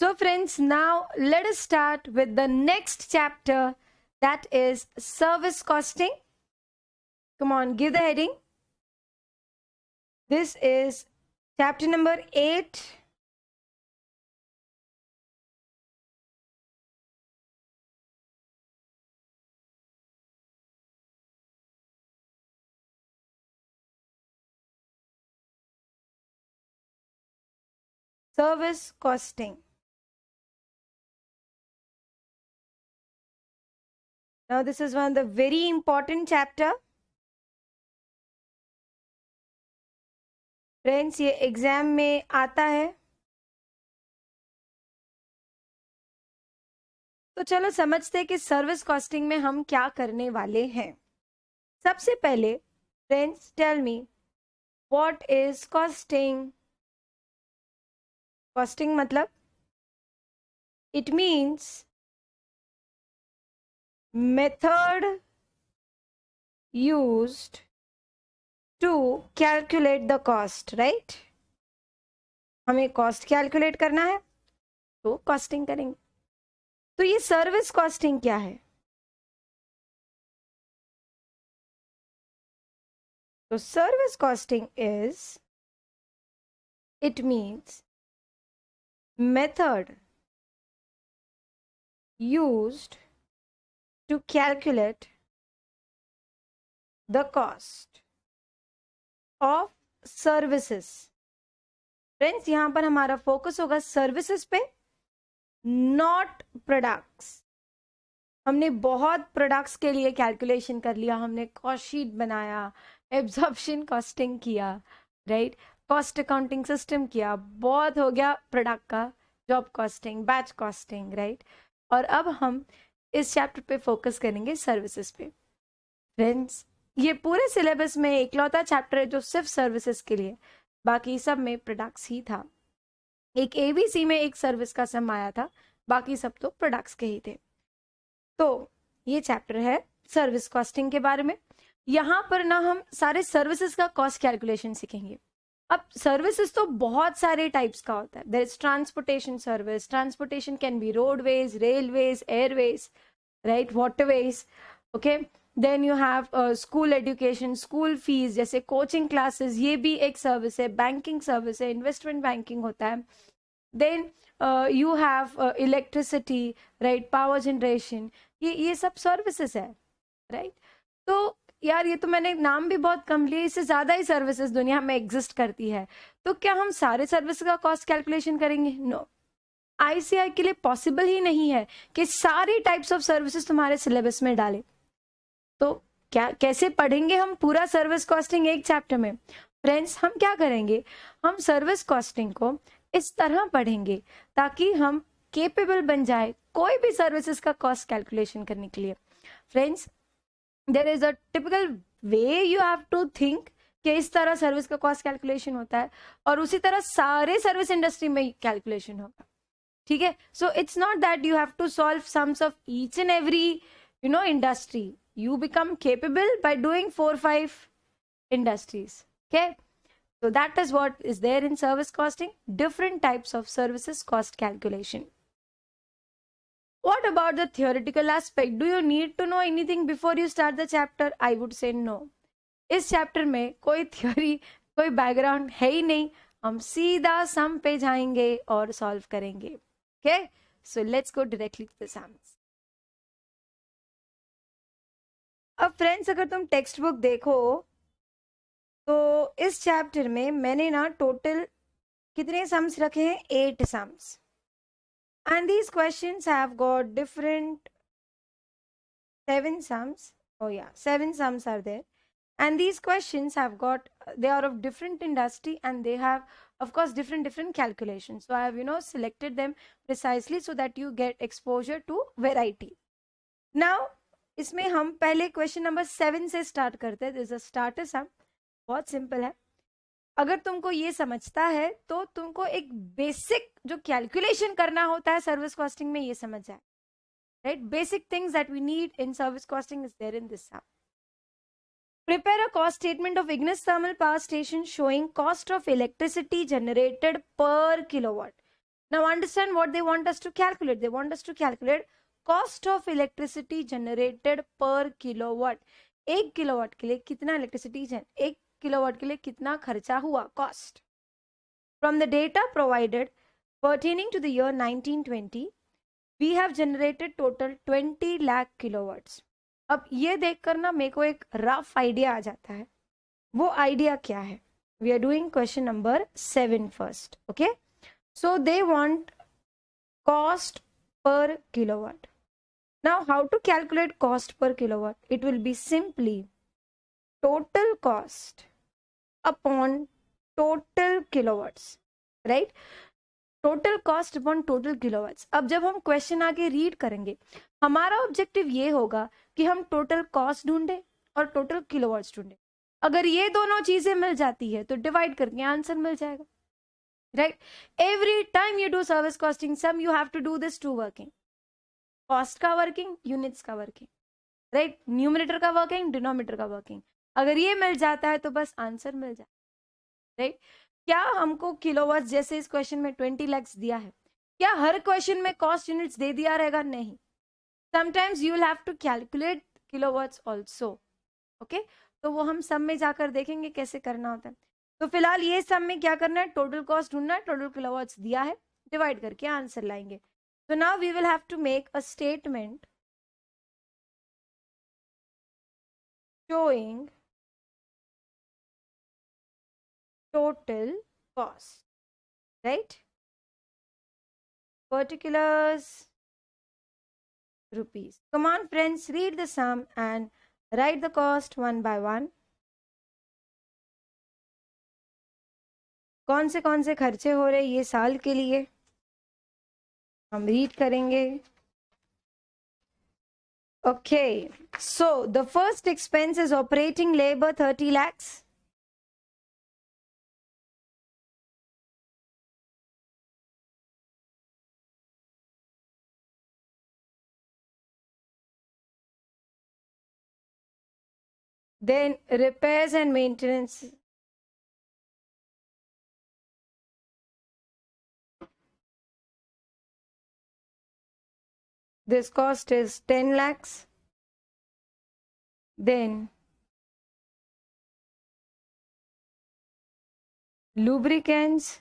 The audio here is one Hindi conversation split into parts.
So friends, now let us start with the next chapter that is service costing. Come on, give the heading. This is chapter number 8. service costing. Now this is one of the very important chapter. Friends ये एग्ज़ाम में आता है तो चलो समझते कि सर्विस कॉस्टिंग में हम क्या करने वाले हैं सबसे पहले friends tell me what is costing costing मतलब it means method used to calculate the cost right हमें cost calculate करना है तो costing करेंगे तो ये service costing क्या है तो service costing is it means method used to calculate the cost of services friends yahan पर हमारा फोकस होगा services पे नॉट products हमने बहुत प्रोडक्ट्स के लिए कैलकुलेशन कर लिया हमने कॉस्ट शीट बनाया एब्जॉर्प्शन कॉस्टिंग किया राइट कॉस्ट अकाउंटिंग सिस्टम किया बहुत हो गया प्रोडक्ट का job costing batch costing right और अब हम इस चैप्टर पे फोकस करेंगे सर्विसेज पे फ्रेंड्स ये पूरे सिलेबस में इकलौता चैप्टर है जो सिर्फ सर्विसेज के लिए बाकी सब में प्रोडक्ट्स ही था एक एबीसी में एक सर्विस का सम आया था बाकी सब तो प्रोडक्ट्स के ही थे तो ये चैप्टर है सर्विस कॉस्टिंग के बारे में यहाँ पर ना हम सारे सर्विसेज का कॉस्ट कैलकुलेशन सीखेंगे अब सर्विसेज तो बहुत सारे टाइप्स का होता है there is transportation service transportation can be roadways railways airways right waterways okay then you have school education school fees जैसे कोचिंग क्लासेस ये भी एक सर्विस है बैंकिंग सर्विस है इन्वेस्टमेंट बैंकिंग होता है then you have electricity right power generation ये ये सब सर्विसेज है राइट right? तो यार ये तो मैंने नाम भी बहुत कम लिए इससे ज़्यादा ही सर्विसेज दुनिया में एग्जिस्ट करती है तो क्या हम सारे सर्विस का कॉस्ट कैलकुलेशन करेंगे नो no. आईसीआई के लिए पॉसिबल ही नहीं है कि सारी टाइप्स ऑफ सर्विसेज तुम्हारे सिलेबस में डाले तो क्या कैसे पढ़ेंगे हम पूरा सर्विस कॉस्टिंग एक चैप्टर में फ्रेंड्स हम क्या करेंगे हम सर्विस कॉस्टिंग को इस तरह पढ़ेंगे ताकि हम केपेबल बन जाए कोई भी सर्विसेज का कॉस्ट कैलकुलेशन करने के लिए friends there is a typical way you have to think कि इस तरह सर्विस का कॉस्ट कैलकुलेशन होता है और उसी तरह सारे सर्विस इंडस्ट्री में कैलकुलेशन होगा ठीक है so it's not that you have to solve sums of each and every you know industry you become capable by doing four five industries okay so that is what is there in service costing different types of services cost calculation What about the theoretical aspect? Do you need to know anything before you start the chapter? I would say no. इस चैप्टर में कोई थ्योरी कोई बैकग्राउंड है ही नहीं हम सीधा सम पे जाएंगे और सॉल्व करेंगे okay so let's go directly to the sums अब फ्रेंड्स अगर तुम टेक्स्ट बुक देखो तो इस चैप्टर में मैंने ना टोटल कितने सम्स रखे हैं eight sums And these questions have got different seven sums. Oh yeah, seven sums are there. And these questions have got, they are of different industry and they have, of course, different, different calculations. So I have, you know, selected them precisely so that you get exposure to variety. Now, इसमें हम पहले क्वेश्चन नंबर सेवन से स्टार्ट करते हैं दिस a starter sum. बहुत simple. अगर तुमको ये समझता है तो तुमको एक बेसिक जो कैलकुलेशन करना होता है सर्विस कॉस्टिंग में ये समझ जाए right basic things that we need in service costing is there in this sum prepare a cost statement of ignis thermal power station showing cost of electricity generated per kilowatt now understand what they want us to calculate they want us to calculate cost of electricity generated per kilowatt एक किलोवाट के लिए कितना इलेक्ट्रिसिटी एक किलोवाट के लिए कितना खर्चा हुआ cost from the data provided pertaining to the year 1920 we have generated total 20 lakh kilowatt अब ये देखकर ना मेरे को एक रफ आइडिया आ जाता है वो आइडिया क्या है we are doing question number seven first okay so they want cost per kilowatt now how to calculate cost per kilowatt it will be simply total cost upon total kilowatts right total cost upon total kilowatts अब जब हम क्वेश्चन आगे रीड करेंगे हमारा ऑब्जेक्टिव ये होगा कि हम टोटल कॉस्ट ढूंढे और टोटल किलोवाट्स ढूंढे अगर ये दोनों चीजें मिल जाती है तो डिवाइड करके आंसर मिल जाएगा right every time you do service costing sum you have to do this two working cost का वर्किंग यूनिट्स का वर्किंग राइट न्यूमिनेटर का वर्किंग डिनोमीटर का वर्किंग अगर ये मिल जाता है तो बस आंसर मिल जाता राइट क्या हमको किलोवाट जैसे इस क्वेश्चन में ट्वेंटी लैक्स दिया है क्या हर क्वेश्चन में कॉस्ट यूनिट्स दे दिया रहेगा नहीं sometimes you have to calculate kilowatts also okay तो वो हम सब में जाकर देखेंगे कैसे करना होता है तो फिलहाल ये सब में क्या करना है टोटल कॉस्ट ढूंढना है टोटल किलोवाट्स दिया है डिवाइड करके आंसर लाएंगे so now we will have to make a statement showing total cost right particulars rupees come on friends read the sum and write the cost one by one कौन से कौन से खर्चे हो रहे ये साल के लिए हम रीड करेंगे okay so the first expense is operating labour thirty lakhs Then repairs and maintenance. This cost is 10 lakhs. Then lubricants,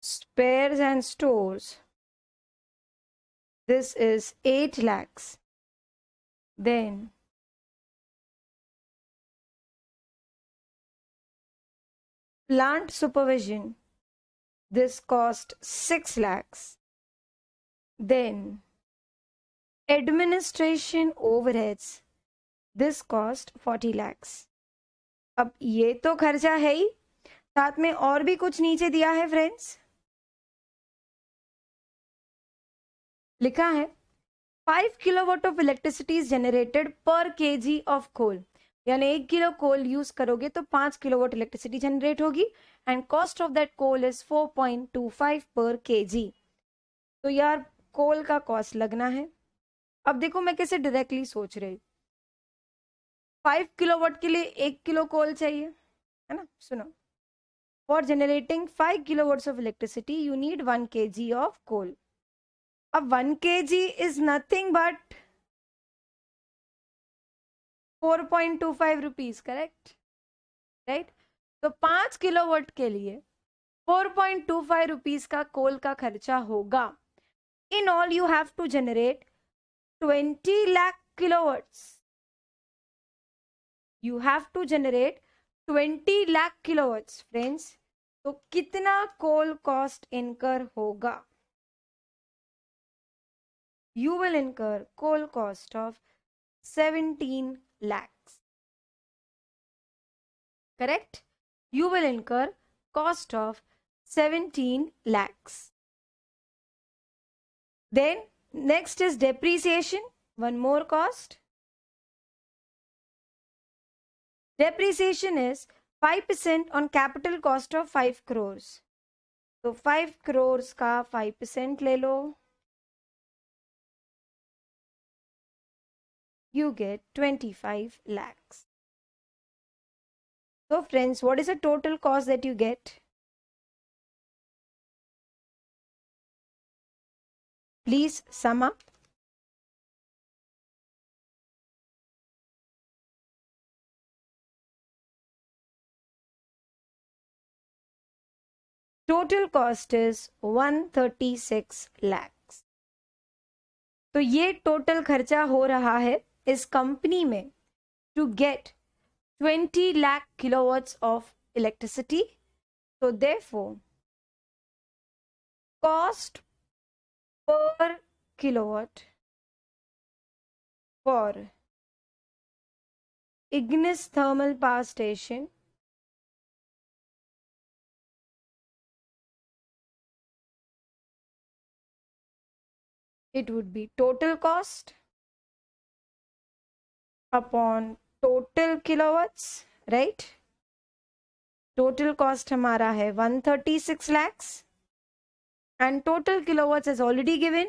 spares and stores. This is 8 lakhs. then plant supervision this cost 6 lakhs then administration overheads this cost 40 lakhs अब ये तो खर्चा है ही साथ में और भी कुछ नीचे दिया है फ्रेंड्स लिखा है five kilowatt of electricity is generated per K G of कोल यानी एक किलो कोल यूज करोगे तो पांच किलो वॉट इलेक्ट्रिसिटी जनरेट होगी and cost of that coal is four point two five per K जी तो यार कोल का कॉस्ट लगना है अब देखो मैं कैसे डायरेक्टली सोच रही फाइव किलो वॉट के लिए एक किलो कोल चाहिए है ना सुनो for generating five kilowatts of electricity you need one K G of coal अब one K G is nothing but four point two five rupees correct right तो पांच वोट के लिए four point two five rupees का कोल का खर्चा होगा in all you have to generate twenty lakh kilowatts you have to generate twenty lakh kilowatts friends तो कितना कोल कॉस्ट इनकर होगा you will incur coal cost of 17 lakhs. Correct? You will incur cost of 17 lakhs. Then next is depreciation. One more cost. Depreciation is 5% on capital cost of 5 crores. So 5 crores ka 5% ले you get 25 lakhs. So friends, what is the total cost that you get? Please sum up. Total cost is 136 lakhs. तो ये टोटल खर्चा हो रहा है Is company में to get 20 lakh kilowatts of electricity. So therefore, cost per kilowatt for Ignis thermal power station it would be total cost upon total kilowatts right total cost हमारा है one thirty six lakhs and total kilowatts is already given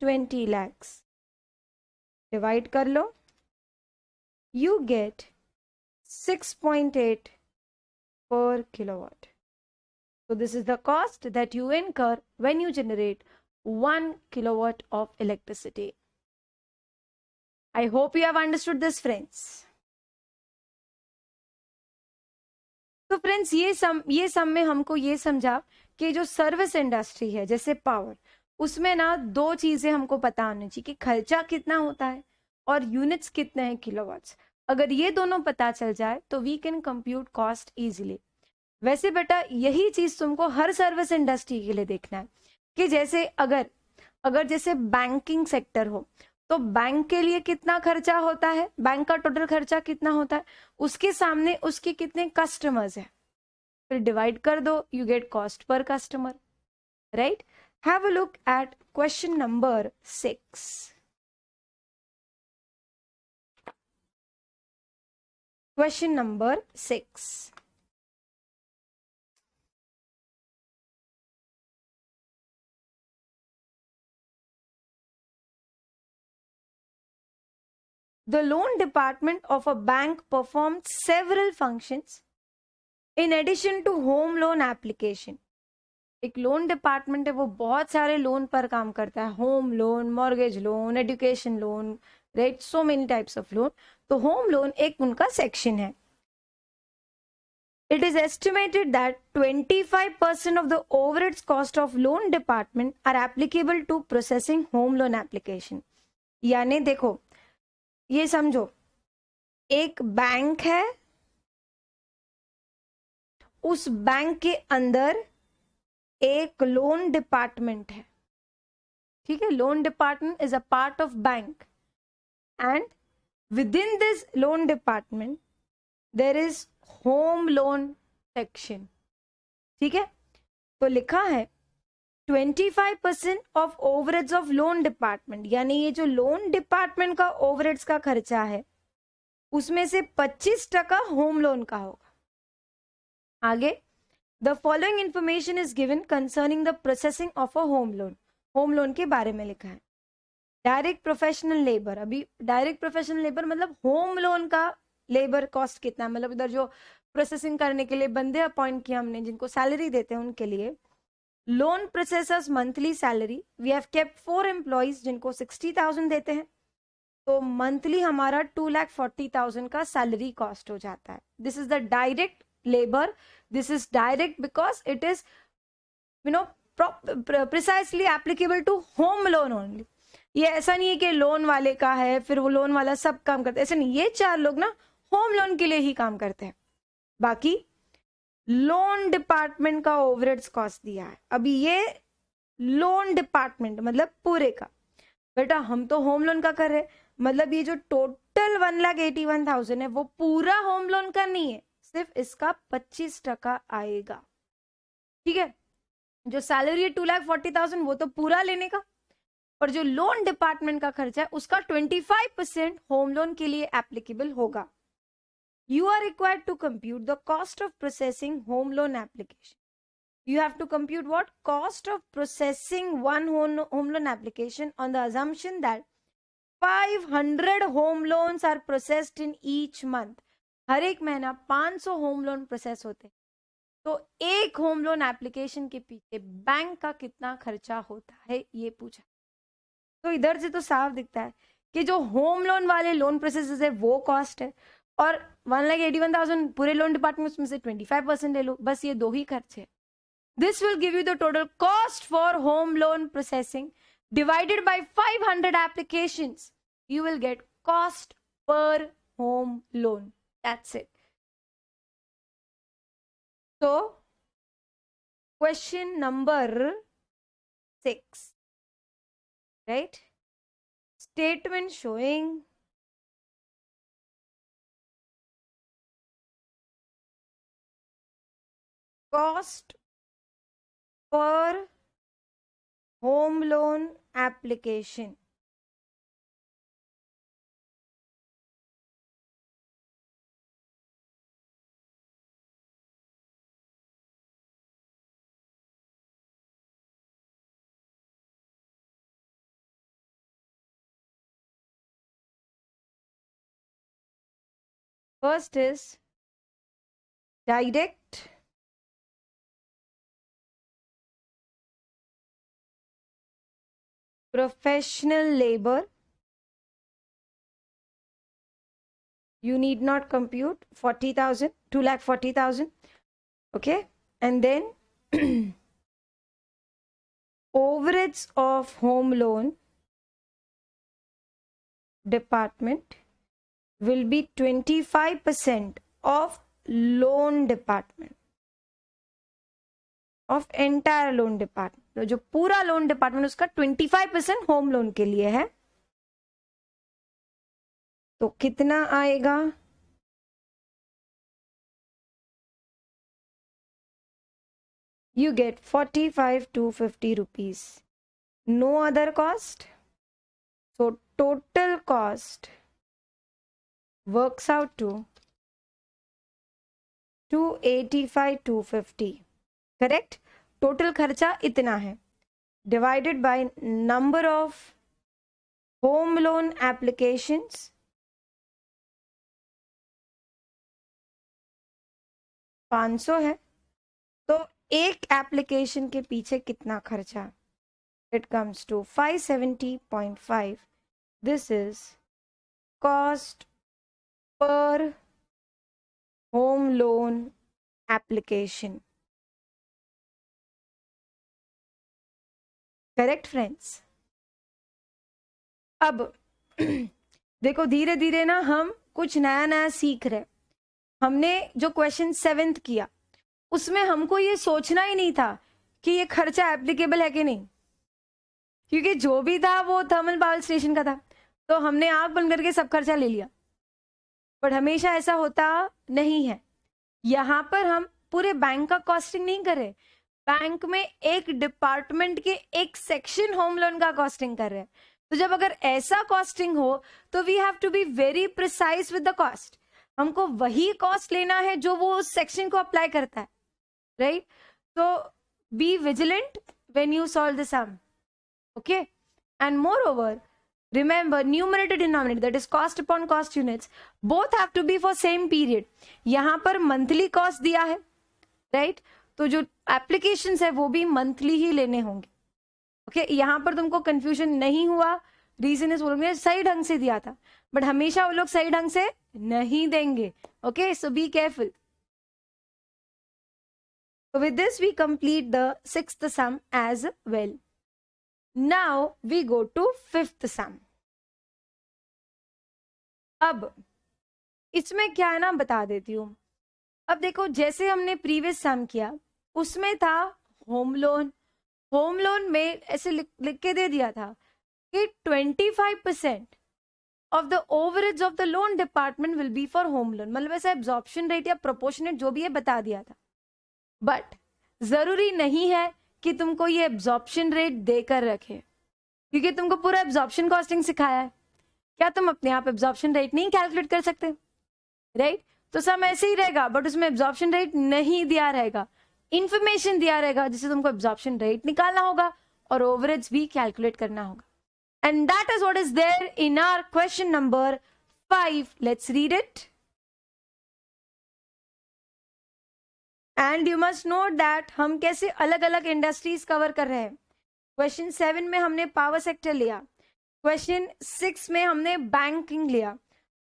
twenty lakhs divide कर लो you get six point eight per kilowatt so this is the cost that you incur when you generate 1 kilowatt of electricity I hope you have understood this, friends. तो फ्रेंड्स ये सम ये सम में हमको ये समझा कि जो सर्विस इंडस्ट्री है जैसे पावर उसमें ना दो चीजें हमको पता होनी चाहिए कि खर्चा कितना होता है और यूनिट्स कितने हैं किलोवाट्स अगर ये दोनों पता चल जाए तो we can compute cost easily वैसे बेटा यही चीज तुमको हर सर्विस इंडस्ट्री के लिए देखना है कि जैसे अगर अगर जैसे बैंकिंग सेक्टर हो तो बैंक के लिए कितना खर्चा होता है बैंक का टोटल खर्चा कितना होता है उसके सामने उसके कितने कस्टमर्स हैं फिर डिवाइड कर दो you get cost per customer right have a look at question number six question number six the loan department of a bank performed several functions in addition to home loan application एक लोन डिपार्टमेंट है वो बहुत सारे लोन पर काम करता है home loan mortgage loan education loan right so many types of loan तो होम लोन एक उनका सेक्शन है it is estimated that 25% percent of the over cost of loan department are applicable to processing home loan application यानी देखो ये समझो एक बैंक है उस बैंक के अंदर एक लोन डिपार्टमेंट है ठीक है loan department is a part of bank and within this loan department there is home loan section ठीक है तो लिखा है 25% of overheads of loan department यानी ये जो लोन डिपार्टमेंट का ओवरेड्स का खर्चा है उसमें से 25 टका होम लोन का होगा आगे the following information is given concerning the processing of a home loan home loan के बारे में लिखा है डायरेक्ट प्रोफेशनल लेबर अभी डायरेक्ट प्रोफेशनल लेबर मतलब होम लोन का लेबर कॉस्ट कितना मतलब इधर जो प्रोसेसिंग करने के लिए बंदे अपॉइंट किए हमने जिनको सैलरी देते हैं उनके लिए loan processors monthly salary we have kept four employees जिनको सिक्सटी थाउजेंड देते हैं तो मंथली हमारा टू लैख फोर्टी थाउजेंड का सैलरी कॉस्ट हो जाता है this is the direct labour this is direct because it is you know precisely applicable to home loan only ये ऐसा नहीं है कि लोन वाले का है फिर वो लोन वाला सब काम करते ऐसे नहीं ये चार लोग ना होम लोन के लिए ही काम करते हैं बाकी लोन डिपार्टमेंट का ओवरहेड्स कॉस्ट दिया है अभी ये लोन डिपार्टमेंट मतलब पूरे का बेटा हम तो होम लोन का कर रहे मतलब ये जो total one lakh eighty one thousand है वो पूरा होम लोन का नहीं है सिर्फ इसका पच्चीस टका आएगा ठीक है जो सैलरी है टू लाख फोर्टी थाउजेंड वो तो पूरा लेने का और जो लोन डिपार्टमेंट का खर्चा है उसका twenty five percent home loan के लिए एप्लीकेबल होगा you are required to compute the cost of processing home loan application. You have to compute what cost of processing one home loan application on the assumption that 500 home loans are processed in each month. har ek mahina 500 home loan process hote hain तो एक होम लोन एप्लीकेशन के पीछे बैंक का कितना खर्चा होता है ये पूछा तो इधर से तो साफ दिखता है कि जो होम लोन वाले लोन प्रोसेस है वो कॉस्ट है और one lakh eighty one thousand पूरे लोन डिपार्टमेंट में से ट्वेंटी फाइव परसेंट ले लो बस ये दो ही खर्च है this will give you the total cost for home loan processing divided by five hundred application you will get cost per home loan that's it तो question number six right statement showing cost per home loan application First is direct professional labor you need not compute 40000 2 lakh 40000 okay and then overheads of home loan department will be 25% of loan department of entire loan department जो पूरा लोन डिपार्टमेंट उसका twenty five percent home loan के लिए है तो कितना आएगा you get forty five two fifty rupees no other cost so total cost works out to two eighty five two fifty correct total खर्चा इतना है divided by number of home loan applications पाँच सौ है तो एक एप्लीकेशन के पीछे कितना खर्चा it comes to five seventy point five this is cost per home loan application correct friends अब देखो धीरे धीरे ना हम कुछ नया नया सीख रहे हमने जो क्वेश्चन सेवेंथ किया उसमें हमको ये सोचना ही नहीं था कि ये खर्चा एप्लीकेबल है कि नहीं क्योंकि जो भी था वो थर्मल पावर स्टेशन का था तो हमने आग बंद करके सब खर्चा ले लिया बट हमेशा ऐसा होता नहीं है यहाँ पर हम पूरे बैंक का कॉस्टिंग नहीं कर रहे बैंक में एक डिपार्टमेंट के एक सेक्शन होम लोन का कॉस्टिंग कर रहे हैं तो जब अगर ऐसा कॉस्टिंग हो तो we have to be very precise with the cost हमको वही कॉस्ट लेना है जो वो उस सेक्शन को अप्लाई करता है राइट तो be vigilant when you solve the sum okay and moreover remember numerator denominator that is cost upon cost cost both have to be for same period यहां पर मंथली कॉस्ट दिया है राइट right तो जो एप्लीकेशन है वो भी मंथली ही लेने होंगे ओके okay? यहाँ पर तुमको कंफ्यूजन नहीं हुआ रीजन इज वो लोग ने सही ढंग से दिया था बट हमेशा वो लोग सही ढंग से नहीं देंगे okay so be careful with this we complete the sixth sum as well now we go to fifth sum अब इसमें क्या है ना बता देती हूँ अब देखो जैसे हमने प्रीवियस सम किया उसमें था होम लोन होम लोन में ऐसे लिख लिख के दे दिया था कि twenty five percent of the overheads of the loan department will be for home loan मतलब ऐसा एब्जॉर्प्शन रेट या प्रोपोर्शनेट जो भी है बता दिया था बट जरूरी नहीं है कि तुमको ये एब्जॉर्प्शन रेट देकर रखे क्योंकि तुमको पूरा एब्जॉर्प्शन कॉस्टिंग सिखाया है क्या तुम अपने आप एब्जॉर्प्शन रेट नहीं कैलकुलेट कर सकते राइट right? तो सब ऐसे ही रहेगा बट उसमें एब्जॉर्प्शन रेट नहीं दिया रहेगा इंफॉर्मेशन दिया रहेगा जिससे तुमको एब्जॉर्प्शन रेट निकालना होगा और ओवरेज भी कैलकुलेट करना होगा and that is what is there in our question number five let's read it and you must note that हम कैसे अलग अलग इंडस्ट्रीज कवर कर रहे हैं क्वेश्चन सेवन में हमने पावर सेक्टर लिया क्वेश्चन सिक्स में हमने बैंकिंग लिया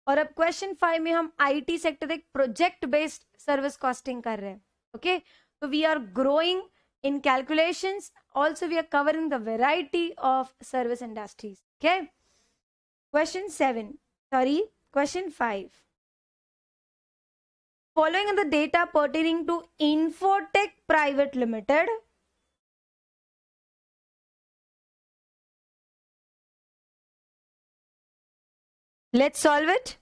और अब क्वेश्चन फाइव में हम आईटी सेक्टर एक प्रोजेक्ट बेस्ड सर्विस कॉस्टिंग कर रहे हैं okay okay? So we are growing in calculations. Also, we are covering the variety of service industries. Okay. Question 7. Sorry. Question 5. Following the data pertaining to Infotech Private Limited, Let's solve it.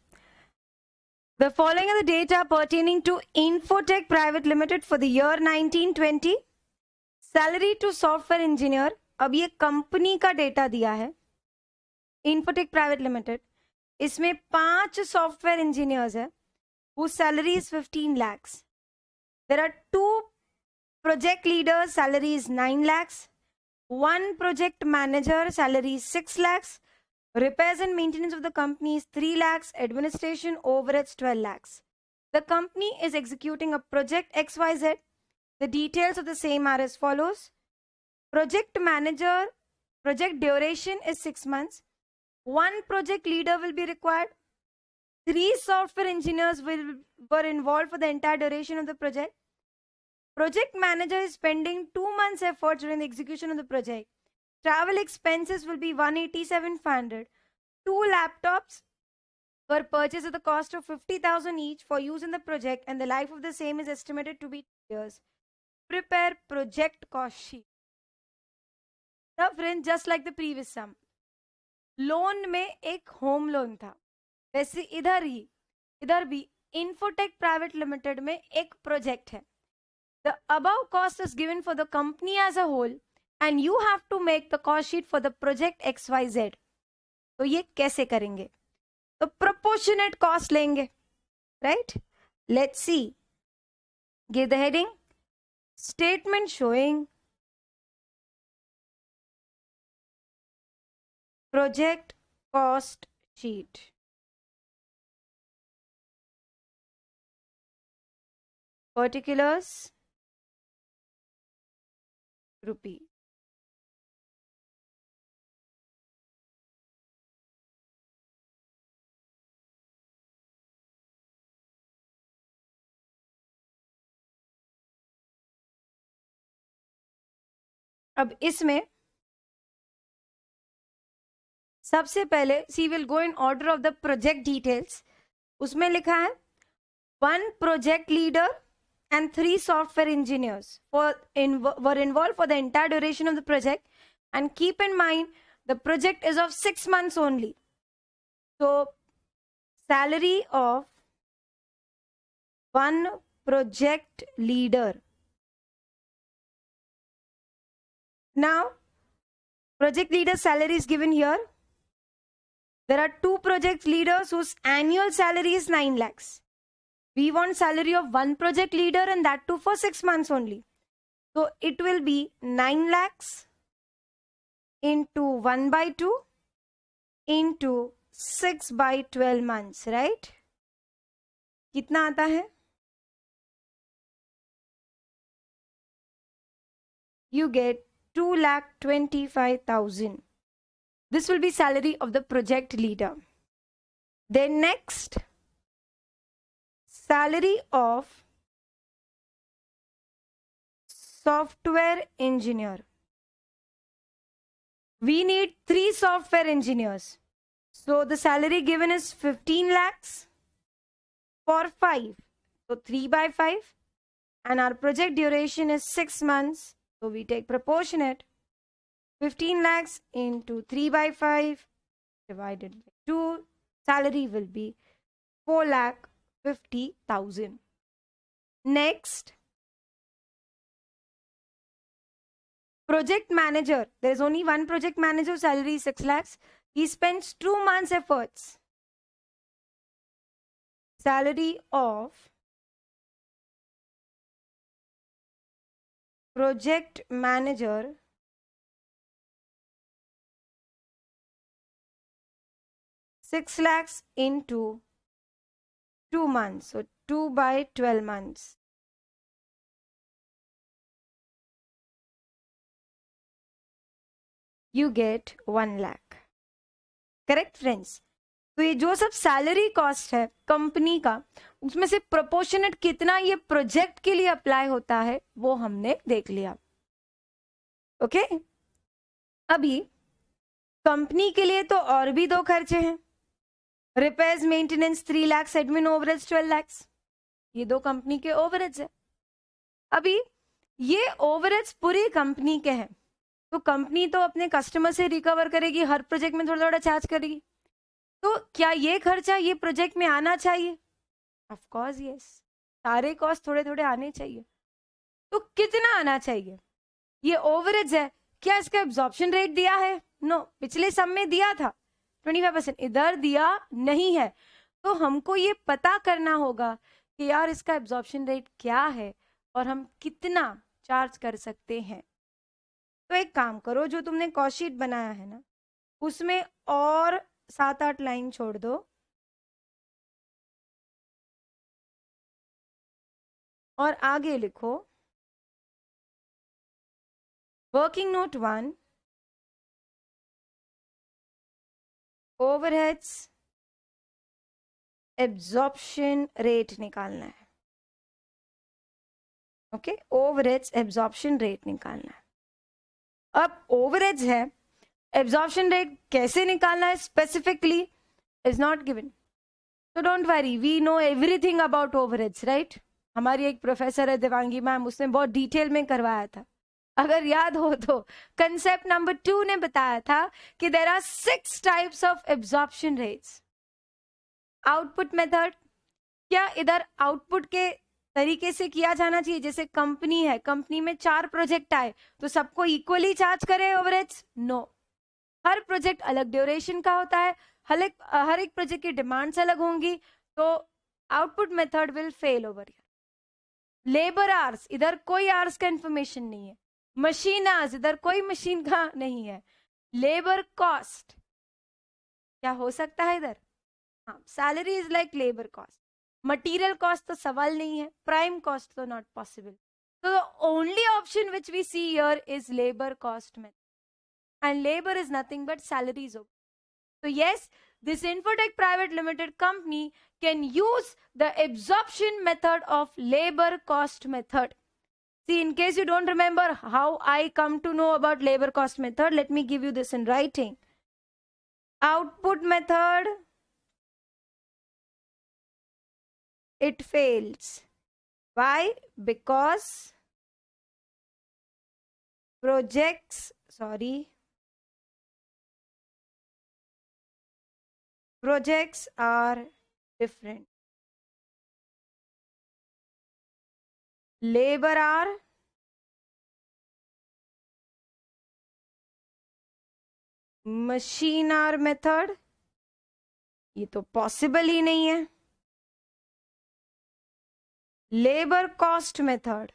The following are the data pertaining to Infotech Private Limited for the year 1920. Salary to software engineer अब ये कंपनी का डेटा दिया है इन्फोटेक प्राइवेट लिमिटेड इसमें पांच सॉफ्टवेयर इंजीनियर्स है वो salary is fifteen lakhs there are two project leader salary is nine lakhs one project manager salary six lakhs Repairs and maintenance of the company is 3 lakhs, administration overheads 12 lakhs. The company is executing a project XYZ. The details of the same are as follows. Project manager, project duration is 6 months. One project leader will be required. Three software engineers will, were involved for the entire duration of the project. Project manager is spending 2 months effort during the execution of the project. Travel expenses will be one eighty Two laptops were purchased at the cost of 50,000 each for use in the project and the life of the same is estimated to be two years. Prepare project cost sheet. Now friends, just like the previous sum, loan me ek home loan. Tha. वैसे इधर ही इधर भी इन्फोटेक प्राइवेट लिमिटेड में एक प्रोजेक्ट है the above cost is given for the company as a whole and you have to make the cost sheet for the project X Y Z तो ये कैसे करेंगे तो प्रोपोर्शनेट कॉस्ट लेंगे right let's see give the heading statement showing project cost sheet particulars rupees अब इसमें सबसे पहले see will go in order of the project details उसमें लिखा है one project leader and three software engineers for were involve for the entire duration of the project and keep in mind the project is of six months only तो salary of one project leader Now, project leader salary is given here. There are two project leaders whose annual salary is 9 lakhs. We want salary of one project leader and that too for 6 months only. So it will be 9 lakhs into 1 by 2 into 6 by 12 months, right? kitna aata hai you get two lakh twenty-five thousand. This will be salary of the project leader. Then next, salary of software engineer. We need three software engineers. So the salary given is 15 lakhs for five. So three by five. And our project duration is six months so we take proportionate 15 lakhs into 3 by 5 divided by 2. Salary will be 4 lakh 50,000. Next, project manager. There is only one project manager, salary 6 lakhs. He spends 2 months efforts. Salary of project manager six lakhs into two months so two by twelve months you get one lakh correct friends तो ये जो सब सैलरी कॉस्ट है कंपनी का उसमें से प्रोपोर्शनेट कितना ये प्रोजेक्ट के लिए अप्लाई होता है वो हमने देख लिया ओके okay? अभी कंपनी के लिए तो और भी दो खर्चे हैं repairs maintenance three lakhs admin overheads twelve lakhs ये दो कंपनी के ओवरेज है अभी ये ओवरेज पूरी कंपनी के हैं तो कंपनी तो अपने कस्टमर से रिकवर करेगी हर प्रोजेक्ट में थोड़ा थोड़ा चार्ज करेगी तो क्या ये खर्चा ये प्रोजेक्ट में आना चाहिए ऑफकोर्स यस yes. सारे कॉस्ट थोड़े थोड़े आने चाहिए तो कितना आना चाहिए ये ओवरेज है क्या इसका एब्जॉर्प्शन रेट दिया है नो no, पिछले सम में दिया था 25 परसेंट इधर दिया नहीं है तो हमको ये पता करना होगा कि यार इसका एब्जॉर्प्शन रेट क्या है और हम कितना चार्ज कर सकते हैं तो एक काम करो जो तुमने कॉस्ट शीट बनाया है ना उसमें और सात आठ लाइन छोड़ दो और आगे लिखो working note one overheads absorption rate निकालना है ओके ओवरहेड्स एब्जॉर्प्शन रेट निकालना है अब ओवरहेड्स है एब्जॉर्प्शन रेट कैसे निकालना है specifically is not given so don't worry we know everything about overheads right हमारी एक प्रोफेसर है देवांगी मैम उसने बहुत डिटेल में करवाया था अगर याद हो तो कंसेप्ट नंबर टू ने बताया था कि there are six types of absorption rates output method क्या इधर आउटपुट के तरीके से किया जाना चाहिए जैसे कंपनी है कंपनी में चार प्रोजेक्ट आए तो सबको इक्वली चार्ज करे ओवरेज नो हर प्रोजेक्ट अलग ड्यूरेशन का होता है हर एक हर एक प्रोजेक्ट की डिमांड्स अलग होंगी तो output method will fail over labour hours इधर कोई आर्स का इंफॉर्मेशन नहीं है मशीन आर्स इधर कोई मशीन का नहीं है लेबर कॉस्ट क्या हो सकता है इधर हाँ salary is like labour cost material cost तो सवाल नहीं है प्राइम कॉस्ट तो नॉट पॉसिबल तो only option which we see here is labour cost method and labor is nothing but salaries. So yes, this Infotech Private Limited company can use the absorption method of labor cost method. See, in case you don't remember how I come to know about labor cost method, let me give you this in writing. Output method, it fails. Why? Because projects, sorry, projects are different labor are machine hours method ये तो पॉसिबल ही नहीं है labour cost method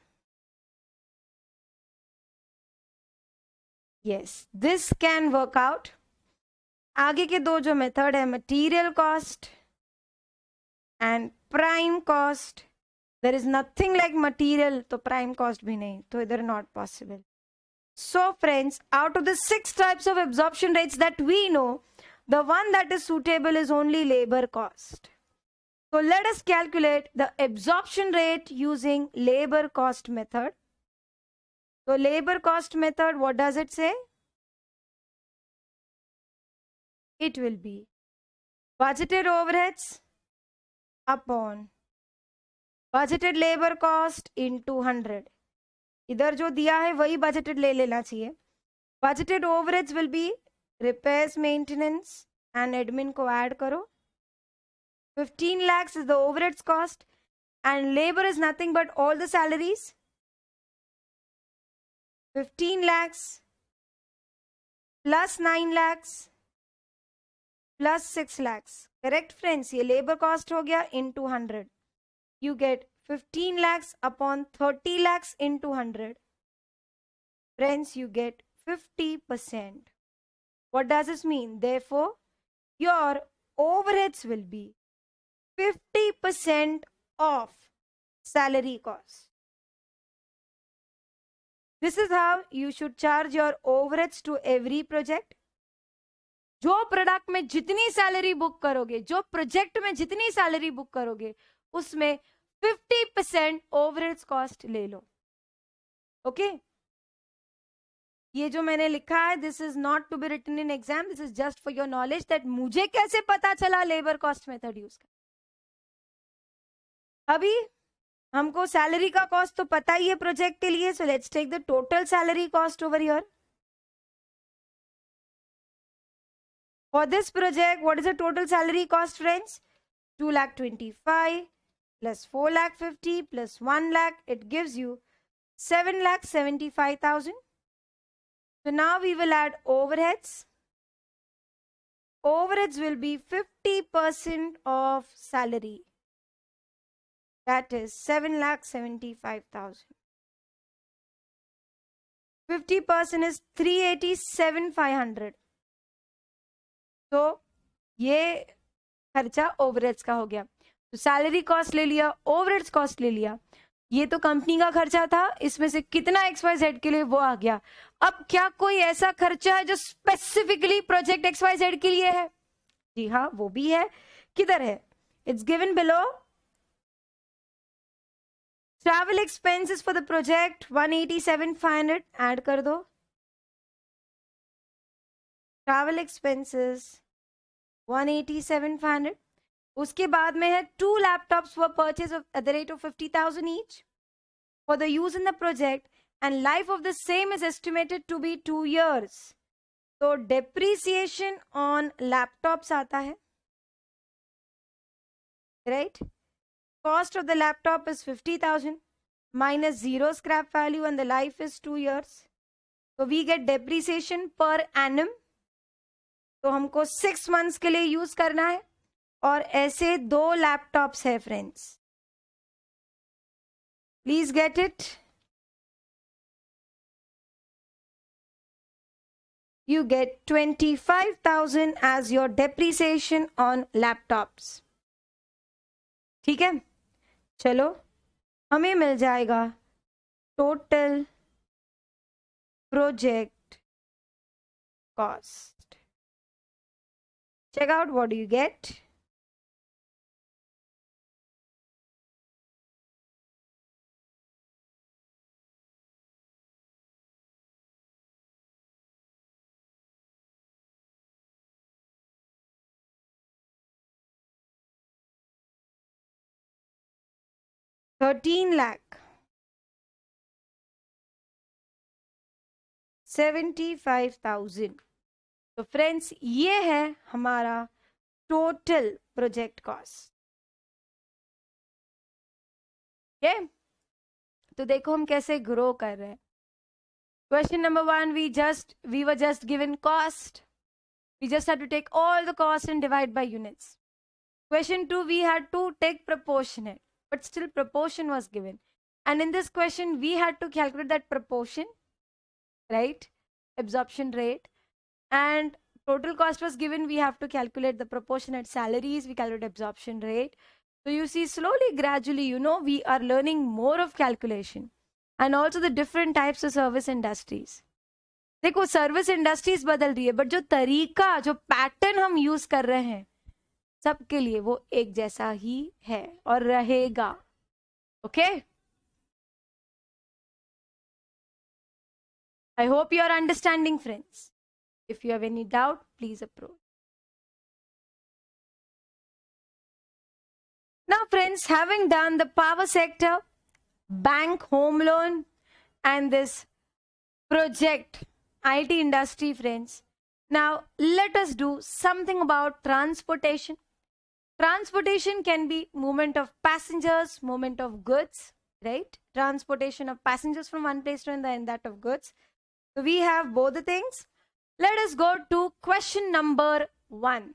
yes this can work out आगे के दो जो मेथड है material cost and prime cost there is nothing like material तो प्राइम कॉस्ट भी नहीं तो इधर not possible so friends out of the six types of absorption rates that we know the one that is suitable is only labour cost तो let us calculate the absorption rate using labour cost method तो labour cost method what does it say it will be budgeted overheads upon budgeted labour cost into hundred इधर जो दिया है वही बजटेड ले लेना चाहिए budgeted overheads will be repairs maintenance and admin को ऐड करो fifteen lakhs is the overheads cost and labour is nothing but all the salaries fifteen lakhs plus nine lakhs Plus six lakhs. Correct, friends. Friends labor cost cost हो गया इन You get 15 lakhs upon 30 lakhs thirty lakhs friends you get 50% what does this mean therefore your overheads will be 50% of salary cost this is how you should charge your overheads to every project जो प्रोडक्ट में जितनी सैलरी बुक करोगे जो प्रोजेक्ट में जितनी सैलरी बुक करोगे उसमें फिफ्टी परसेंट ओवरेज कॉस्ट ले लो ओके ये जो मैंने लिखा है this is not to be written in exam this is just for your knowledge that मुझे कैसे पता चला लेबर कॉस्ट मेथड यूज कर अभी हमको सैलरी का कॉस्ट तो पता ही है प्रोजेक्ट के लिए so let's take the total salary cost over your For this project, what is the total salary cost, friends? 2 lakh 25 plus 4 lakh 50 plus 1 lakh, it gives you 7 lakh 75,000. So now we will add overheads. Overheads will be 50% of salary. That is 7 lakh 75,000. 50% is 387,500. तो ये खर्चा ओवरहेड्स का हो गया तो सैलरी कॉस्ट ले लिया ओवरेज कॉस्ट ले लिया ये तो कंपनी का खर्चा था इसमें से कितना वाई जेड के लिए वो आ गया अब क्या कोई ऐसा खर्चा है जो स्पेसिफिकली प्रोजेक्ट वाई जेड के लिए है जी हाँ वो भी है किधर है it's given below travel expenses for the project 187,500 add कर दो travel expenses 187500 uske baad mein hai two laptops were purchased at the rate of 50000 each for the use in the project and life of the same is estimated to be 2 years so depreciation on laptops aata hai right cost of the laptop is 50000 minus zero scrap value and the life is 2 years so we get depreciation per annum तो हमको सिक्स मंथ्स के लिए यूज करना है और ऐसे दो लैपटॉप्स है friends please get it you get twenty five thousand as your depreciation on laptops ठीक है चलो हमें मिल जाएगा total project cost Check out what do you get. Thirteen lakh. 75,000. तो फ्रेंड्स ये है हमारा टोटल प्रोजेक्ट कॉस्ट ठीक है तो देखो हम कैसे ग्रो कर रहे हैं question number 1 we just we were just given cost we just had to take all the cost and divide by units question 2 we had to take proportionate but still proportion was given and in this question we had to calculate that proportion right absorption rate and total cost was given we have to calculate the proportionate salaries we calculate absorption rate so you see slowly gradually you know we are learning more of calculation and also the different types of service industries देखो सर्विस इंडस्ट्रीज बदल रही है बट जो तरीका जो पैटर्न हम यूज कर रहे हैं सबके लिए वो एक जैसा ही है और रहेगा okay I hope you are understanding friends if you have any doubt, please approach. Now, friends, having done the power sector, bank home loan, and this project IT industry, friends, now let us do something about transportation. Transportation can be movement of passengers, movement of goods, right? Transportation of passengers from one place to another and that of goods. So we have both the things. Let us go to question number one.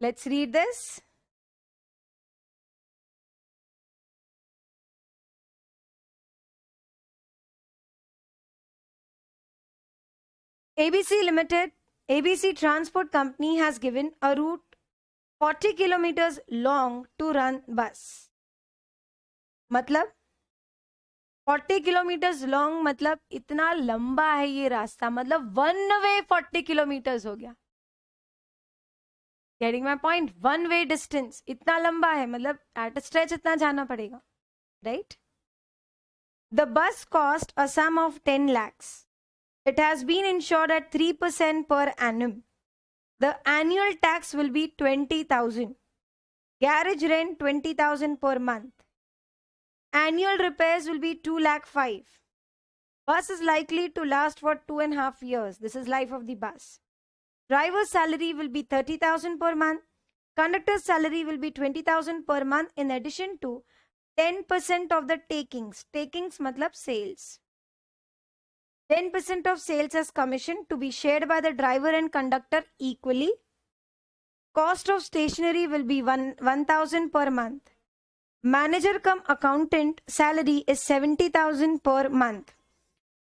Let's read this. ABC Limited, ABC Transport Company has given a route forty kilometres long to run bus मतलब फोर्टी किलोमीटर्स लॉन्ग मतलब इतना लंबा है ये रास्ता मतलब वन वे फोर्टी किलोमीटर्स हो गया getting my point one way distance इतना लंबा है मतलब एट स्ट्रेच इतना जाना पड़ेगा right the bus cost a sum of ten lakhs it has been insured at three percent per annum the annual tax will be 20,000. Garage rent 20,000 per month. Annual repairs will be 2 lakh 5. Bus is likely to last for two and a half years. This is life of the bus. Driver's salary will be 30,000 per month. Conductor's salary will be 20,000 per month in addition to 10% of the takings. Takings matlab sales. 10% of sales as commission to be shared by the driver and conductor equally. Cost of stationery will be 1000 per month. Manager cum accountant salary is 70,000 per month.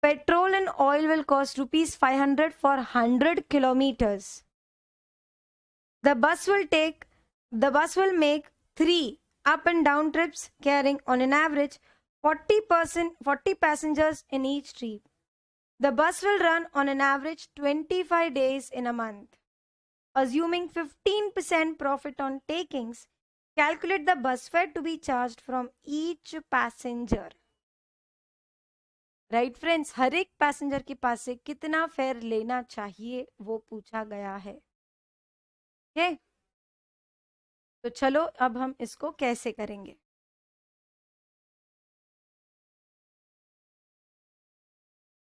Petrol and oil will cost rupees 500 for 100 kilometers. The bus will take the bus will make 3 up and down trips carrying on an average 40 person 40 passengers in each trip. The bus will run on an average 25 days in a month. Assuming 15% profit on takings, calculate the bus fare to be charged from each passenger. Right right friends हर एक पैसेंजर के पास से कितना फेयर लेना चाहिए वो पूछा गया है ठीक तो चलो अब हम इसको कैसे करेंगे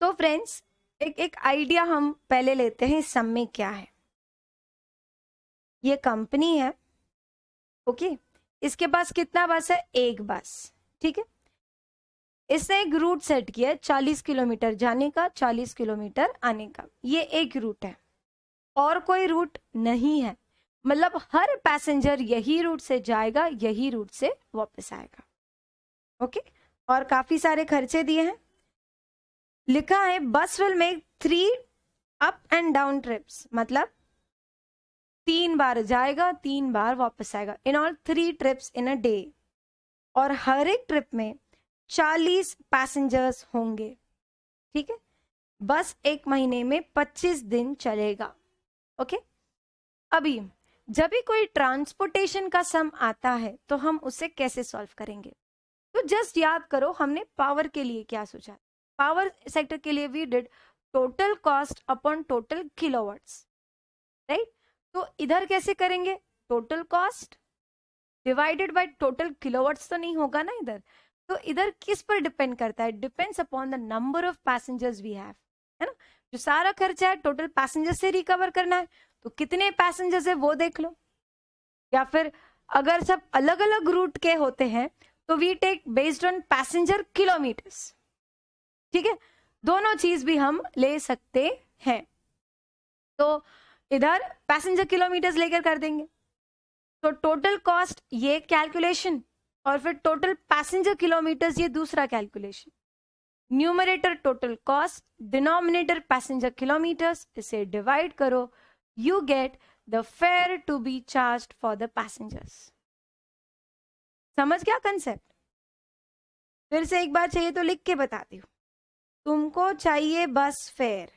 तो फ्रेंड्स एक एक आइडिया हम पहले लेते हैं इस सम में क्या है ये कंपनी है ओके इसके पास कितना बस है एक बस ठीक है इसने एक रूट सेट किया है चालीस किलोमीटर जाने का चालीस किलोमीटर आने का ये एक रूट है और कोई रूट नहीं है मतलब हर पैसेंजर यही रूट से जाएगा यही रूट से वापस आएगा ओके और काफी सारे खर्चे दिए हैं लिखा है bus will make three up and down trips मतलब तीन बार जाएगा तीन बार वापस आएगा in all three trips in a day और हर एक ट्रिप में चालीस पैसेंजर्स होंगे ठीक है बस एक महीने में पच्चीस दिन चलेगा ओके अभी जब भी कोई ट्रांसपोर्टेशन का सम आता है तो हम उसे कैसे सॉल्व करेंगे तो जस्ट याद करो हमने पावर के लिए क्या सोचा पावर सेक्टर के लिए we did total cost upon total kilowatts right तो इधर कैसे करेंगे total cost divided by total kilowatts तो नहीं होगा ना इधर तो इधर किस पर डिपेंड करता है depends upon the number of passengers we have है ना जो सारा खर्चा है टोटल पैसेंजर्स से रिकवर करना है तो कितने पैसेंजर्स है वो देख लो या फिर अगर सब अलग अलग रूट के होते हैं तो we take based on passenger kilometres ठीक है दोनों चीज भी हम ले सकते हैं तो इधर पैसेंजर किलोमीटर्स लेकर कर देंगे तो टोटल कॉस्ट ये कैलकुलेशन और फिर टोटल पैसेंजर किलोमीटर्स ये दूसरा calculation numerator total cost denominator passenger kilometres इसे डिवाइड करो you get the fare to be charge for the passengers समझ गया कंसेप्ट फिर से एक बार चाहिए तो लिख के बताती हूँ तुमको चाहिए बस फेयर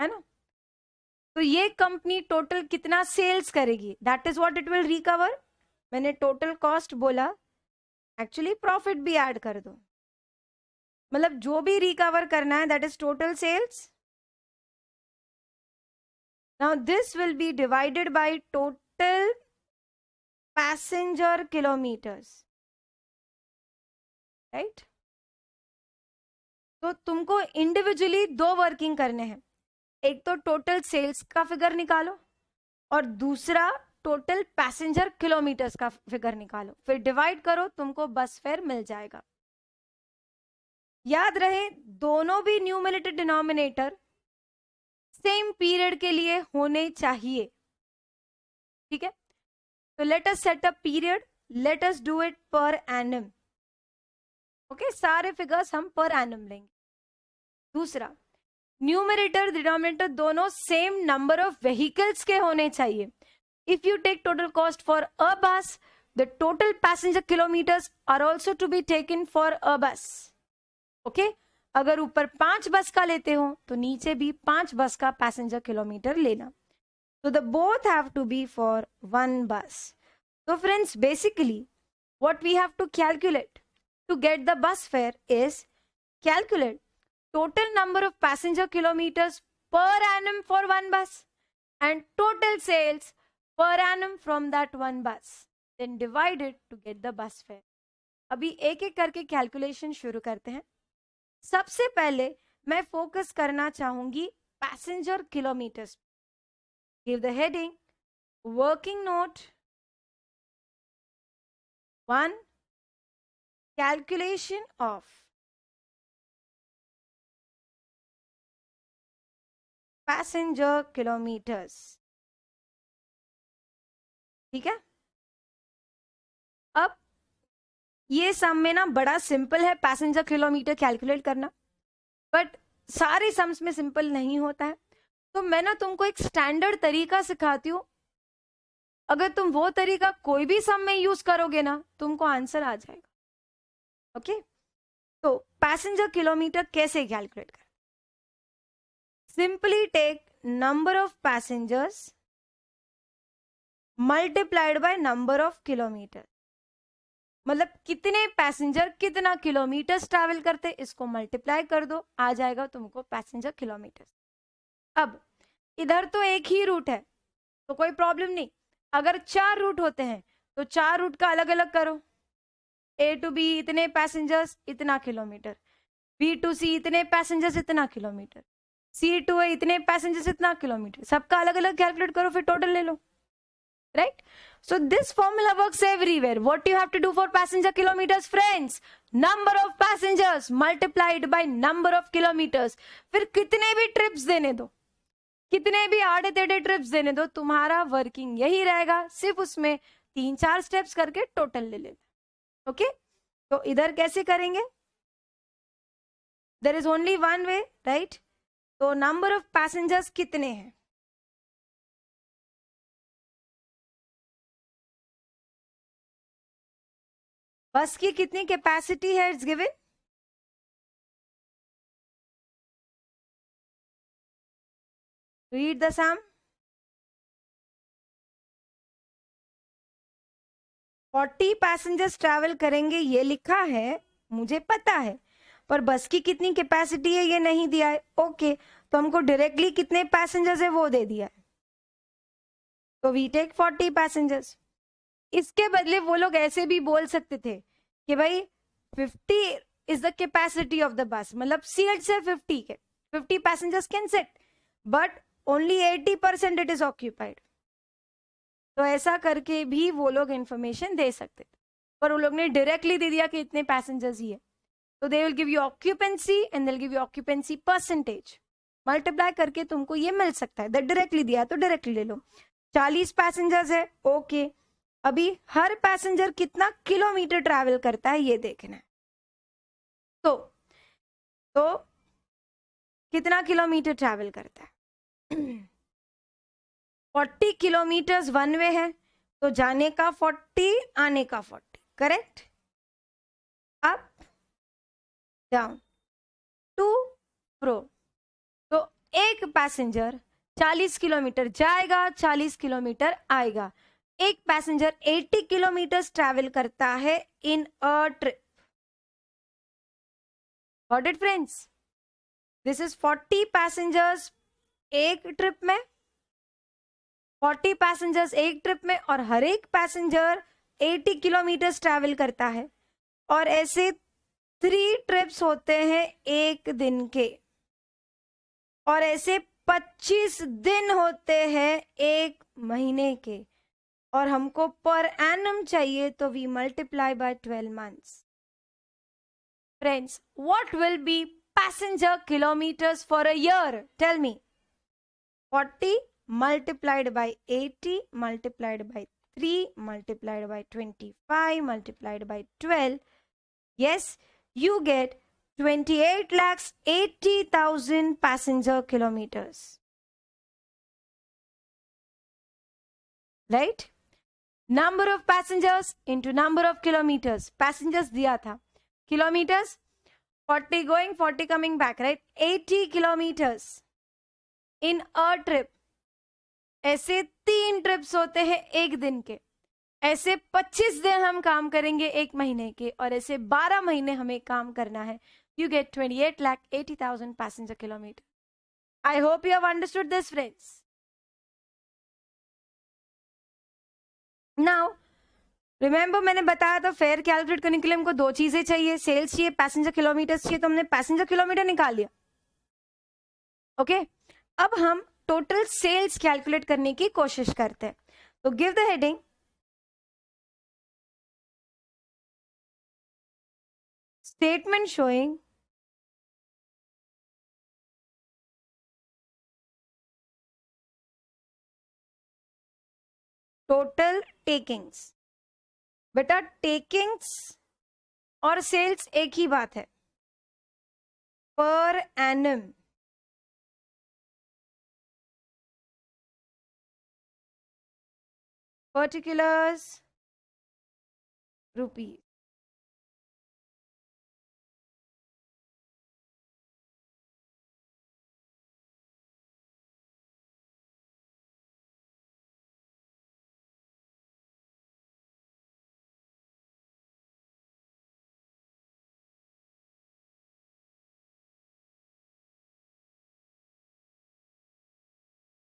है ना तो ये कंपनी टोटल कितना सेल्स करेगी that is what it will recover मैंने टोटल कॉस्ट बोला एक्चुअली प्रॉफिट भी ऐड कर दो मतलब जो भी रिकवर करना है that is total sales this will be divided by total passenger kilometres right right तो तुमको इंडिविजुअली दो वर्किंग करने हैं एक तो टोटल सेल्स का फिगर निकालो और दूसरा टोटल पैसेंजर किलोमीटर्स का फिगर निकालो फिर डिवाइड करो तुमको बस फेयर मिल जाएगा याद रहे दोनों भी न्यूमिलेटेड डिनोमिनेटर सेम पीरियड के लिए होने चाहिए ठीक है तो let us set up period let us do it per annum okay okay? सारे फिगर्स हम पर एनम लेंगे दूसरा न्यूमिनेटर डिनोमिनेटर दोनों सेम नंबर ऑफ व्हीकल्स के होने चाहिए if you take total cost for a bus the total passenger kilometres are also to be taken for a bus okay अगर ऊपर पांच बस का लेते हो तो नीचे भी पांच बस का पैसेंजर किलोमीटर लेना तो the both have to be for one bus तो friends basically what we have to calculate to get the bus fare is calculate total number of passenger kilometers per annum for one bus and total sales per annum from that one bus then divide it to get the bus fare abhi ek ek karke calculation shuru karte hain sabse pehle main focus karna chahungi passenger kilometers give the heading working note one calculation of passenger kilometers ठीक है अब ये सम में ना बड़ा सिंपल है पैसेंजर किलोमीटर कैलकुलेट करना बट सारे सम्स में सिंपल नहीं होता है तो मैं ना तुमको एक स्टैंडर्ड तरीका सिखाती हूँ अगर तुम वो तरीका कोई भी सम में यूज करोगे ना तुमको आंसर आ जाएगा ओके तो पैसेंजर किलोमीटर कैसे कैलकुलेट कर simply take number of passengers multiplied by number of kilometre मतलब कितने पैसेंजर कितना किलोमीटर ट्रैवल करते इसको मल्टीप्लाई कर दो आ जाएगा तुमको पैसेंजर किलोमीटर अब इधर तो एक ही रूट है तो कोई प्रॉब्लम नहीं अगर चार रूट होते हैं तो चार रूट का अलग अलग करो ए टू बी इतने पैसेंजर्स इतना किलोमीटर बी टू सी इतने पैसेंजर्स इतना किलोमीटर सी टू ए इतने पैसेंजर्स इतना किलोमीटर सबका अलग अलग कैलकुलेट करो फिर टोटल ले लो right so this formula works everywhere what you have to do for passenger kilometres friends number of passengers multiplied by number of kilometres फिर कितने भी ट्रिप्स देने दो कितने भी आड़े तेडे ट्रिप्स देने दो तुम्हारा वर्किंग यही रहेगा सिर्फ उसमें तीन चार स्टेप्स करके टोटल ले लेना ओके तो इधर कैसे करेंगे there is only one way right तो नंबर ऑफ पैसेंजर्स कितने हैं बस की कितनी कैपेसिटी है it's given read the sum forty passengers travel करेंगे ये लिखा है मुझे पता है पर बस की कितनी कैपेसिटी है ये नहीं दिया है ओके तो हमको डायरेक्टली कितने पैसेंजर्स है वो दे दिया है तो वी टेक फोर्टी पैसेंजर्स इसके बदले वो लोग ऐसे भी बोल सकते थे कि भाई fifty is the capacity of the bus मतलब सीट्स से फिफ्टी के fifty passengers can set but only eighty percent it is occupied तो ऐसा करके भी वो लोग इन्फॉर्मेशन दे सकते थे पर वो लोग ने डायरेक्टली दे दिया कि इतने पैसेंजर्स ही है तो they will give you occupancy and they give you occupancy percentage multiply करके तुमको ये मिल सकता है डायरेक्टली दिया तो डायरेक्टली ले लो चालीस पैसेंजर्स है ओके अभी हर पैसेंजर कितना किलोमीटर ट्रैवल करता है ये देखना है तो तो कितना किलोमीटर ट्रैवल करता है फोर्टी किलोमीटर वन वे है तो जाने का फोर्टी आने का forty correct up down to प्रो तो एक पैसेंजर चालीस किलोमीटर जाएगा चालीस किलोमीटर आएगा एक पैसेंजर एट्टी किलोमीटर ट्रेवल करता है in a trip friends this is forty passengers एक ट्रिप में 40 पैसेंजर्स एक ट्रिप में और हर एक पैसेंजर 80 किलोमीटर ट्रैवल करता है और ऐसे थ्री ट्रिप्स होते हैं एक दिन के और ऐसे 25 दिन होते हैं एक महीने के और हमको पर एनम चाहिए तो we multiply by 12 months friends what will be passenger kilometres for a year tell me 40 multiplied by 80 multiplied by 3 multiplied by 25 multiplied by 12 yes you get 28 lakhs 80,000 passenger kilometers right number of passengers into number of kilometers passengers diya tha kilometers 40 going 40 coming back right 80 kilometers in a trip ऐसे तीन ट्रिप्स होते हैं एक दिन के ऐसे 25 दिन हम काम करेंगे एक महीने के और ऐसे 12 महीने हमें काम करना है you get twenty eight 28 eighty thousand passenger kilometre I hope you have understood this friends now remember मैंने बताया था फेयर कैलकुलेट करने के लिए हमको दो चीजें चाहिए सेल्स चाहिए पैसेंजर किलोमीटर चाहिए तो हमने पैसेंजर किलोमीटर निकाल लिया ओके okay? अब हम टोटल सेल्स कैलकुलेट करने की कोशिश करते हैं तो give the heading statement showing total takings बेटा टेकिंग्स और सेल्स एक ही बात है per annum particulars rupees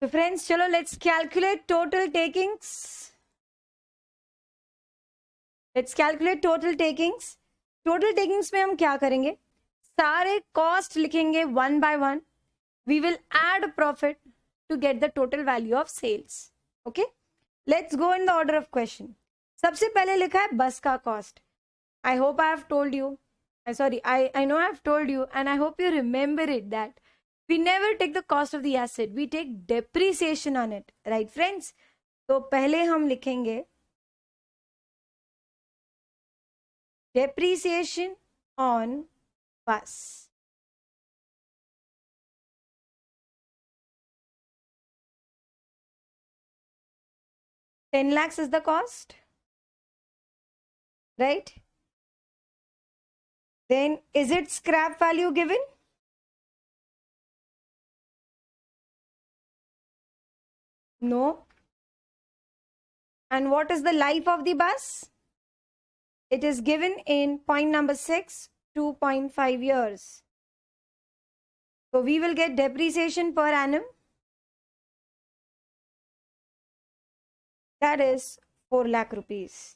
So friends, chalo, let's calculate total takings. Let's calculate total takings total takings में हम क्या करेंगे सारे कॉस्ट लिखेंगे one by one we will add profit to get the total value of sales okay let's go in the order of question सबसे पहले लिखा है बस का cost I hope I have told you I sorry I I know I have told you and I hope you remember it that we never take the cost of the asset we take depreciation on it right friends तो पहले हम लिखेंगे depreciation on bus. Ten lakhs is the cost, right? Then is it scrap value given? No. And what is the life of the bus? It is given in point number 6, 2.5 years. So we will get depreciation per annum. That is 4 lakh rupees.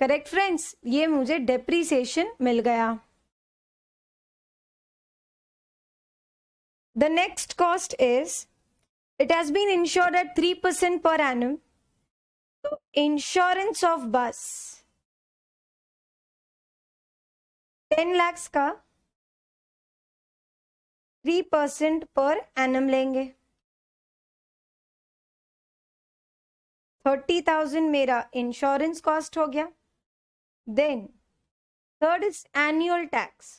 Correct friends, ye mujhe depreciation mil gaya. The next cost is, it has been insured at 3% per annum. insurance of bus. Ten lakhs का थ्री परसेंट पर एनम लेंगे थर्टी थाउजेंड मेरा इंश्योरेंस कॉस्ट हो गया then third is annual tax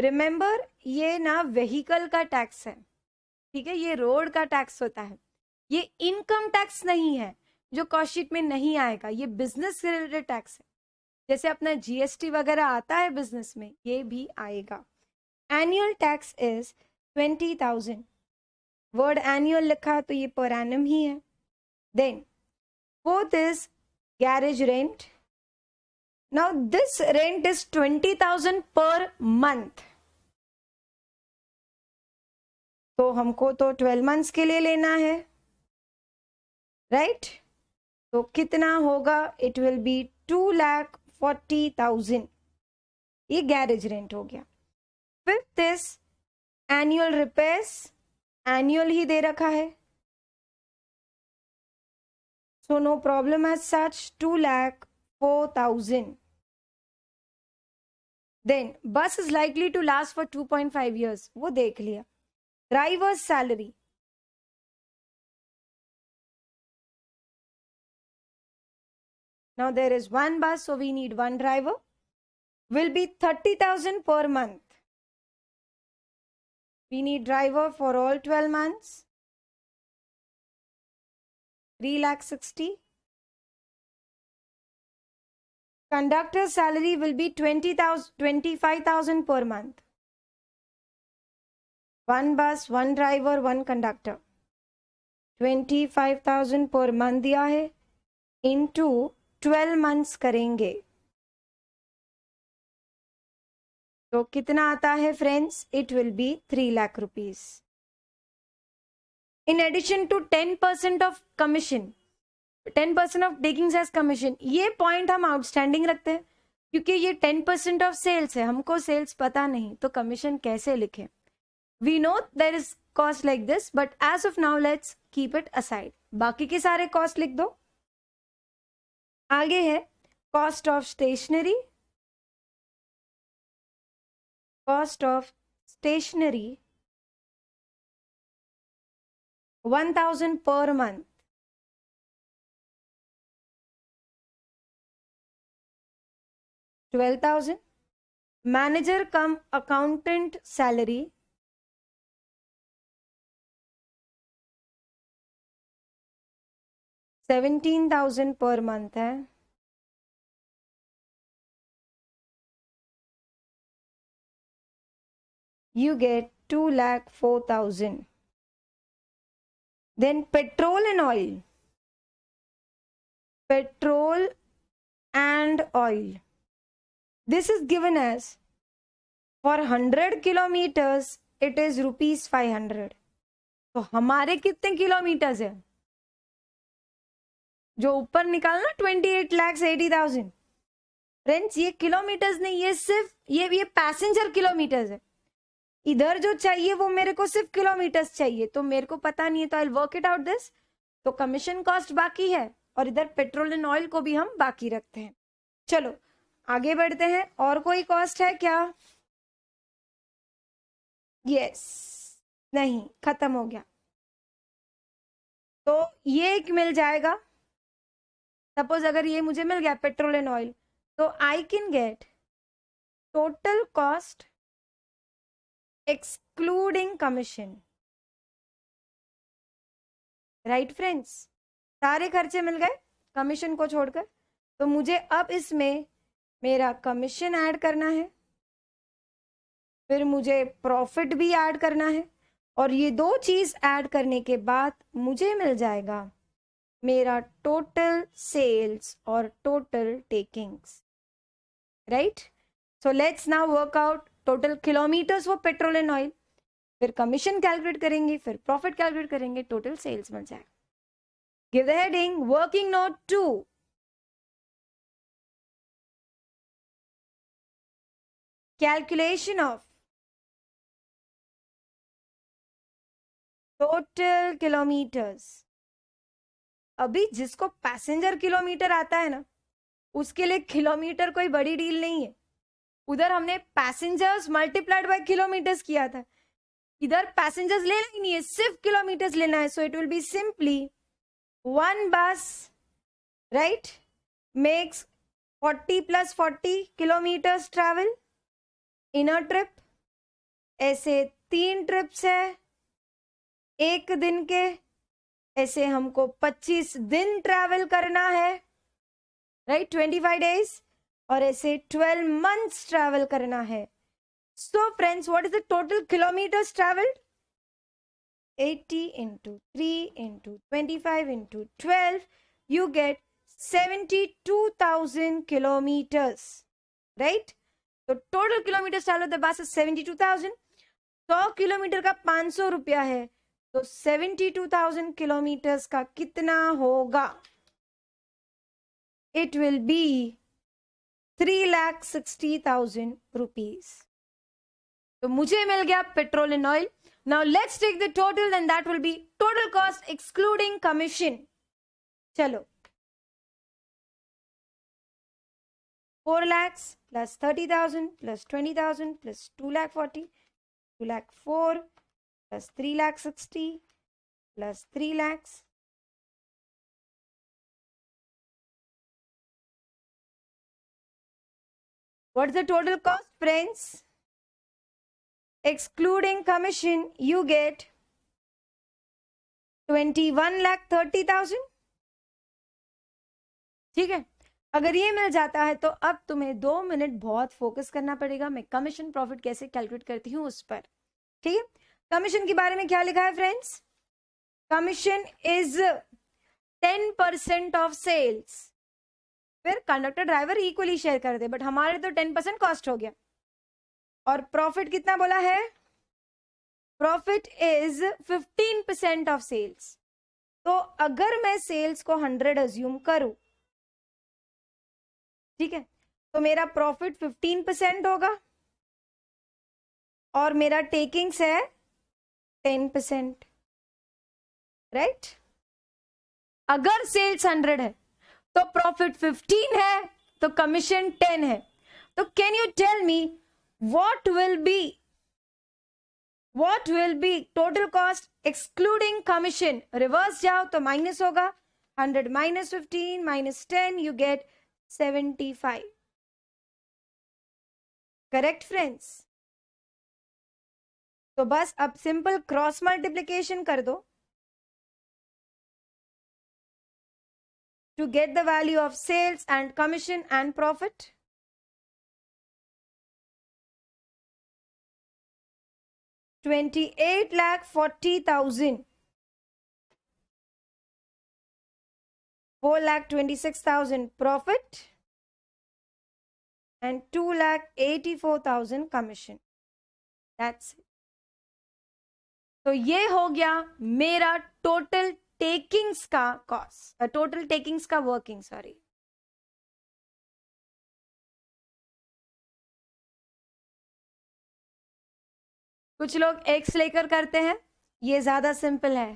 remember ये ना व्हीकल का टैक्स है ठीक है ये रोड का टैक्स होता है ये इनकम टैक्स नहीं है जो कॉस्टशीट में नहीं आएगा ये बिजनेस रिलेटेड टैक्स है जैसे अपना जीएसटी वगैरह आता है बिजनेस में ये भी आएगा annual tax is twenty thousand word annual लिखा तो ये पर एनम ही है then fourth is garage rent now this rent is twenty thousand per month तो हमको तो ट्वेल्व मंथ्स के लिए लेना है राइट right? तो कितना होगा it will be two lakh forty thousand ये गैरेज रेंट हो गया fifth is annual repairs annual ही दे रखा है so no problem as such two lakh four thousand then bus is likely to last for two point five years वो देख लिया drivers salary Now there is one bus, so we need one driver. Will be 30,000 per month. We need driver for all 12 months. 3 lakh 60. Conductor's salary will be 20,000, 25,000 per month. One bus, one driver, one conductor. 25,000 per month into twelve months करेंगे तो कितना आता है friends it will be three lakh rupees in addition to ten percent of commission ten percent of taking as commission ये पॉइंट हम आउटस्टैंडिंग रखते हैं क्योंकि ये टेन परसेंट ऑफ सेल्स है हमको सेल्स पता नहीं तो कमीशन कैसे लिखे we know there is cost like this but as of now let's keep it aside बाकी के सारे कॉस्ट लिख दो आगे है cost of stationery cost of stationery one thousand per month twelve thousand manager cum accountant salary seventeen thousand per month है you get two lakh four thousand then petrol and oil petrol and oil this is given as for hundred kilometres it is rupees five hundred तो हमारे कितने किलोमीटर्स हैं जो ऊपर निकालना twenty eight lakhs eighty thousand friends ये किलोमीटर्स नहीं ये सिर्फ ये ये पैसेंजर किलोमीटर्स है इधर जो चाहिए वो मेरे को सिर्फ किलोमीटर्स चाहिए तो मेरे को पता नहीं है तो I work it out this तो कमीशन कॉस्ट बाकी है और इधर पेट्रोल एंड ऑयल को भी हम बाकी रखते हैं चलो आगे बढ़ते हैं और कोई कॉस्ट है क्या यस नहीं खत्म हो गया तो ये एक मिल जाएगा सपोज अगर ये मुझे मिल गया पेट्रोल एंड ऑयल तो I can get total cost excluding commission right friends सारे खर्चे मिल गए कमीशन को छोड़कर तो मुझे अब इसमें मेरा कमीशन ऐड करना है फिर मुझे प्रॉफिट भी ऐड करना है और ये दो चीज़ ऐड करने के बाद मुझे मिल जाएगा मेरा टोटल सेल्स और total takings right so let's now work out total kilometres वो पेट्रोल एंड ऑयल फिर कमीशन कैलकुलेट करेंगे फिर प्रॉफिट कैलकुलेट करेंगे टोटल सेल्स बन जाएगा give the heading working note to calculation of total kilometres अभी जिसको पैसेंजर किलोमीटर आता है ना उसके लिए किलोमीटर कोई बड़ी डील नहीं है उधर हमने पैसेंजर्स मल्टीप्लाइड बाय किलोमीटर्स किया था इधर पैसेंजर्स लेना ही नहीं है सिर्फ किलोमीटर्स लेना है so it will be simply one bus right makes 40 plus 40 kilometres travel in a trip ऐसे तीन ट्रिप्स है एक दिन के ऐसे हमको 25 दिन ट्रैवल करना है राइट ट्वेंटी फाइव डेज और ऐसे 12 मंथ्स ट्रैवल करना है so friends what is the total kilometres travel 80 into into three twenty five into twelve you get seventy two thousand kilometres right तो टोटल किलोमीटर्स ट्रैवल होता बस सेवेंटी टू थाउजेंड सौ किलोमीटर का पाँच सौ रुपया है तो 72,000 किलोमीटर्स का कितना होगा it will be three lakh sixty thousand rupees तो मुझे मिल गया petrol and oil now let's take the total and that will be total cost excluding commission चलो four lakhs plus thirty thousand plus twenty thousand plus two lakh forty two lakh four plus 3 lakh 60 plus 3 lakhs what's the total cost friends excluding commission you get 21 lakh 30000 ठीक है अगर ये मिल जाता है तो अब तुम्हें दो मिनट बहुत फोकस करना पड़ेगा मैं कमीशन प्रॉफिट कैसे कैलकुलेट करती हूँ उस पर ठीक है कमीशन के बारे में क्या लिखा है friends commission is ten percent of sales फिर कंडक्टर ड्राइवर इक्वली शेयर करते बट हमारे तो टेन परसेंट कॉस्ट हो गया और प्रॉफिट कितना बोला है profit is fifteen percent of sales तो अगर मैं सेल्स को हंड्रेड अज्यूम करूं ठीक है तो मेरा प्रॉफिट फिफ्टीन परसेंट होगा और मेरा टेकिंग्स है परसेंट राइट अगर सेल्स हंड्रेड है तो प्रॉफिट फिफ्टीन है तो कमीशन टेन है तो can you tell me what will be what will be total cost excluding commission reverse जाओ तो माइनस होगा hundred minus fifteen minus ten you get seventy five correct friends तो बस अब सिंपल क्रॉस मल्टीप्लीकेशन कर दो to get the value of sales and commission and profit twenty eight lakh forty thousand four lakh twenty six thousand profit and two lakh eighty four thousand commission that's it तो ये हो गया मेरा टोटल टेकिंग्स का कॉस्ट टोटल टेकिंग्स का वर्किंग सॉरी कुछ लोग एक्स लेकर करते हैं ये ज्यादा सिंपल है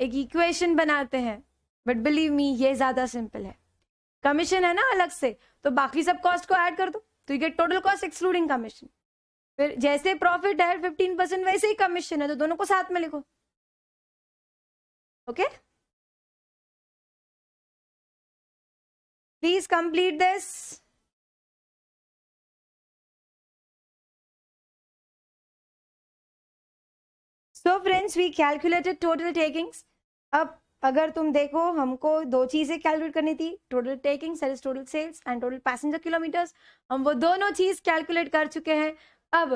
एक इक्वेशन बनाते हैं बट बिलीव मी ये ज्यादा सिंपल है कमीशन है ना अलग से तो बाकी सब कॉस्ट को ऐड कर दो तो you get total cost excluding commission फिर जैसे प्रॉफिट है फिफ्टीन परसेंट वैसे ही कमीशन है तो दोनों को साथ में लिखो okay please complete this so friends we calculated total takings अब अगर तुम देखो हमको दो चीज़ें कैलकुलेट करनी थी total taking takings total sales and total passenger kilometres हम वो दोनों चीज़ कैलकुलेट कर चुके हैं अब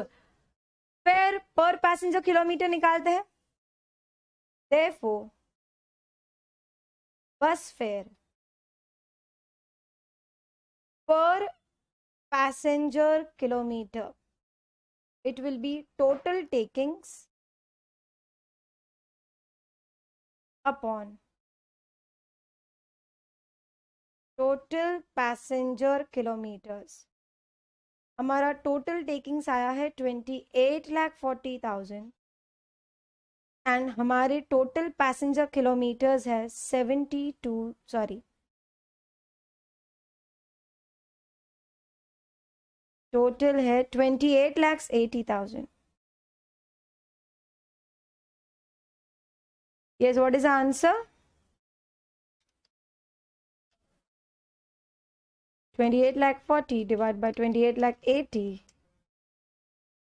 फेयर पर पैसेंजर किलोमीटर निकालते हैं देफो bus fare per passenger kilometre it will be total takings upon total passenger kilometres हमारा टोटल टेकिंग्स आया है twenty eight lakh forty thousand and हमारे टोटल पैसेंजर किलोमीटर्स है सेवेंटी टू सॉरी टोटल है twenty eight lakhs eighty thousand yes what is answer 28 lakh 40 divided by 28 lakh 80.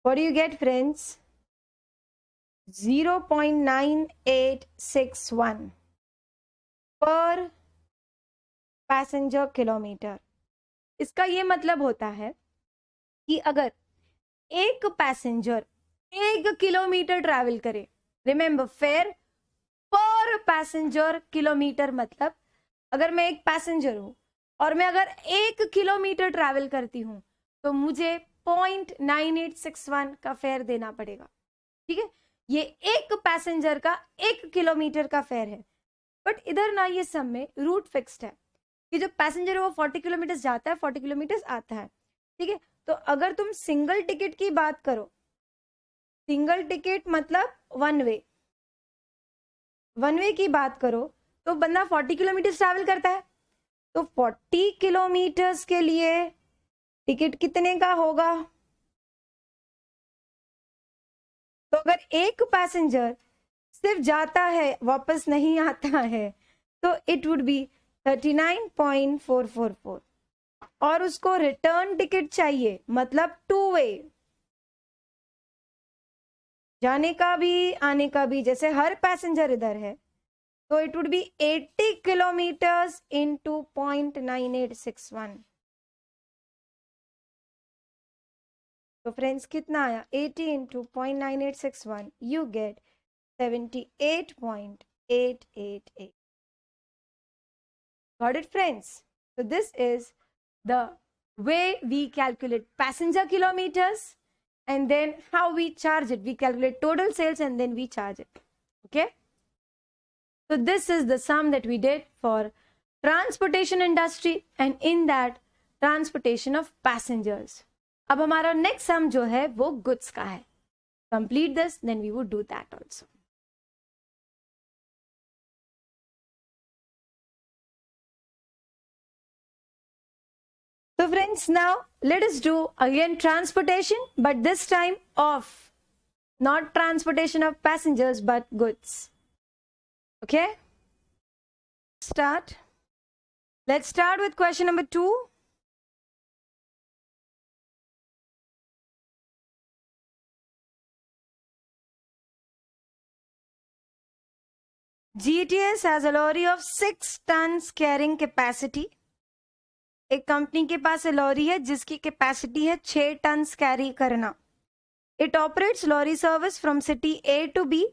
What do you get, friends? 0 0.9861 per passenger kilometre इसका ये मतलब होता है कि अगर एक पैसेंजर एक किलोमीटर ट्रैवल करे remember fare per passenger kilometre मतलब अगर मैं एक पैसेंजर हूँ और मैं अगर एक किलोमीटर ट्रैवल करती हूँ तो मुझे point nine eight six one का फेयर देना पड़ेगा ठीक है ये एक पैसेंजर का एक किलोमीटर का फेयर है बट इधर ना ये सब में रूट फिक्स्ड है कि जो पैसेंजर है वो फोर्टी किलोमीटर जाता है फोर्टी किलोमीटर आता है ठीक है तो अगर तुम सिंगल टिकट की बात करो सिंगल टिकट मतलब वन वे वन वे की बात करो तो बंदा फोर्टी किलोमीटर ट्रैवल करता है तो 40 किलोमीटर्स के लिए टिकट कितने का होगा तो अगर एक पैसेंजर सिर्फ जाता है वापस नहीं आता है तो इट वुड बी 39.444 और उसको रिटर्न टिकट चाहिए मतलब टू वे जाने का भी आने का भी जैसे हर पैसेंजर इधर है So it would be 80 kilometers into 0.9861. So friends, कितना आया 80 into point nine eight six Got it, friends? So this is the way we calculate passenger kilometers and then how we charge it. We calculate total sales and then we charge it. Okay. So this is the sum that we did for transportation industry and in that transportation of passengers. अब हमारा next sum जो है वो goods का है. Complete this, then we would do that also. So friends, now let us do again transportation, but this time of not transportation of passengers, but goods. Okay? Start. Let's start with question number 2 GTS has a lorry of six tons carrying capacity. एक कंपनी के पास लॉरी है जिसकी कैपेसिटी है छः टन कैरी करना it operates lorry service from city A to B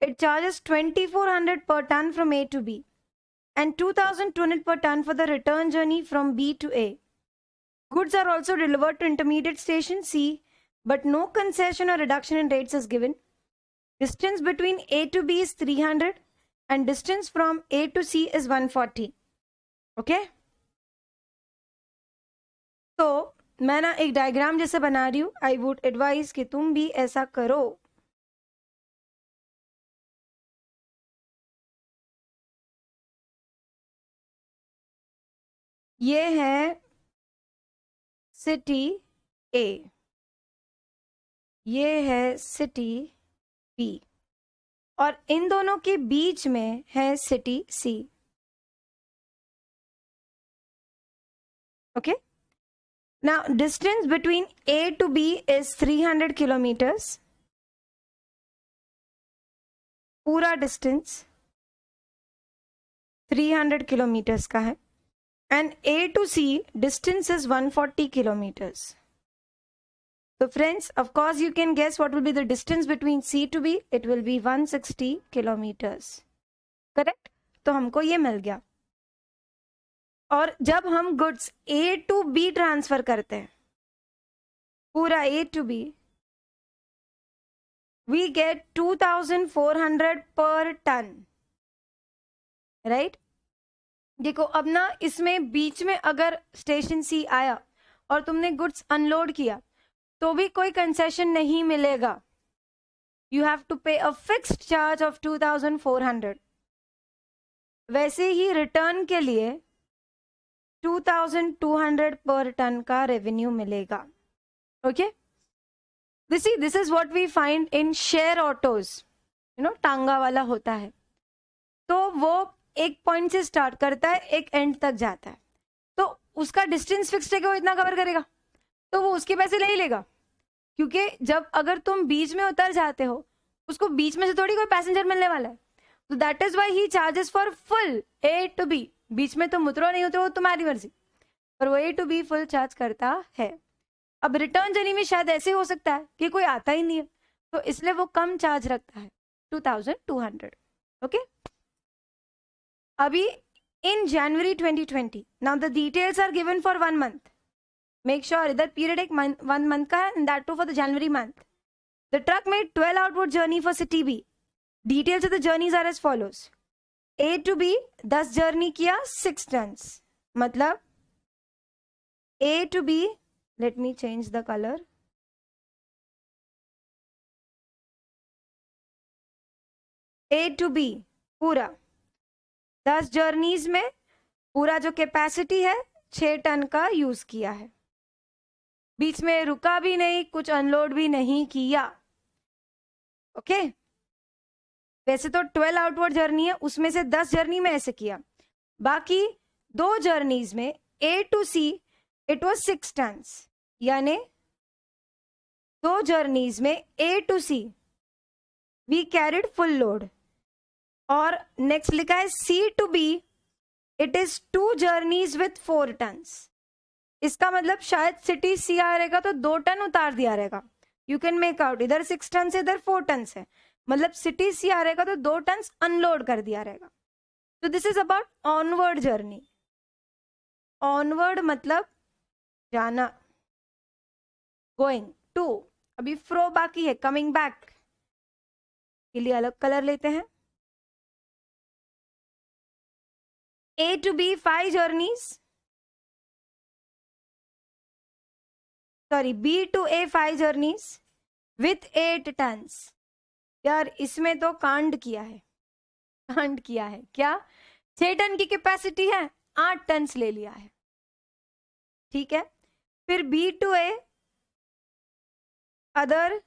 It charges 2400 per ton from A to B and 2200 per ton for the return journey from B to A. Goods are also delivered to intermediate station C, but no concession or reduction in rates is given. Distance between A to B is 300 and distance from A to C is 140. Okay? So, मैं ना एक diagram जैसे बना रही हूँ आई वुड कि तुम भी ऐसा करो ये है सिटी ए ये है सिटी बी और इन दोनों के बीच में है city C okay now distance between A to B is 300 kilometres पूरा डिस्टेंस 300 किलोमीटर्स का है and A to C distance is 140 kilometers. So friends, of course you can guess what will be the distance between C to B. It will be 160 kilometers. Correct तो हमको ये मिल गया और जब हम goods A to B transfer करते हैं पूरा A to B we get 2400 per ton right देखो अब ना इसमें बीच में अगर स्टेशन सी आया और तुमने गुड्स अनलोड किया तो भी कोई कंसेशन नहीं मिलेगा you have to pay a fixed charge of two thousand four hundred वैसे ही रिटर्न के लिए two thousand two hundred per ton का रेवेन्यू मिलेगा okay this this is what we find in share autos you know टांगा वाला होता है तो वो एक पॉइंट से स्टार्ट करता है एक एंड तक जाता है तो उसका डिस्टेंस फिक्स है कि वो इतना कवर करेगा तो वो उसके पैसे ले ही लेगा क्योंकि जब अगर तुम बीच में उतर जाते हो उसको बीच में से थोड़ी कोई पैसेंजर मिलने वाला है तो that is why he charges for full A to B बीच में तुम उतरो नहीं उतरो तुम्हारी मर्जी पर वो A to B full charge करता है अब रिटर्न जर्नी में शायद ऐसे हो सकता है कि कोई आता ही नहीं है तो इसलिए वो कम चार्ज रखता है two thousand two hundred okay अभी in January 2020 now the details are given for one month make sure इधर पीरियड एक वन मंथ का है that to for the January month the truck made twelve outward journey for city B details of the journeys are as follows A to B दस जर्नी किया सिक्स टर्नस मतलब A to B let me change the colour A to B पूरा दस जर्नीज में पूरा जो कैपेसिटी है छः टन का यूज़ किया है बीच में रुका भी नहीं कुछ अनलोड भी नहीं किया ओके वैसे तो ट्वेल्व आउटवर्ड जर्नी है उसमें से दस जर्नी में ऐसे किया बाकी दो जर्नीज में A to C it was six tons यानी दो जर्नीज में A to C we carried full load और नेक्स्ट लिखा है C to B it is two journeys with four ton इसका मतलब शायद सिटी सी आ रहेगा तो दो टन उतार दिया रहेगा यू कैन मेक आउट इधर सिक्स टन से इधर फोर टन है मतलब सिटी सी आ रहेगा तो दो टन अनलोड कर दिया रहेगा तो this is about onward journey onward मतलब जाना गोइंग टू अभी फ्रो बाकी है कमिंग बैक के लिए अलग कलर लेते हैं A to B, five journeys. Sorry, B to A, five journeys with eight turns. यार इसमें तो कांड किया है कांड किया है क्या छह टन की कैपेसिटी है आठ टन ले लिया है ठीक है फिर B to A other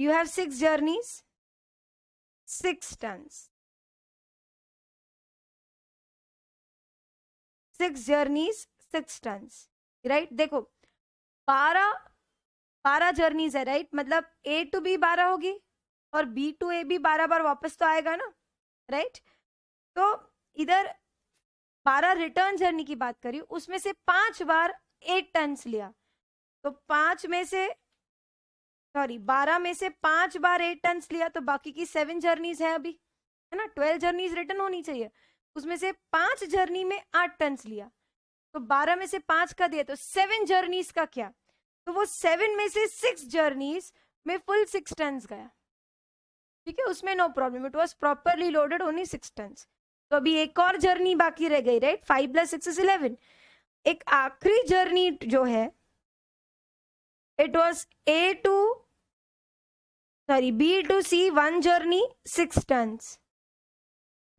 you have six journeys six ton six journeys six ton right देखो बारह बारह जर्नीज है राइट मतलब ए टू बी बारह होगी और बी टू ए भी बारह बार वापस तो आएगा ना राइट तो इधर बारह रिटर्न जर्नी की बात करी उसमें से पांच बार एट टन्स लिया तो पांच में से सॉरी बारह में से पांच बार एट टन्स लिया तो बाकी की सेवन जर्नीज है अभी है ना ट्वेल्व जर्नीज रिटर्न होनी चाहिए उसमें से पांच जर्नी में आठ टन लिया तो बारह में से पांच का दिया तो सेवन जर्नीस का क्या तो वो सेवन में से सिक्स जर्नीस में फुल सिक्स टन गया ठीक है उसमें no problem it was properly loaded only six ton तो अभी एक और जर्नी बाकी रह गई right five plus six is eleven एक आखिरी जर्नी जो है it was A to sorry B to C one journey six ton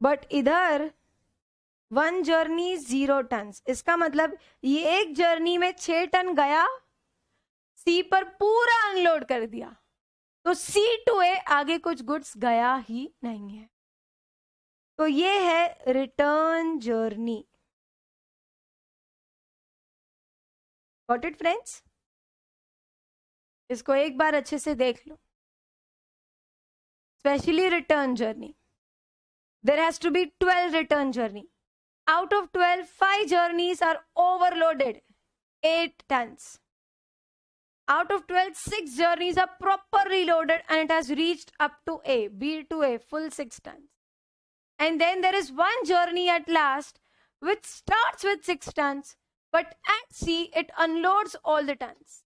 but इधर वन जर्नी जीरो टन इसका मतलब ये एक जर्नी में छह टन गया सी पर पूरा अनलोड कर दिया तो सी टू ए आगे कुछ गुड्स गया ही नहीं है तो ये है return journey what it friends इसको एक बार अच्छे से देख लो specially return journey there has to be twelve return journey out of 12 five journeys are overloaded 8 tons out of 12 six journeys are properly loaded and it has reached up to a b to a full 6 tons and then there is one journey at last which starts with 6 tons but at c it unloads all the tons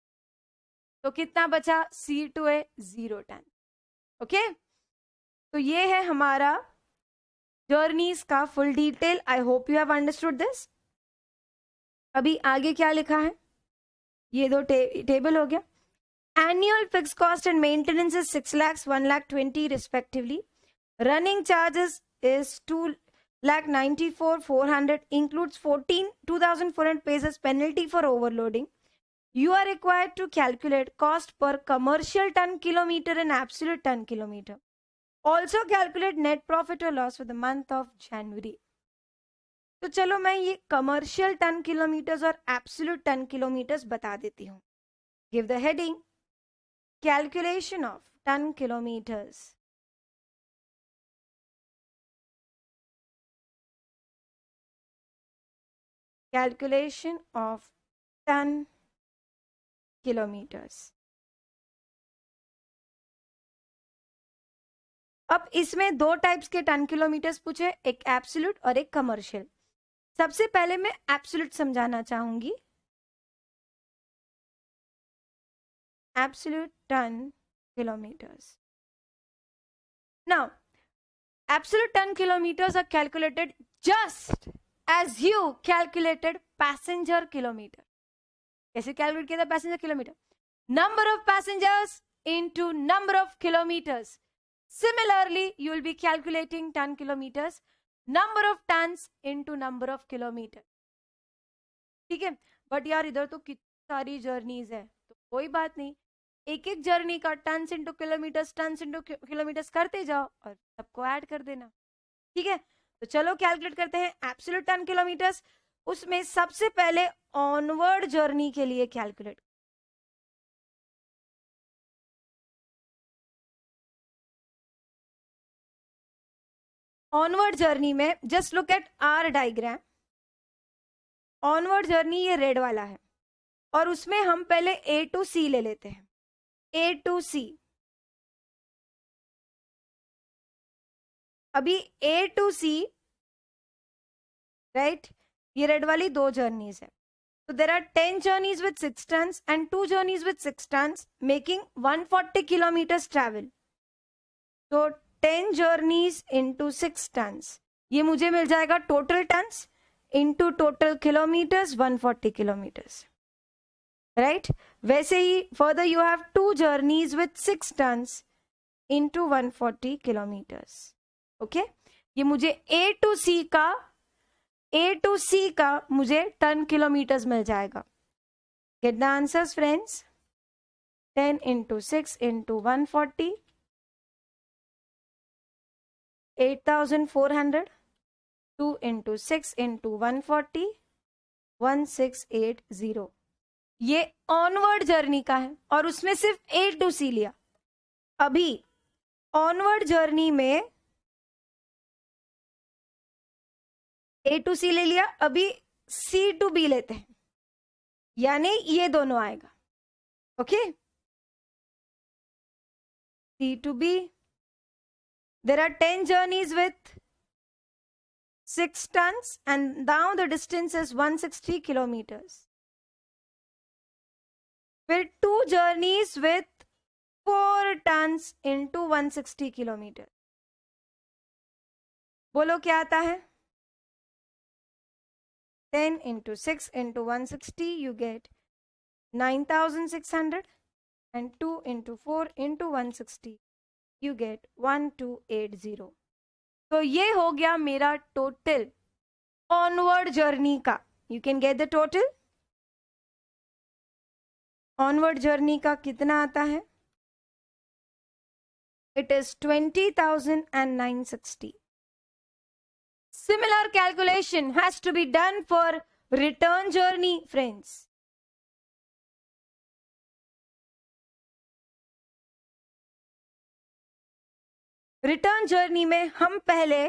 तो कितना बचा C to A zero ton okay तो ये है हमारा जर्नीस का full detail I hope you have understood this अभी आगे क्या लिखा है ये दो टे, टेबल हो गया annual fix cost and maintenance is six lakhs one lakh twenty respectively running charges is two lakh ninety four four hundred includes fourteen two thousand four hundred pages penalty for overloading you are required to calculate cost per commercial ton kilometre and absolute ton kilometre also calculate net profit और loss for the month of January तो चलो मैं ये कमर्शियल टन किलोमीटर्स और एप्सुलट टन किलोमीटर्स बता देती हूँ give the heading calculation of ton kilometres calculation of ton kilometres अब इसमें दो टाइप्स के टन किलोमीटर्स पूछे एक एप्सुलट और एक कमर्शियल सबसे पहले मैं एप्सुलट समझाना चाहूंगी absolute ton kilometres now absolute ton kilometres are calculated just as you calculated passenger kilometre कैसे कैलकुलेट किया था passenger kilometre number of passengers into number of kilometres Similarly, you will be calculating ton kilometers, number of tons into number of kilometer. ठीक है बट यार इधर तो कितनी सारी जर्नीज है तो कोई बात नहीं एक एक जर्नी का tons into kilometres tons into kilometres करते जाओ और सबको ऐड कर देना ठीक है तो चलो कैलकुलेट करते हैं एप्सुलट टन किलोमीटर्स उसमें सबसे पहले ऑनवर्ड जर्नी के लिए कैलकुलेट ऑनवर्ड जर्नी में just look at our diagram onward journey ये रेड वाला है और उसमें हम पहले ए टू सी ले लेते हैं ए टू सी अभी ए टू सी राइट ये रेड वाली दो जर्नीज है तो there are ten journeys with six tons and two journeys with six tons making one forty kilometres travel तो ten journeys into six tons ये मुझे मिल जाएगा total tons into total kilometres 140 kilometres right वैसे ही further you have two journeys with six tons into one forty kilometres okay ये मुझे ए टू सी का ए टू सी का मुझे टन किलोमीटर्स मिल जाएगा get the answers friends ten into six into one forty 8400 2 into 6 into 140 1680 ये ऑनवर्ड जर्नी का है और उसमें सिर्फ ए टू सी लिया अभी ऑनवर्ड जर्नी में ए टू सी ले लिया अभी सी टू बी लेते हैं यानी ये दोनों आएगा okay C to B There are 10 journeys with 6 tons and now the distance is 160 kilometers. With 2 journeys with 4 tons into 160 kilometers. Bolo kya aata hai? 10 into 6 into 160 you get 9600 and 2 into 4 into 160 you get one two eight zero तो ये हो गया मेरा टोटल ऑनवर्ड जर्नी का you can get the total onward journey का कितना आता है it is twenty thousand and nine sixty similar calculation has to be done for return journey friends return journey में हम पहले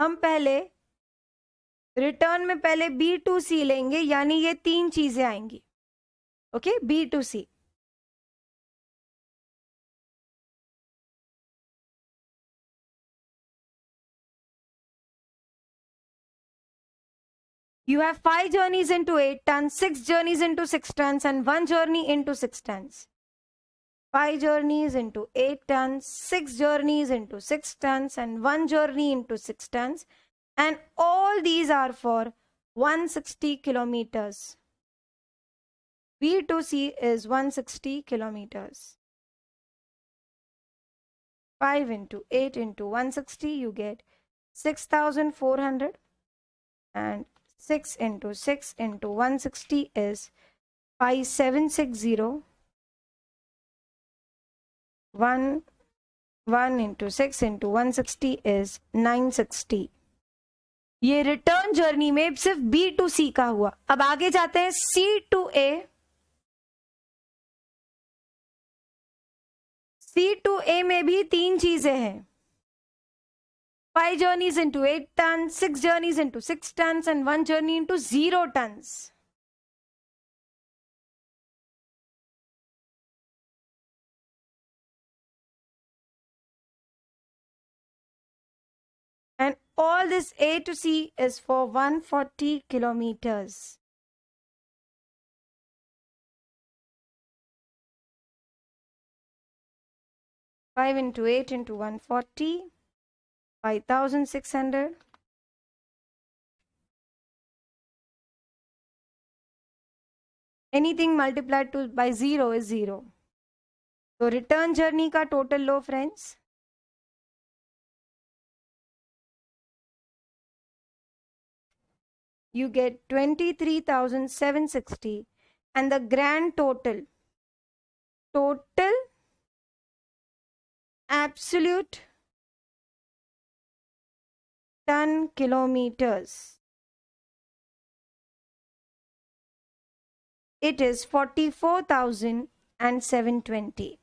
हम पहले रिटर्न में पहले बी टू सी लेंगे यानी ये तीन चीजें आएंगी okay B to C You have five journeys into eight tons, six journeys into six tons, and one journey into six tons. Five journeys into eight tons, six journeys into six tons, and one journey into six tons. And all these are for 160 kilometers. B2C is 160 kilometers. 5 into 8 into 160, you get 6400 and 6 into 6 into 160 is 5760 1 1 into one into is is sixty ये रिटर्न जर्नी में सिर्फ बी टू सी का हुआ अब आगे जाते हैं सी टू ए सी टू ए में भी तीन चीजें हैं 5 journeys into 8 tons, 6 journeys into 6 tons and 1 journey into 0 tons. And all this A to C is for 140 kilometers. Five into eight into one forty 5600 anything multiplied to by 0 is 0 so return journey ka total Low friends you get 23760 and the grand total total absolute 10 kilometers. It is 44,720.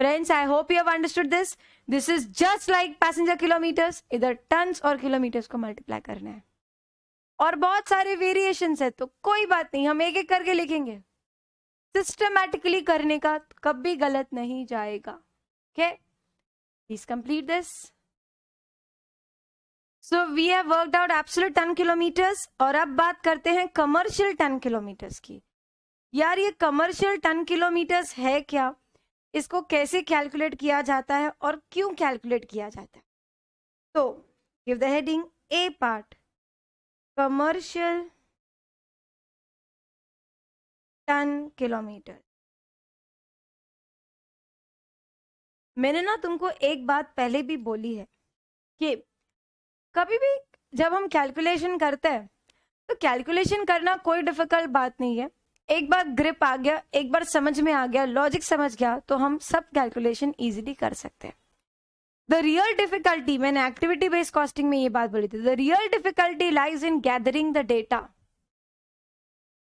Friends, I hope you have understood this. This is just like passenger kilometers. इधर tons और kilometers को multiply करना है और बहुत सारे variations है तो कोई बात नहीं हम एक एक करके लिखेंगे सिस्टमैटिकली करने का कभी गलत नहीं जाएगा okay please complete this so we have worked out absolute ton kilometres और अब बात करते हैं कमर्शियल टेन किलोमीटर्स की यार ये कमर्शियल टेन किलोमीटर्स है क्या इसको कैसे कैलकुलेट किया जाता है और क्यों कैलकुलेट किया जाता है तो give the heading a part commercial ton kilometre मैंने ना तुमको एक बात पहले भी बोली है कि कभी भी जब हम कैलकुलेशन करते हैं तो कैलकुलेशन करना कोई डिफिकल्ट बात नहीं है एक बार ग्रिप आ गया एक बार समझ में आ गया लॉजिक समझ गया तो हम सब कैलकुलेशन इजीली कर सकते हैं द रियल डिफिकल्टी मैंने एक्टिविटी बेस्ड कॉस्टिंग में ये बात बोली थी the real difficulty lies in gathering the data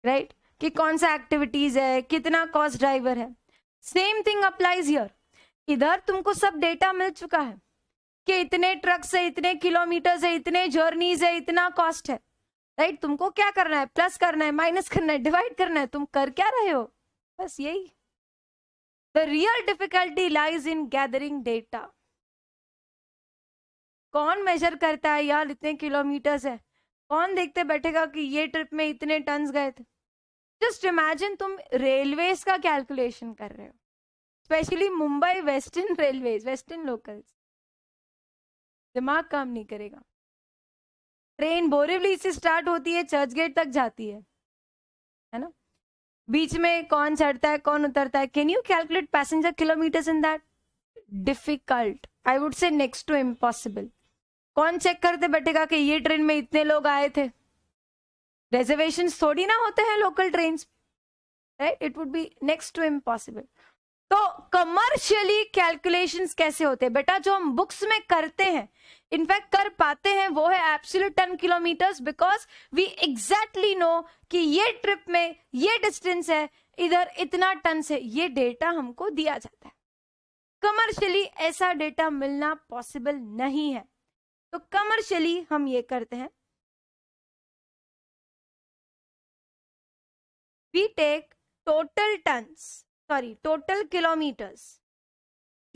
right कि कौन सा एक्टिविटीज है कितना कॉस्ट ड्राइवर है सेम थिंग अप्लाइज हियर इधर तुमको सब डेटा मिल चुका है कि इतने ट्रक से इतने किलोमीटर से इतने जर्नी से इतना कॉस्ट है राइट तुमको क्या करना है प्लस करना है माइनस करना है डिवाइड करना है तुम कर क्या रहे हो बस यही the real difficulty lies in gathering data कौन मेजर करता है यार इतने किलोमीटर्स है कौन देखते बैठेगा कि ये ट्रिप में इतने टन्स गए थे जस्ट इमेजिन तुम रेलवेज का कैलकुलेशन कर रहे हो specially Mumbai western railways western locals दिमाग काम नहीं करेगा ट्रेन बोरिवली से स्टार्ट होती है चर्च गेट तक जाती है है ना बीच में कौन चढ़ता है कौन उतरता है can you calculate passenger kilometres in that difficult I would say next to impossible कौन चेक करते बैठेगा कि ये ट्रेन में इतने लोग आए थे रिजर्वेशन थोड़ी ना होते हैं local train right it would be next to impossible तो कमर्शियली कैलकुलेशंस कैसे होते हैं बेटा जो हम बुक्स में करते हैं इनफैक्ट कर पाते हैं वो है absolute ton kilometres because we exactly know कि ये ट्रिप में ये डिस्टेंस है इधर इतना टन से ये डेटा हमको दिया जाता है कमर्शियली ऐसा डेटा मिलना पॉसिबल नहीं है तो कमर्शियली हम ये करते हैं we take total tons sorry total kilometres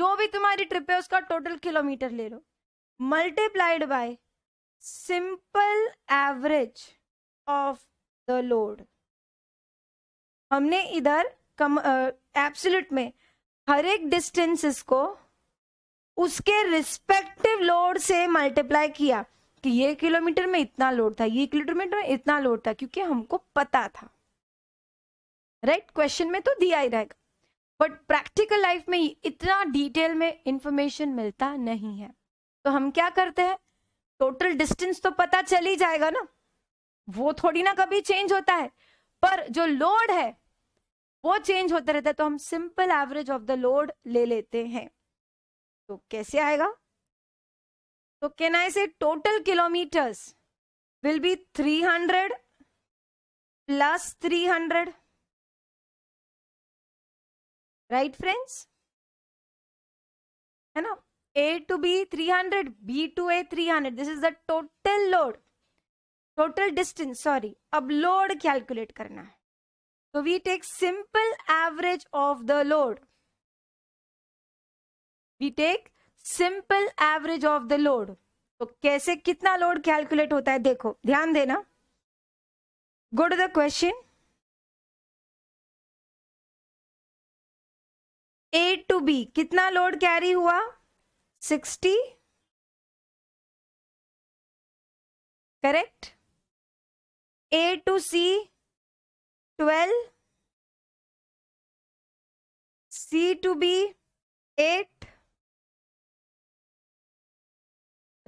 जो भी तुम्हारी ट्रिप है उसका टोटल किलोमीटर ले लो multiplied by simple average of the load हमने इधर कम एब्सोल्यूट में हर एक डिस्टेंसेस को उसके रिस्पेक्टिव लोड से मल्टीप्लाई किया कि ये किलोमीटर में इतना लोड था ये किलोमीटर में इतना लोड था क्योंकि हमको पता था राइट right? क्वेश्चन में तो दिया ही रहेगा बट प्रैक्टिकल लाइफ में इतना डिटेल में इंफॉर्मेशन मिलता नहीं है तो हम क्या करते हैं टोटल डिस्टेंस तो पता चल ही जाएगा ना वो थोड़ी ना कभी चेंज होता है पर जो लोड है वो चेंज होता रहता है तो हम simple average of the load ले लेते हैं तो कैसे आएगा तो can I say total kilometres will be 300 plus 300 right friends है ना A to B 300 B to A 300 this is the total load total distance sorry अब लोड कैलकुलेट करना है तो we take simple average of the load we take simple average of the load तो कैसे कितना लोड कैलकुलेट होता है देखो ध्यान देना go to the question A to B कितना लोड कैरी हुआ sixty correct A to C twelve C to B eight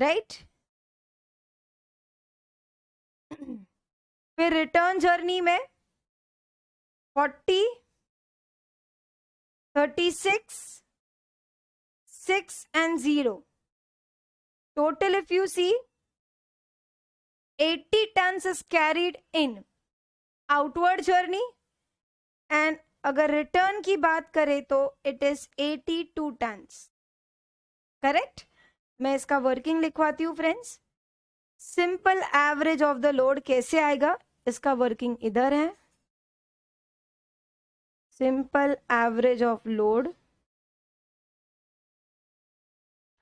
right फिर रिटर्न जर्नी में forty thirty six six and zero total if you see eighty tons is carried in outward journey and अगर रिटर्न की बात करें तो it is eighty two tons correct मैं इसका वर्किंग लिखवाती हूँ friends simple average of the load कैसे आएगा इसका वर्किंग इधर है सिंपल एवरेज ऑफ लोड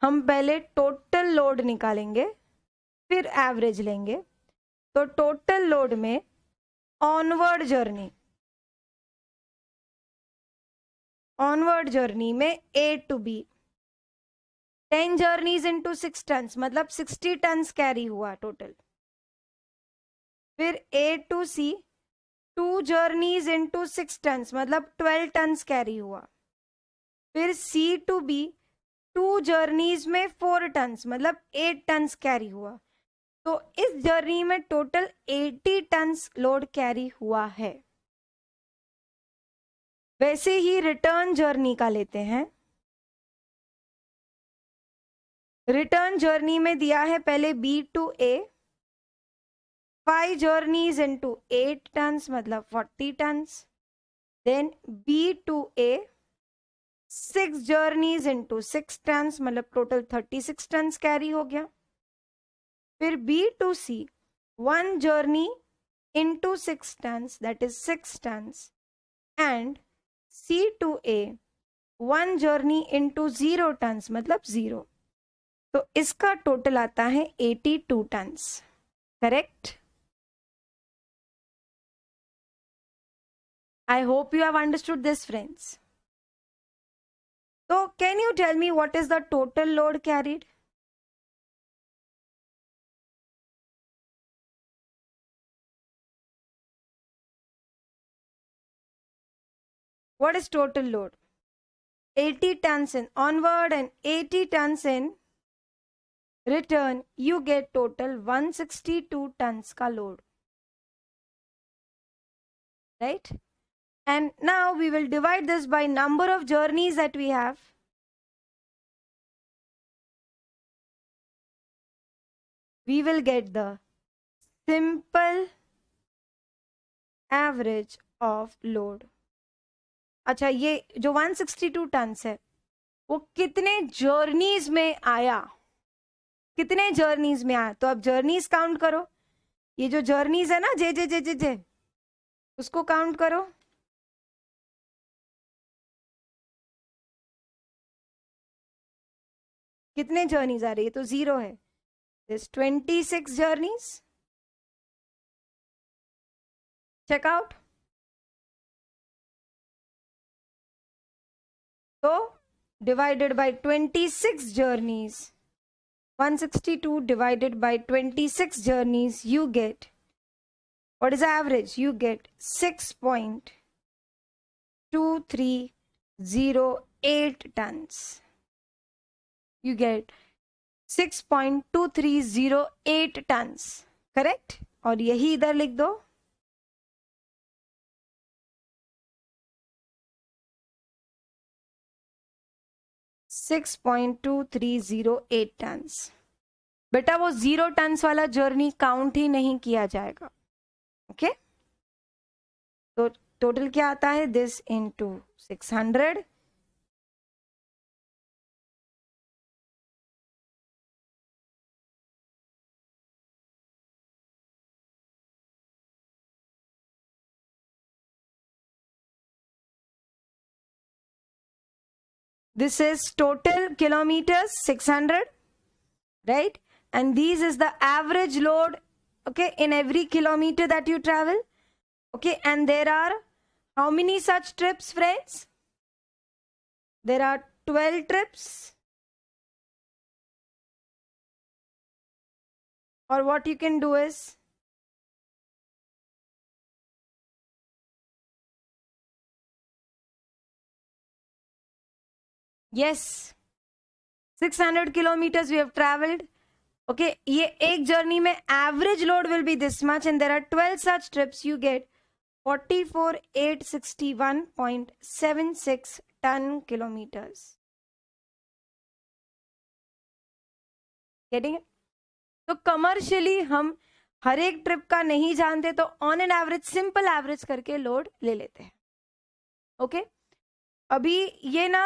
हम पहले टोटल लोड निकालेंगे फिर एवरेज लेंगे तो टोटल लोड में ऑनवर्ड जर्नी ऑनवर्ड जर्नी में A to B ten journeys into six tons मतलब सिक्सटी टन्स कैरी हुआ टोटल फिर A to C two journeys into six tons मतलब ट्वेल्व टन कैरी हुआ फिर C to B two journeys में फोर टन मतलब एट टन कैरी हुआ तो इस जर्नी में total eighty ton load carry हुआ है वैसे ही रिटर्न जर्नी का लेते हैं रिटर्न जर्नी में दिया है पहले B to A five journeys into eight ton मतलब forty tons then B to A six journeys into six tons मतलब total thirty six tons carry हो गया फिर B to C one journey into six tons that is six tons and C to A one journey into zero tons मतलब जीरो तो इसका टोटल आता है eighty two tons correct I hope you have understood this, friends. So, can you tell me what is the total load carried? What is total load? 80 tons in onward and 80 tons in return. You get total 162 tons ka load. Right? And now we will divide this by number of journeys that we have. We will get the simple average of load. अच्छा ये जो 162 टन्स है वो कितने जर्नीज में आया कितने जर्नीज में आया तो अब जर्नीज काउंट करो ये जो जर्नीज है ना जे जे जे जे जे उसको काउंट करो कितने जर्नीज आ रही है तो जीरो है ट्वेंटी सिक्स जर्नीज चेकआउट तो divided by twenty six journeys 162 divided by 26 journeys you get what is the average you get 6.2308 tons you get 6.2308 tons correct और यही इधर लिख दो six point two three zero eight tons बेटा वो जीरो टन्स वाला जर्नी काउंट ही नहीं किया जाएगा ओके okay? तो टोटल क्या आता है this into six hundred This is total kilometers 600, right? And these is the average load, okay, in every kilometer that you travel. Okay, and there are how many such trips, friends? There are 12 trips. Or what you can do is yes six hundred kilometres we have travelled okay ये एक जर्नी में average load will be this much and there are twelve such trips you get forty four eight sixty one point seven six ton kilometres getting तो कमर्शियली हम हर एक ट्रिप का नहीं जानते तो on an average simple average करके लोड ले लेते हैं ओके okay? अभी ये ना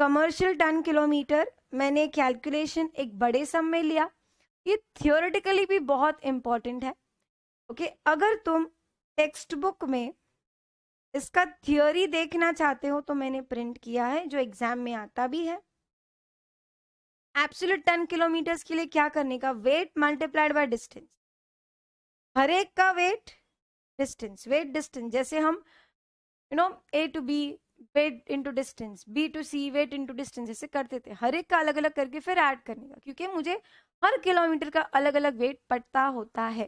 कमर्शियल टन किलोमीटर मैंने कैलकुलेशन एक बड़े सम में लिया ये थियोरेटिकली भी बहुत इम्पॉर्टेंट है ओके okay, अगर तुम टेक्स्ट बुक में इसका थियोरी देखना चाहते हो तो मैंने प्रिंट किया है जो एग्जाम में आता भी है एप्सुलट टेन किलोमीटर्स के लिए क्या करने का वेट मल्टीप्लाइड बाय डिस्टेंस हर एक का वेट डिस्टेंस वेट डिस्टेंस जैसे हम you know A to B weight into distance B to C weight into distance ऐसे करते थे हर एक का अलग अलग करके फिर ऐड करने का क्योंकि मुझे हर किलोमीटर का अलग अलग वेट पड़ता होता है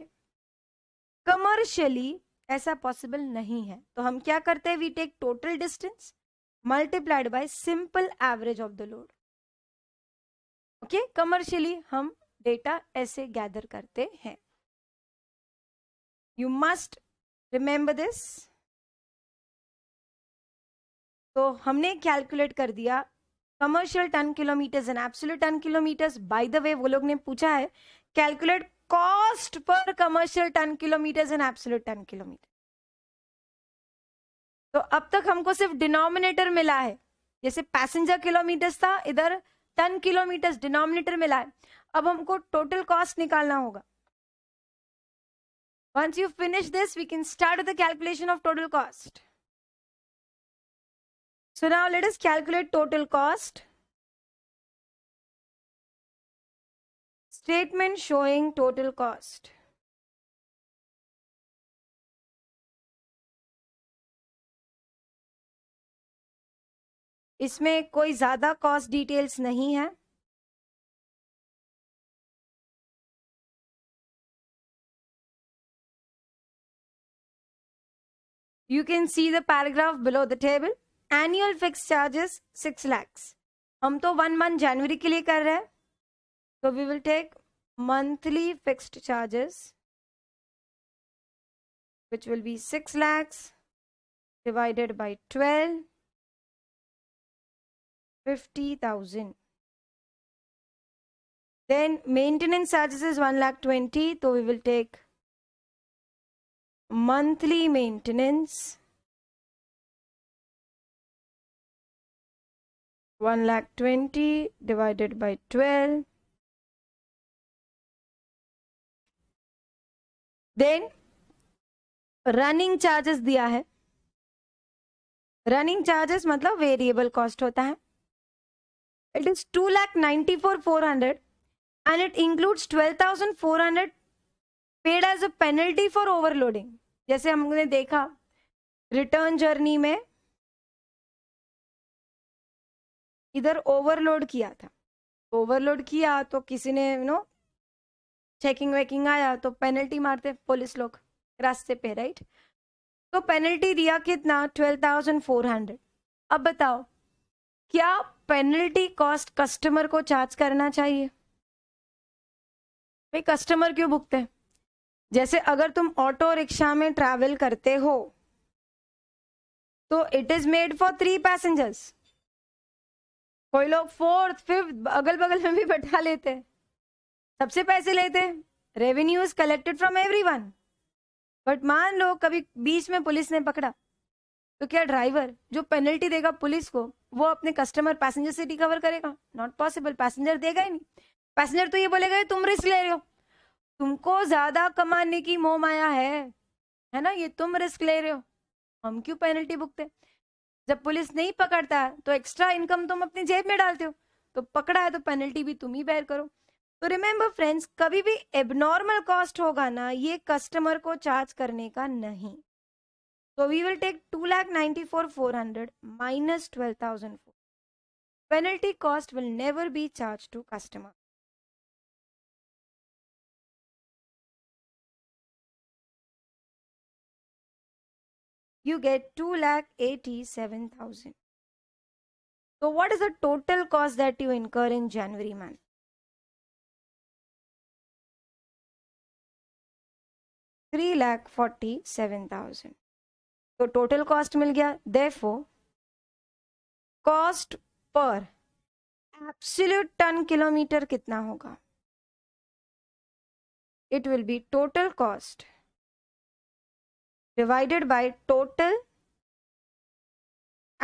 कमर्शियली ऐसा पॉसिबल नहीं है तो हम क्या करते हैं we take total distance multiplied by simple average of the load okay commercially हम डेटा ऐसे गैदर करते हैं यू मस्ट रिमेंबर दिस तो हमने कैलकुलेट कर दिया commercial ton kilometres and absolute ton kilometres by the way वो लोग ने पूछा है calculate cost per commercial ton kilometres and absolute ton kilometre तो अब तक हमको सिर्फ डिनोमिनेटर मिला है जैसे पैसेंजर किलोमीटर्स था इधर टन किलोमीटर्स डिनोमिनेटर मिला है अब हमको टोटल कॉस्ट निकालना होगा once you finish this we can start the calculation of total cost So now let us calculate total cost. Statement showing total cost. इसमें कोई ज़्यादा कॉस्ट डिटेल्स नहीं है you can see the paragraph below the table annual fix charges six lakhs हम तो वन मंथ जनवरी के लिए कर रहे हैं तो we will take monthly fix charges which will be six lakhs divided by twelve fifty thousand then maintenance charges is one lakh twenty तो we will take monthly maintenance one lakh twenty divided by 12 then running charges दिया है रनिंग चार्जेस मतलब वेरिएबल कॉस्ट होता है it is two lakh ninety four four hundred and it includes twelve thousand four hundred paid as a penalty for overloading जैसे हमने देखा रिटर्न जर्नी में इधर ओवरलोड किया था ओवरलोड किया तो किसी ने यू नो चेकिंग वेकिंग आया तो पेनल्टी मारते पुलिस लोग रास्ते पे राइट तो पेनल्टी दिया कितना ट्वेल्व थाउजेंड फोर हंड्रेड अब बताओ क्या पेनल्टी कॉस्ट कस्टमर को चार्ज करना चाहिए भाई कस्टमर क्यों भुगते हैं जैसे अगर तुम ऑटो रिक्शा में ट्रैवल करते हो तो it is made for three passengers कोई लोग फोर्थ फिफ्थ अगल बगल में भी बैठा लेते हैं सबसे पैसे लेते हैं revenue is collected from every one but मान लो कभी बीच में पुलिस ने पकड़ा तो क्या ड्राइवर जो पेनल्टी देगा पुलिस को वो अपने कस्टमर पैसेंजर से रिकवर करेगा नॉट पॉसिबल पैसेंजर देगा ही नहीं पैसेंजर तो ये बोलेगा तुम रिस्क ले रहे हो तुमको ज्यादा कमाने की मोह माया है है ना ये तुम रिस्क ले रहे हो हम क्यों पेनल्टी भुगते जब पुलिस नहीं पकड़ता तो एक्स्ट्रा इनकम तुम अपनी जेब में डालते हो तो पकड़ा है तो पेनल्टी भी तुम ही बैर करो तो रिमेम्बर फ्रेंड्स कभी भी एबनॉर्मल कॉस्ट होगा ना ये कस्टमर को चार्ज करने का नहीं तो we will take two lakh ninety four four hundred minus twelve thousand four penalty cost will never be charge to customer you get 2,87,000. So what is the total cost that you incur in January month? Three lakh forty seven thousand तो टोटल कॉस्ट मिल गया देफो cost per absolute ton kilometer कितना होगा it will be total cost divided by total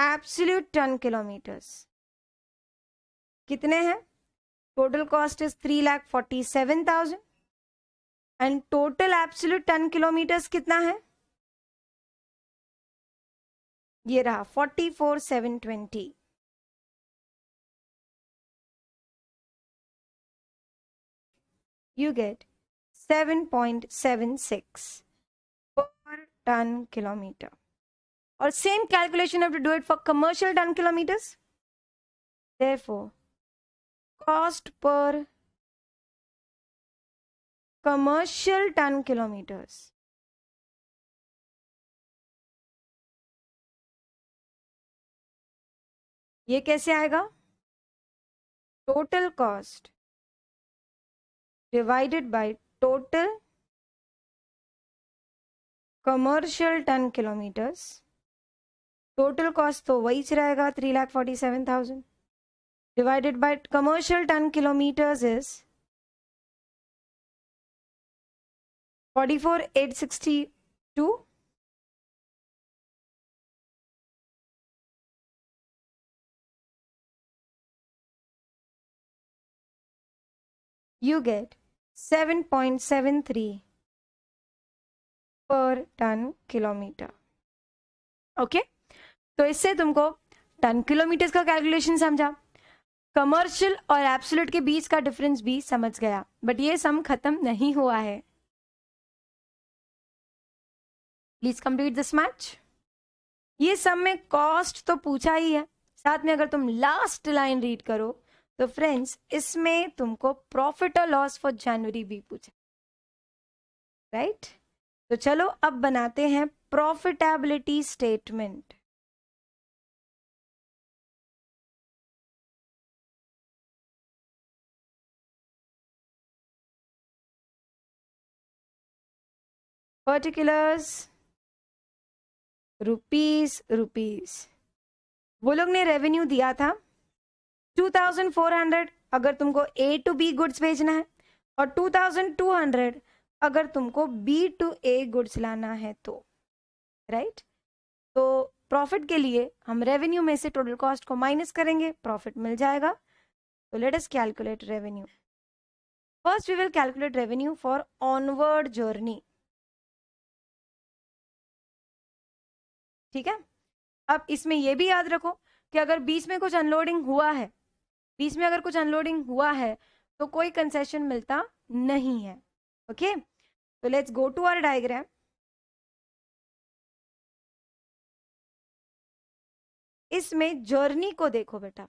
absolute ton kilometers कितने हैं total cost is three lakh forty seven thousand and total absolute ton kilometers कितना है ये रहा forty four seven twenty you get 7.76. ton kilometer. Or same calculation you have to do it for commercial ton kilometers. Therefore, cost per commercial ton kilometers ये कैसे आएगा total cost divided by total commercial ton kilometers total cost तो वही रहेगा three lakh forty seven thousand divided by commercial ton kilometers is forty four eight sixty two you get 7.73 पर टन किलोमीटर ओके तो इससे तुमको टन किलोमीटर का कैलकुलेशन समझा कमर्शियल और एब्सुलट के बीच का डिफरेंस भी समझ गया बट ये सम खत्म नहीं हुआ है प्लीज कंप्लीट दिस मैच ये सम में कॉस्ट तो पूछा ही है साथ में अगर तुम लास्ट लाइन रीड करो तो फ्रेंड्स इसमें तुमको प्रॉफिट और लॉस फॉर जनवरी भी पूछा राइट right? तो चलो अब बनाते हैं profitability statement particulars rupees rupees वो लोग ने रेवेन्यू दिया था 2400 अगर तुमको ए टू बी गुड्स भेजना है और 2200 अगर तुमको बी टू ए गुड्स लाना है तो राइट तो प्रॉफिट के लिए हम रेवेन्यू में से टोटल कॉस्ट को माइनस करेंगे प्रॉफिट मिल जाएगा तो let us calculate revenue first we will calculate revenue for onward journey ठीक है अब इसमें यह भी याद रखो कि अगर बीच में कुछ अनलोडिंग हुआ है बीच में अगर कुछ अनलोडिंग हुआ है तो कोई कंसेशन मिलता नहीं है okay so तो let's go to our diagram इसमें जर्नी को देखो बेटा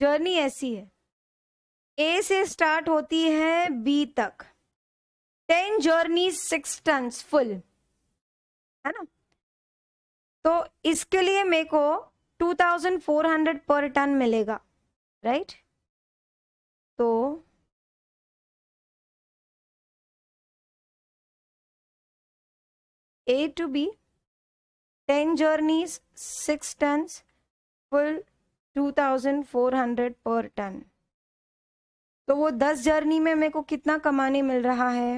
जर्नी ऐसी है ए से स्टार्ट होती है बी तक ten journey six tons full है ना तो इसके लिए मेरे को two thousand four hundred per ton मिलेगा राइट right? तो ten journeys six ton full two thousand four hundred per ton तो वो दस जर्नी में मेरे को कितना कमाने मिल रहा है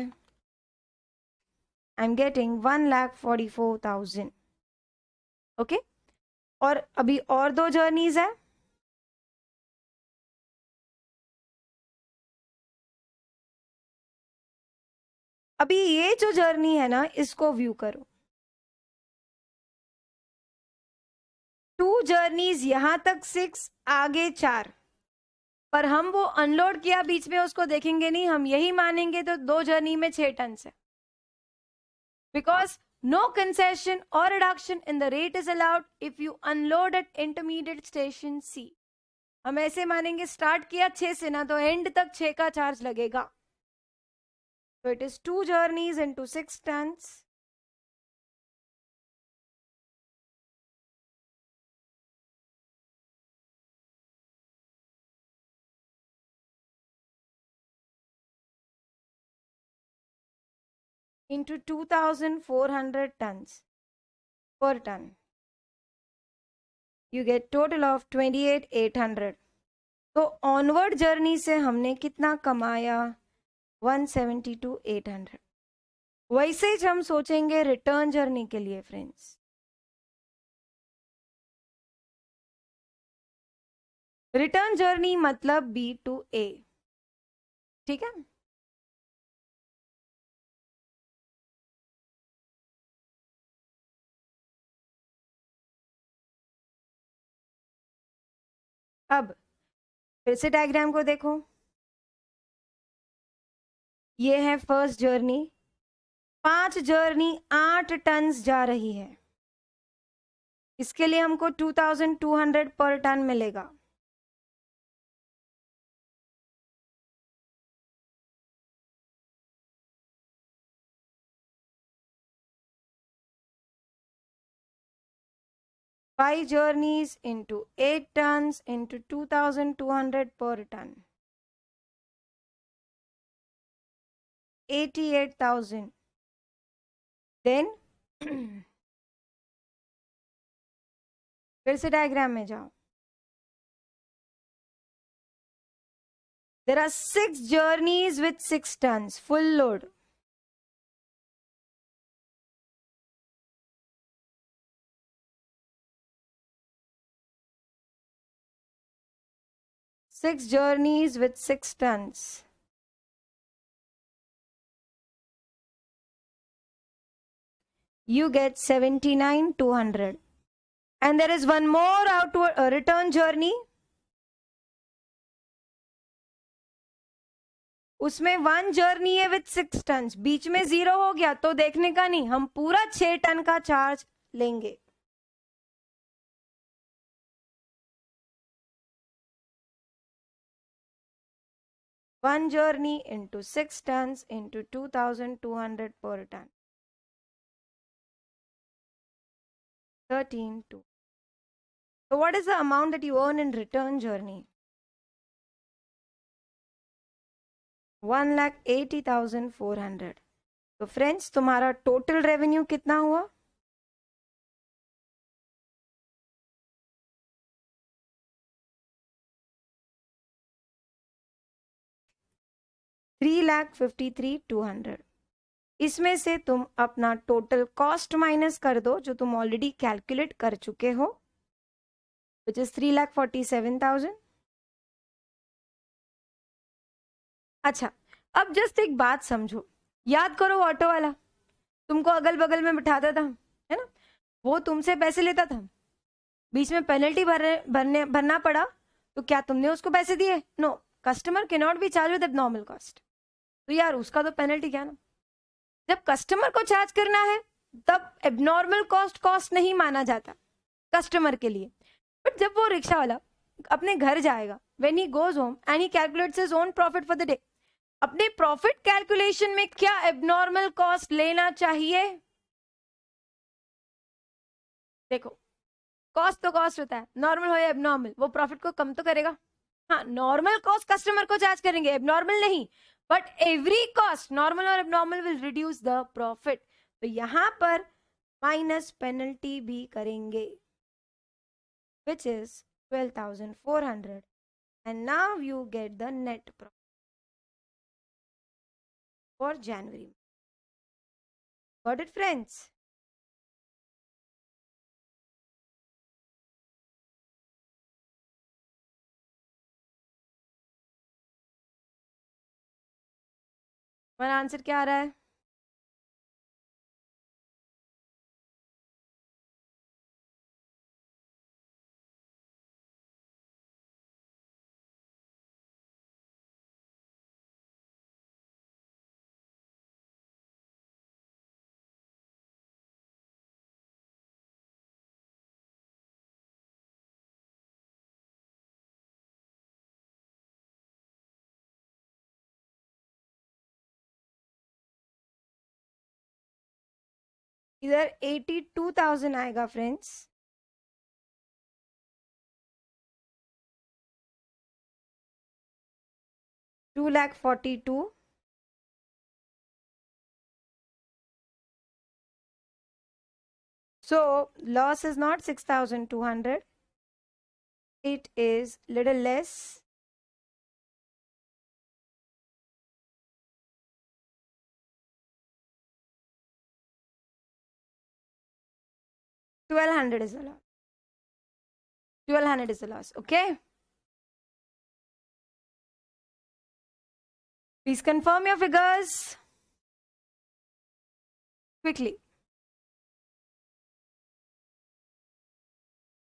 I am getting one lakh forty four thousand okay और अभी और दो जर्नीज है अभी ये जो जर्नी है ना इसको व्यू करो टू जर्नीज यहां तक सिक्स आगे चार पर हम वो अनलोड किया बीच में उसको देखेंगे नहीं हम यही मानेंगे तो दो जर्नी में छह टन है बिकॉज नो कंसेशन और reduction in the rate is allowed if you unload at intermediate station C हम ऐसे मानेंगे स्टार्ट किया छह से ना तो एंड तक छह का चार्ज लगेगा So it is two journeys into six turns. into two thousand four hundred tons per ton. You get total of twenty eight eight hundred. So onward journey से हमने कितना कमाया Twenty 170 टू 800 वैसे ही हम सोचेंगे रिटर्न जर्नी के लिए फ्रेंड्स रिटर्न जर्नी मतलब बी टू ए ठीक है अब फिर से डायग्राम को देखो ये है फर्स्ट जर्नी पांच जर्नी आठ टन जा रही है इसके लिए हमको two two thousand hundred per ton मिलेगा five journeys into eight ton into two thousand two hundred per ton 88,000. Then, where is the diagram? Mein jao. There are six journeys with six tons, full load. Six journeys with six tons. you get 79200 and there is one more outward uh, return journey उसमें वन जर्नी है विथ सिक्स टन बीच में जीरो हो गया तो देखने का नहीं हम पूरा छह टन का चार्ज लेंगे one journey into six ton into two thousand two hundred per ton 13 so what is the amount that you earn in return journey 1 lakh 80400 तो फ्रेंड्स तुम्हारा टोटल रेवेन्यू कितना हुआ three Three lakh fifty three two hundred. इसमें से तुम अपना टोटल कॉस्ट माइनस कर दो जो तुम ऑलरेडी कैलकुलेट कर चुके हो which is three lakh forty seven thousand अच्छा अब जस्ट एक बात समझो याद करो ऑटो वाला तुमको अगल बगल में बिठाता था है ना वो तुमसे पैसे लेता था बीच में पेनल्टी भर भरने भरना पड़ा तो क्या तुमने उसको पैसे दिए नो कस्टमर के not be charge with normal cost तो यार उसका तो पेनल्टी क्या ना जब कस्टमर को चार्ज करना है तब एबनॉर्मल कॉस्ट कॉस्ट नहीं माना जाता कस्टमर के लिए बट जब वो रिक्शा वाला अपने घर जाएगा when he goes home and he calculate his own profit for the day अपने प्रॉफिट कैलकुलेशन में क्या एबनॉर्मल कॉस्ट लेना चाहिए देखो कॉस्ट तो कॉस्ट होता है नॉर्मल हो या एबनॉर्मल वो प्रॉफिट को कम तो करेगा हाँ नॉर्मल कॉस्ट कस्टमर को चार्ज करेंगे एबनॉर्मल नहीं बट एवरी कॉस्ट नॉर्मल और abnormal will reduce the profit तो यहां पर माइनस पेनल्टी भी करेंगे which is twelve thousand four hundred and now you get the net profit for January. Got it, friends? हमारा आंसर क्या आ रहा है There are 82,000 आएगा friends. Two lakh forty So loss is not 6200. It is little less 1200 is the loss 1200 is the loss okay please confirm your figures quickly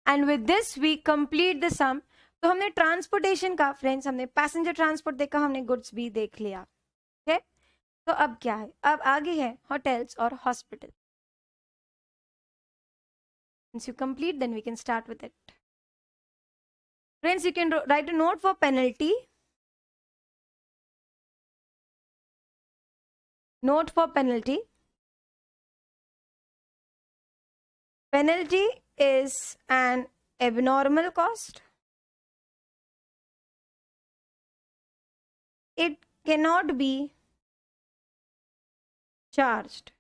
and with this we complete the sum तो हमने ट्रांसपोर्टेशन का फ्रेंड्स हमने पैसेंजर ट्रांसपोर्ट देखा हमने गुड्स भी देख लिया ठीक है तो अब क्या है अब आगे है होटल्स और hospital Once you complete, then we can start with it. Friends, you can write a note for penalty. Note for penalty. Penalty is an abnormal cost. It cannot be charged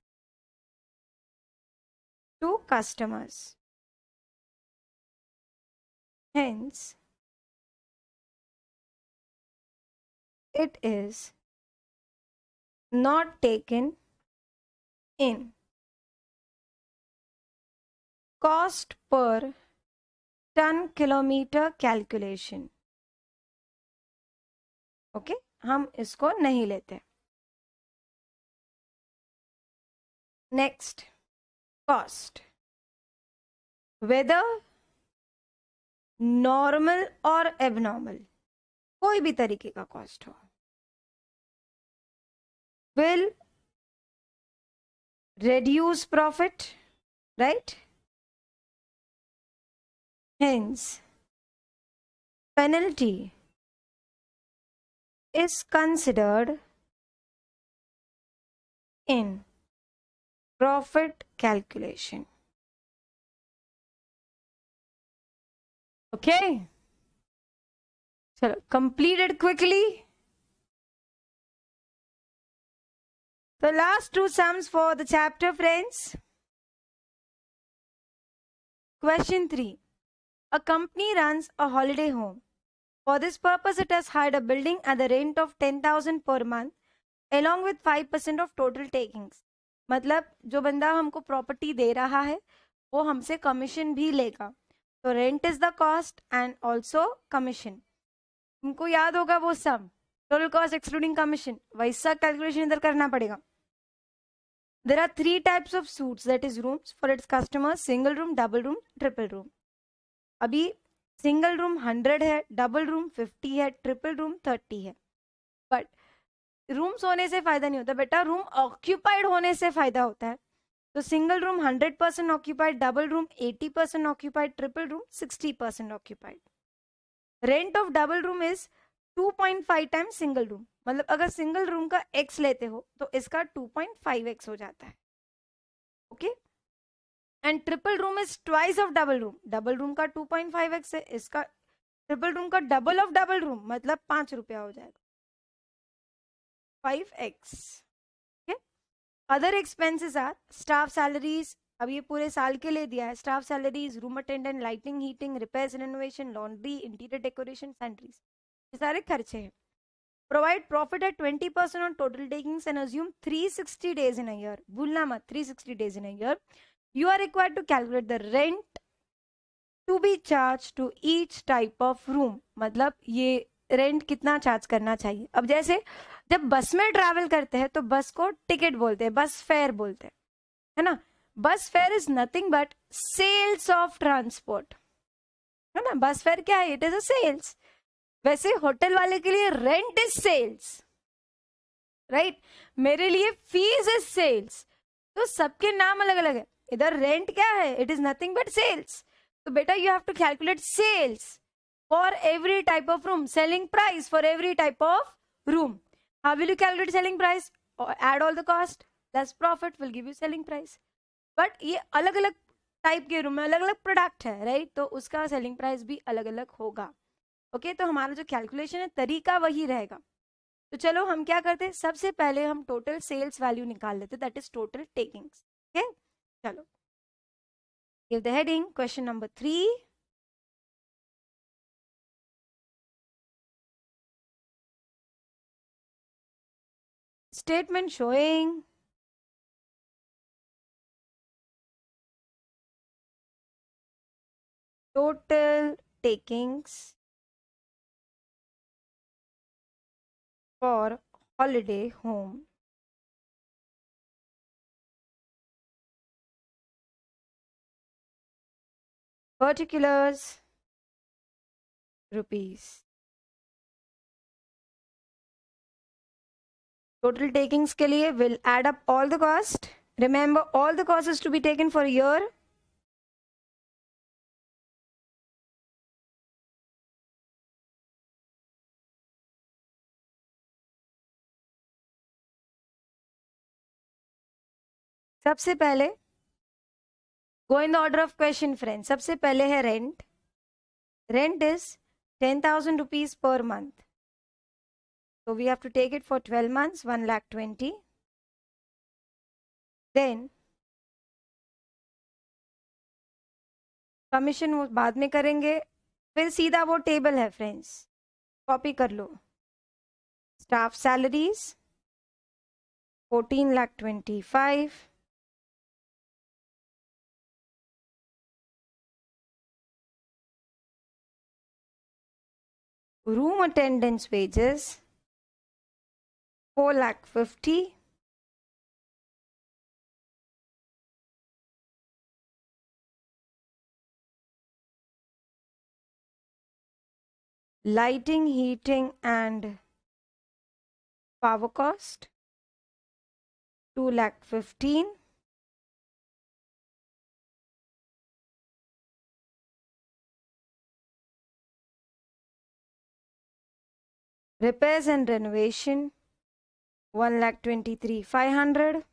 to customers. Hence, it is not taken in. Cost per ton kilometer calculation okay हम इसको नहीं लेते नेक्स्ट कॉस्ट वेदर नॉर्मल और एबनॉर्मल कोई भी तरीके का कॉस्ट हो will reduce profit right hence penalty is considered in profit calculation okay चलो completed quickly the last two sums for the chapter friends question three a company runs a holiday home for this purpose it has hired a building at the rent of ten thousand per month along with five percent of total takings मतलब जो बंदा हमको प्रॉपर्टी दे रहा है वो हमसे कमीशन भी लेगा तो rent is the cost and also commission तुमको याद होगा वो sum total cost excluding commission वैसा कैलकुलेशन इधर करना पड़ेगा there are three types of suites that is rooms for its customer single room double room triple room अभी सिंगल रूम हंड्रेड है डबल रूम फिफ्टी है ट्रिपल रूम थर्टी है बट रूम्स होने से फायदा नहीं होता बेटा रूम ऑक्यूपाइड होने से फायदा होता है तो single room 100 percent occupied double room 80 percent occupied triple room 60 percent occupied rent of double room is 2.5 time single room मतलब अगर सिंगल रूम का एक्स लेते हो तो इसका 2.5x हो जाता है okay and triple room is twice of double room double room का 2.5x है इसका ट्रिपल रूम का डबल ऑफ डबल रूम मतलब पांच रुपया हो जाएगा five X other expenses are staff salaries अब ये पूरे साल के लिए दिया है staff salaries room attendant lighting heating repair renovation laundry interior decoration sanitaries ये सारे खर्चे हैं provide profit at twenty percent on total takings and assume three sixty days in year भूलना मत three sixty days in year you are required to calculate the rent to be charge to each type of room मतलब ये रेंट कितना चार्ज करना चाहिए अब जैसे जब बस में ट्रैवल करते हैं तो बस को टिकट बोलते हैं बस फेयर बोलते हैं है ना bus fare is nothing but sales of transport है ना बस फेयर क्या है इट इज अ सेल्स वैसे होटल वाले के लिए रेंट इज सेल्स राइट मेरे लिए फीस इज सेल्स तो सबके नाम अलग अलग है इधर रेंट क्या है it is nothing but sales तो बेटा you have to calculate sales for every type of room. Selling price for every type of room. How will you calculate selling price? Or oh, add all the cost. Less profit will give you selling price. But ये अलग अलग टाइप के रूम में अलग अलग प्रोडक्ट है राइट तो उसका सेलिंग प्राइस भी अलग अलग होगा ओके okay, तो हमारा जो कैलकुलेशन है तरीका वही रहेगा तो चलो हम क्या करते हैं सबसे पहले हम टोटल सेल्स वैल्यू निकाल लेते that is total takings okay चलो give the heading question number three statement showing total takings for holiday home. Particulars rupees total takings के लिए will add up all the cost remember all the cost is to be taken for your सबसे पहले go in the order of question friend सबसे पहले है rent rent is ten thousand rupees per month So we have to take it for 12 months, 1 lakh 20. Then commission वो बाद में करेंगे फिर सीधा वो टेबल है फ्रेंड्स कॉपी कर लो staff salaries fourteen lakh twenty five room attendance wages four lakh fifty lighting heating and power cost 2 lakh 15 repairs and renovation one lakh twenty three five hundred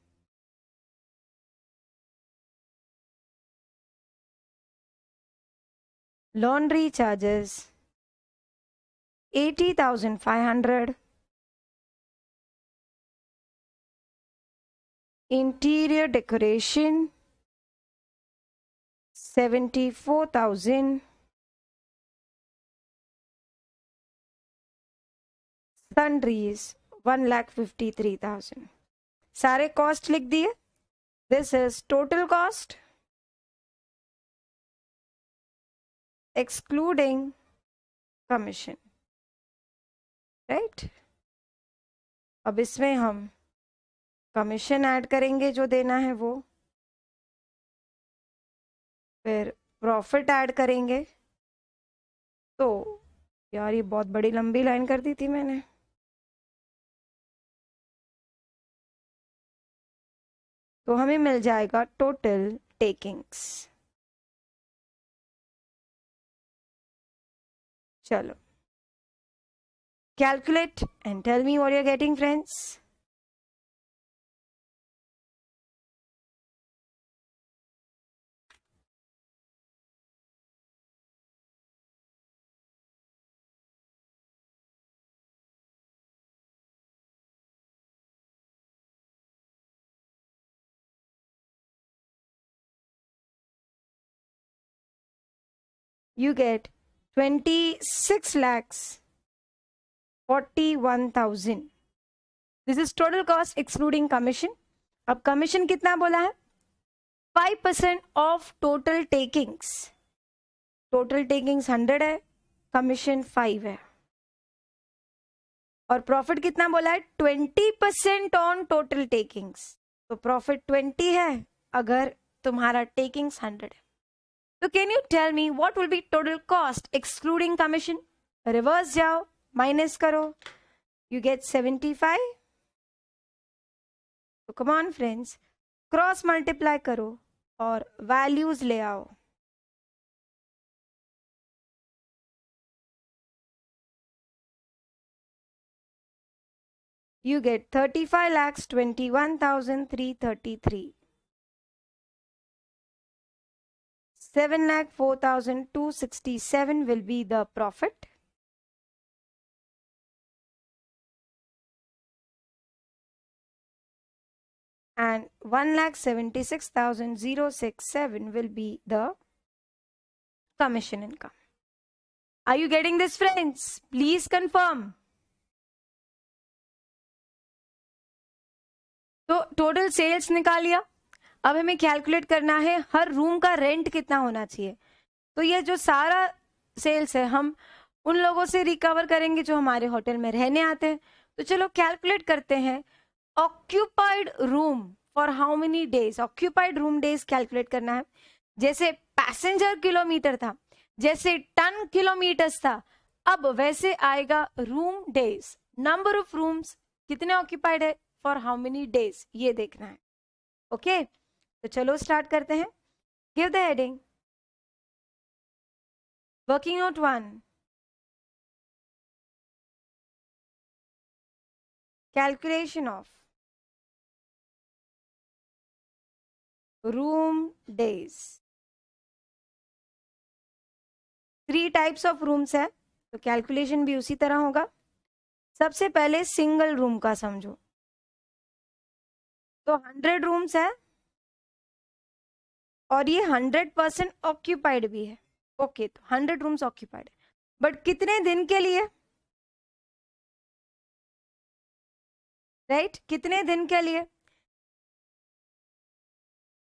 laundry charges eighty thousand five hundred interior decoration seventy four thousand sundries one lakh fifty three thousand सारे कॉस्ट लिख दिए this is total cost excluding commission right अब इसमें हम कमीशन ऐड करेंगे जो देना है वो फिर प्रॉफिट ऐड करेंगे तो यार ये बहुत बड़ी लंबी लाइन कर दी थी मैंने तो हमें मिल जाएगा टोटल टेकिंग्स चलो calculate and tell me what you are getting friends you get 26 lakhs 41,000. This is total cost excluding commission. अब commission कितना बोला है 5% of total takings. Total takings 100 है commission 5 है और प्रॉफिट कितना बोला है 20% ऑन टोटल टेकिंग्स तो प्रॉफिट 20 है अगर तुम्हारा टेकिंग्स 100 है So can you tell me what will be total cost excluding commission? Reverse jao, minus karo. You get 75. So come on friends, cross multiply karo or values le You get 35 lakhs 21,333. Seven lakh four thousand two sixty-seven will be the profit. And one lakh seventy-six thousand zero six seven will be the commission income. Are you getting this friends? Please confirm. So total sales nikaliya. अब हमें कैलकुलेट करना है हर रूम का रेंट कितना होना चाहिए तो ये जो सारा सेल्स है हम उन लोगों से रिकवर करेंगे जो हमारे होटल में रहने आते हैं तो चलो कैलकुलेट करते हैं occupied room for how many days occupied room days calculate करना है जैसे पैसेंजर किलोमीटर था जैसे टन किलोमीटर्स था अब वैसे आएगा room days number of rooms कितने ऑक्यूपाइड है फॉर हाउ मेनी डेज ये देखना है ओके okay? तो चलो स्टार्ट करते हैं give the heading working out one calculation of room days three types of rooms है तो कैलकुलेशन भी उसी तरह होगा सबसे पहले सिंगल रूम का समझो तो हंड्रेड रूम्स है और ये हंड्रेड परसेंट ऑक्यूपाइड भी है ओके okay, तो हंड्रेड रूम्स ऑक्यूपाइड है बट कितने दिन के लिए राइट right? कितने दिन के लिए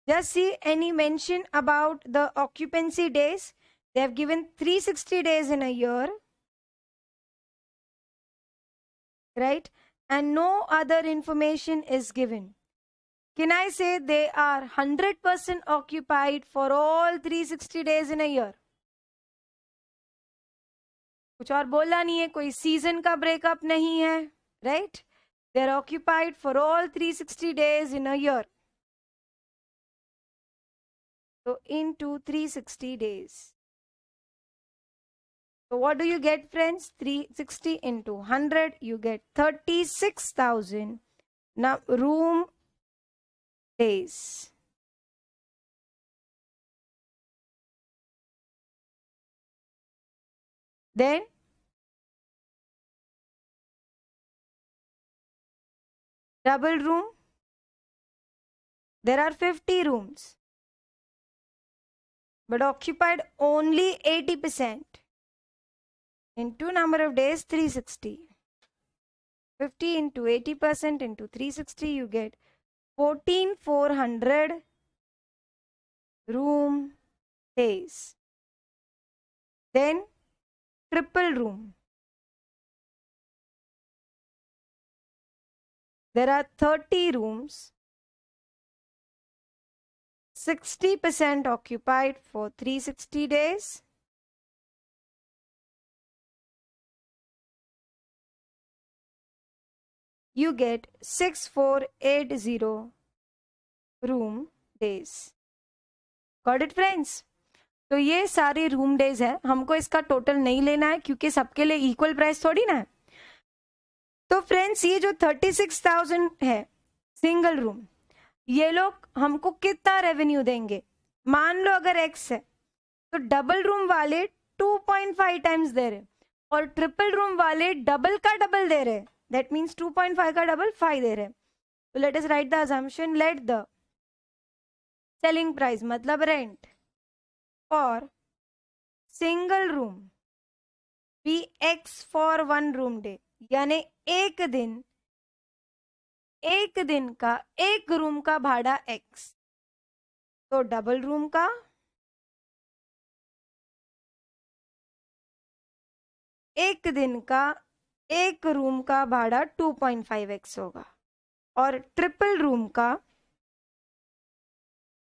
just see any mention about the occupancy days they have given three sixty days in a year right and no other information is given can I say they are 100% occupied for all 360 days in a year? कुछ और बोला नहीं है कोई सीजन का ब्रेकअप नहीं है right they are occupied for all 360 days in a year तो into three sixty days तो what do you get friends 360 into 100 you get 36,000 now room days then double room there are 50 rooms but occupied only 80% into number of days 360 50 into 80% into 360 you get fourteen four hundred room days. Then triple room. There are 30 rooms, 60% occupied for 360 days, you get 6480 room days. Got it friends? तो ये सारे रूम डेज है हमको इसका टोटल नहीं लेना है क्योंकि सबके लिए इक्वल प्राइस थोड़ी ना है तो फ्रेंड्स ये जो थर्टी सिक्स थाउजेंड है सिंगल रूम ये लोग हमको कितना रेवेन्यू देंगे मान लो अगर एक्स है तो डबल रूम वाले टू पॉइंट फाइव टाइम्स दे रहे और ट्रिपल रूम वाले डबल का डबल दे रहे that means two point five का डबल फाइव दे रहे तो let is right the assumption let the selling price मतलब rent for single room be x for one room day यानी एक दिन एक दिन का एक रूम का भाड़ा एक्स तो डबल रूम का एक दिन का एक रूम का भाड़ा 2.5x होगा और ट्रिपल रूम का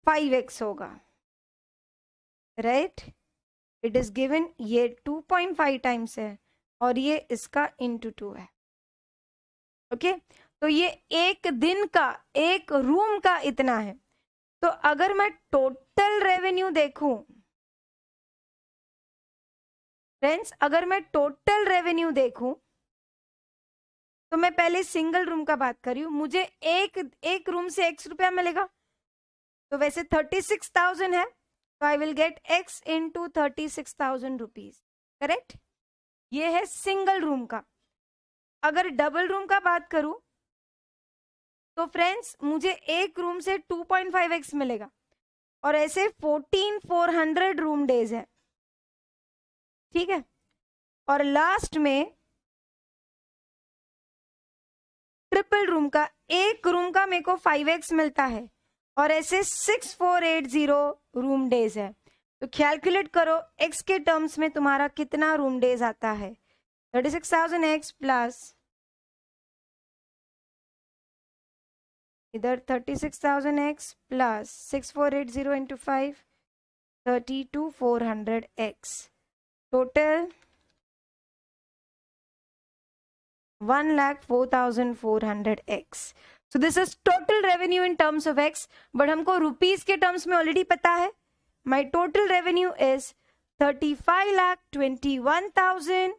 5x होगा राइट इट इज गिवन ये 2.5 टाइम्स है और ये इसका इंटू टू है ओके okay? तो ये एक दिन का एक रूम का इतना है तो अगर मैं टोटल रेवेन्यू देखूं फ्रेंड्स अगर मैं टोटल रेवेन्यू देखूं तो मैं पहले सिंगल रूम का बात कर रही हूँ मुझे एक एक रूम से एक्स रुपया मिलेगा तो वैसे थर्टी सिक्स थाउजेंड है तो I will get x into thirty six thousand rupees correct ये है सिंगल रूम का अगर डबल रूम का बात करूँ तो फ्रेंड्स मुझे एक रूम से टू पॉइंट फाइव एक्स मिलेगा और ऐसे fourteen four hundred room days है ठीक है और लास्ट में ट्रिपल रूम का एक रूम का मेरे को फाइव एक्स मिलता है और ऐसे six four eight zero room days है तो कैलकुलेट करो एक्स के टर्म्स में तुम्हारा कितना रूम डेज आता है thirty six thousand x plus इधर thirty six thousand x plus six four eight zero into five thirty two four hundred x total one lakh four thousand four hundred x so this is total revenue in terms of x but हमको rupees के terms में already पता है my total revenue is thirty five lakh twenty one thousand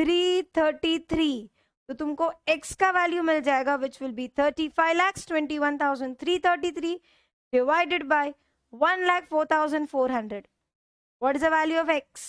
three thirty three तो तुमको x का value मिल जाएगा which will be thirty five lakhs twenty one thousand three thirty three divided by one lakh four thousand four hundred what is the value of x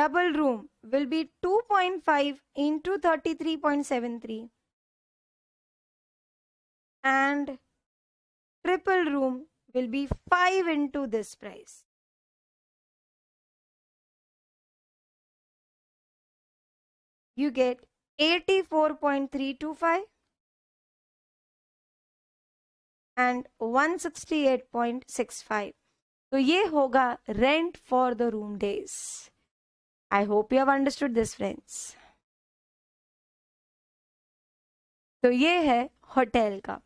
double room will be 2.5 into 33.73 and triple room will be 5 into this price. You get 84.325 and 168.65. So, ये होगा rent for the room days. I hope you have understood this friends. तो ये है होटल का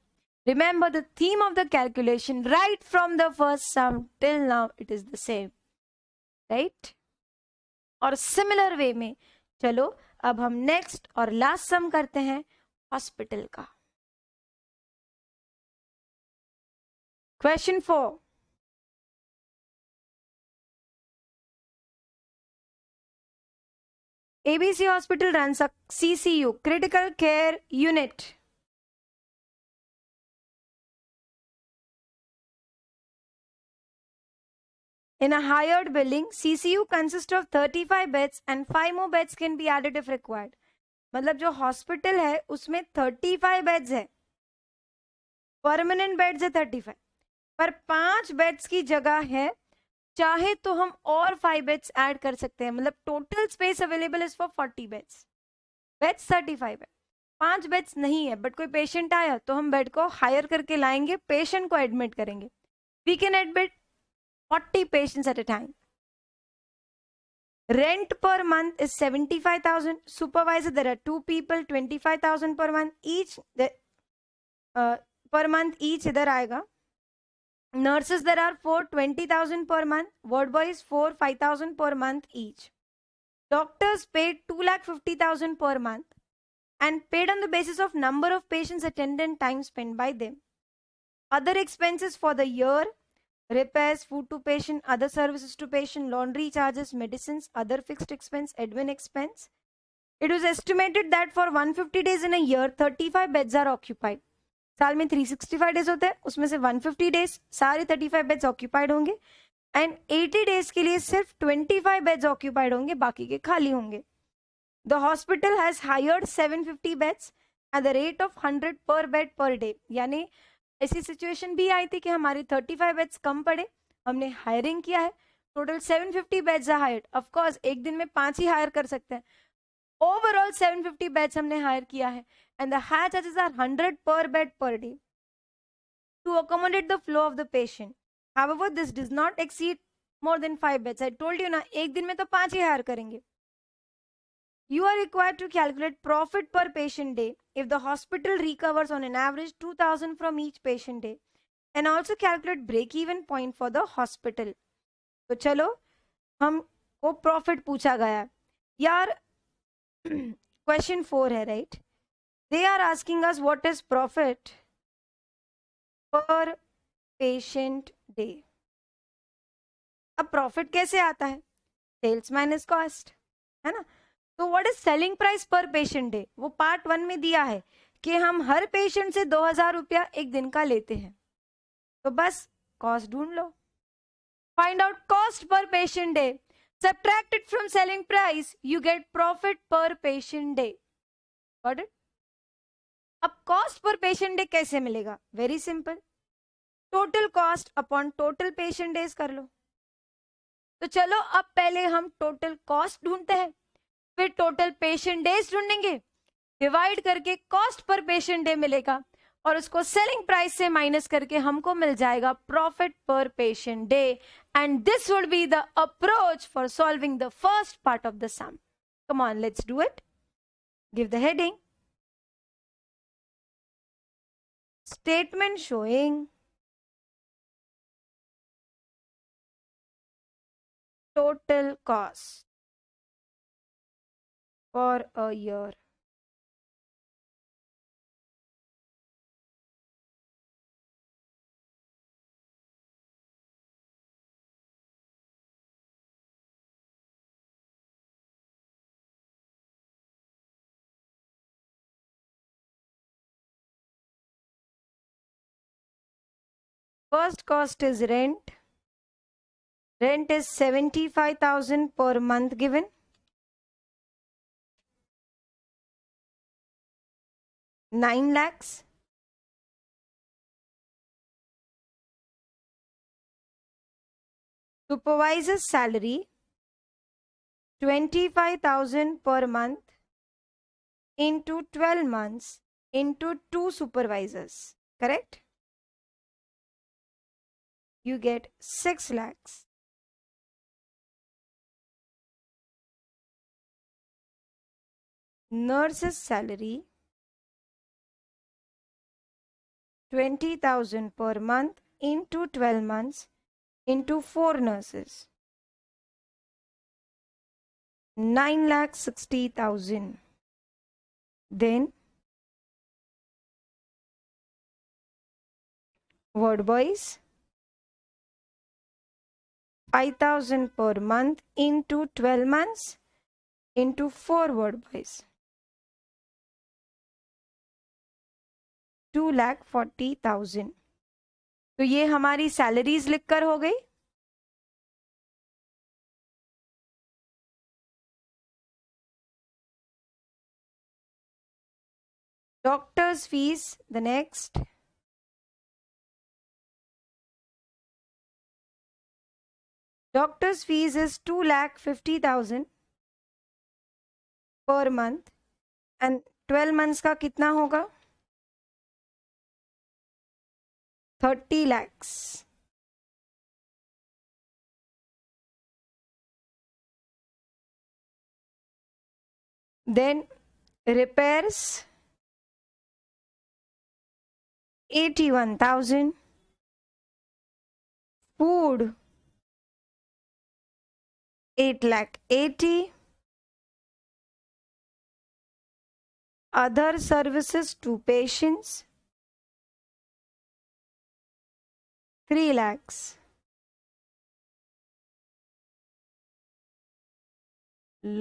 remember the theme of the calculation right from the first sum till now it is the same right और सिमिलर वे में चलो अब हम नेक्स्ट और लास्ट सम करते हैं हॉस्पिटल का question four ABC Hospital runs a CCU, Critical Care Unit. In a hired building, CCU consists of 35 beds and 5 more beds can be added if required. मतलब जो हॉस्पिटल है उसमें 35 बेड्स है परमानेंट बेड्स है 35 पर पांच बेड्स की जगह है चाहे तो हम और फाइव बेड्स ऐड कर सकते हैं मतलब total space available is for forty beds beds thirty five है पांच बेड्स नहीं है बट कोई पेशेंट आया तो हम बेड को हायर करके लाएंगे पेशेंट को एडमिट करेंगे we can admit forty patients at a time rent per month is seventy five thousand supervisor there are two people twenty five thousand per month each per month each इधर आएगा Nurses, there are 4 20,000 per month. Ward boys, 4 5,000 per month each. Doctors paid 2,50,000 per month and paid on the basis of number of patients attended time spent by them. Other expenses for the year repairs, food to patient, other services to patient, laundry charges, medicines, other fixed expense, admin expense. It was estimated that for 150 days in a year, 35 beds are occupied. साल में 365 डेज होते हैं उसमें से 150 डेज सारे 35 बेड्स ऑक्यूपाइड होंगे एंड 80 डेज के लिए सिर्फ 25 बेड्स ऑक्यूपाइड होंगे बाकी के खाली होंगे the hospital has hired 750 beds at the rate of 100 per bed per day यानी ऐसी सिचुएशन भी आई थी कि हमारे 35 बेड्स कम पड़े हमने हायरिंग किया है total 750 fifty beds are hire of course एक दिन में पांच ही हायर कर सकते हैं ओवरऑल 750 फिफ्टी बेड्स हमने हायर किया है and the higher charges are 100 per bed per day to accommodate the flow of the patient. However, this does not exceed more than 5 beds. I told you na, ek din mein to पांच ही hire You are required to calculate profit per patient day if the hospital recovers on an average 2000 from each patient day and also calculate break even point for the hospital. chalo, hum ko profit pucha gaya. यार question four hai, right? they are asking us what is profit per patient day अब प्रॉफिट कैसे आता है सेल्स माइनस कॉस्ट है ना तो what is selling price per patient day वो पार्ट वन में दिया है कि हम हर पेशेंट से दो हजार रुपया एक दिन का लेते हैं तो बस कॉस्ट ढूंढ लो find out cost per patient day subtracted from selling price you get profit per patient day got it अब कॉस्ट पर पेशेंट डे कैसे मिलेगा very simple total cost upon total patient days कर लो तो चलो अब पहले हम टोटल कॉस्ट ढूंढते हैं फिर टोटल पेशेंट डेज ढूंढेंगे डिवाइड करके कॉस्ट पर पेशेंट डे मिलेगा और उसको सेलिंग प्राइस से माइनस करके हमको मिल जाएगा profit per patient day and this would be the approach for solving the first part of the sum come on let's do it give the heading statement showing total cost for a year. First cost is rent. Rent is 75,000 per month given. Nine lakhs. Supervisor's salary 25,000 per month into 12 months into two supervisors, correct? you get 6 lakhs. Nurse's salary 20,000 per month into 12 months into 4 nurses. 9 lakh 60,000. Then word boys 5000 per month into 12 months into forward buys. 2 lakh 40,000. तो ये हमारी सैलरीज लिखकर हो गई doctors fees the next Doctor's fees is 2 lakh 50,000 per month and 12 months का कितना होगा 30 lakhs. Then repairs 81,000. Food 8 lakh 80 other services to patients 3 lakhs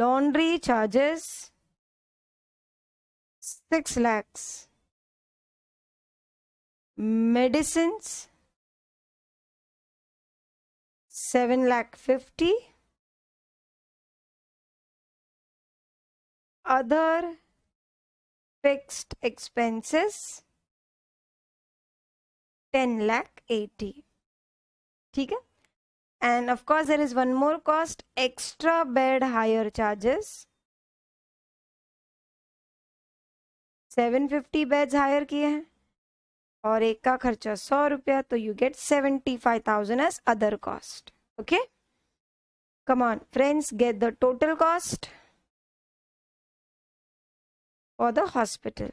laundry charges 6 lakhs medicines 7 lakh 50 other fixed expenses 10 lakh 80 ठीक है and of course course is one more cost extra bed hire charges seven fifty bed hire किए हैं और एक का खर्चा सौ रुपया तो you get seventy five thousand as other cost okay come friends get the total cost for the hospital.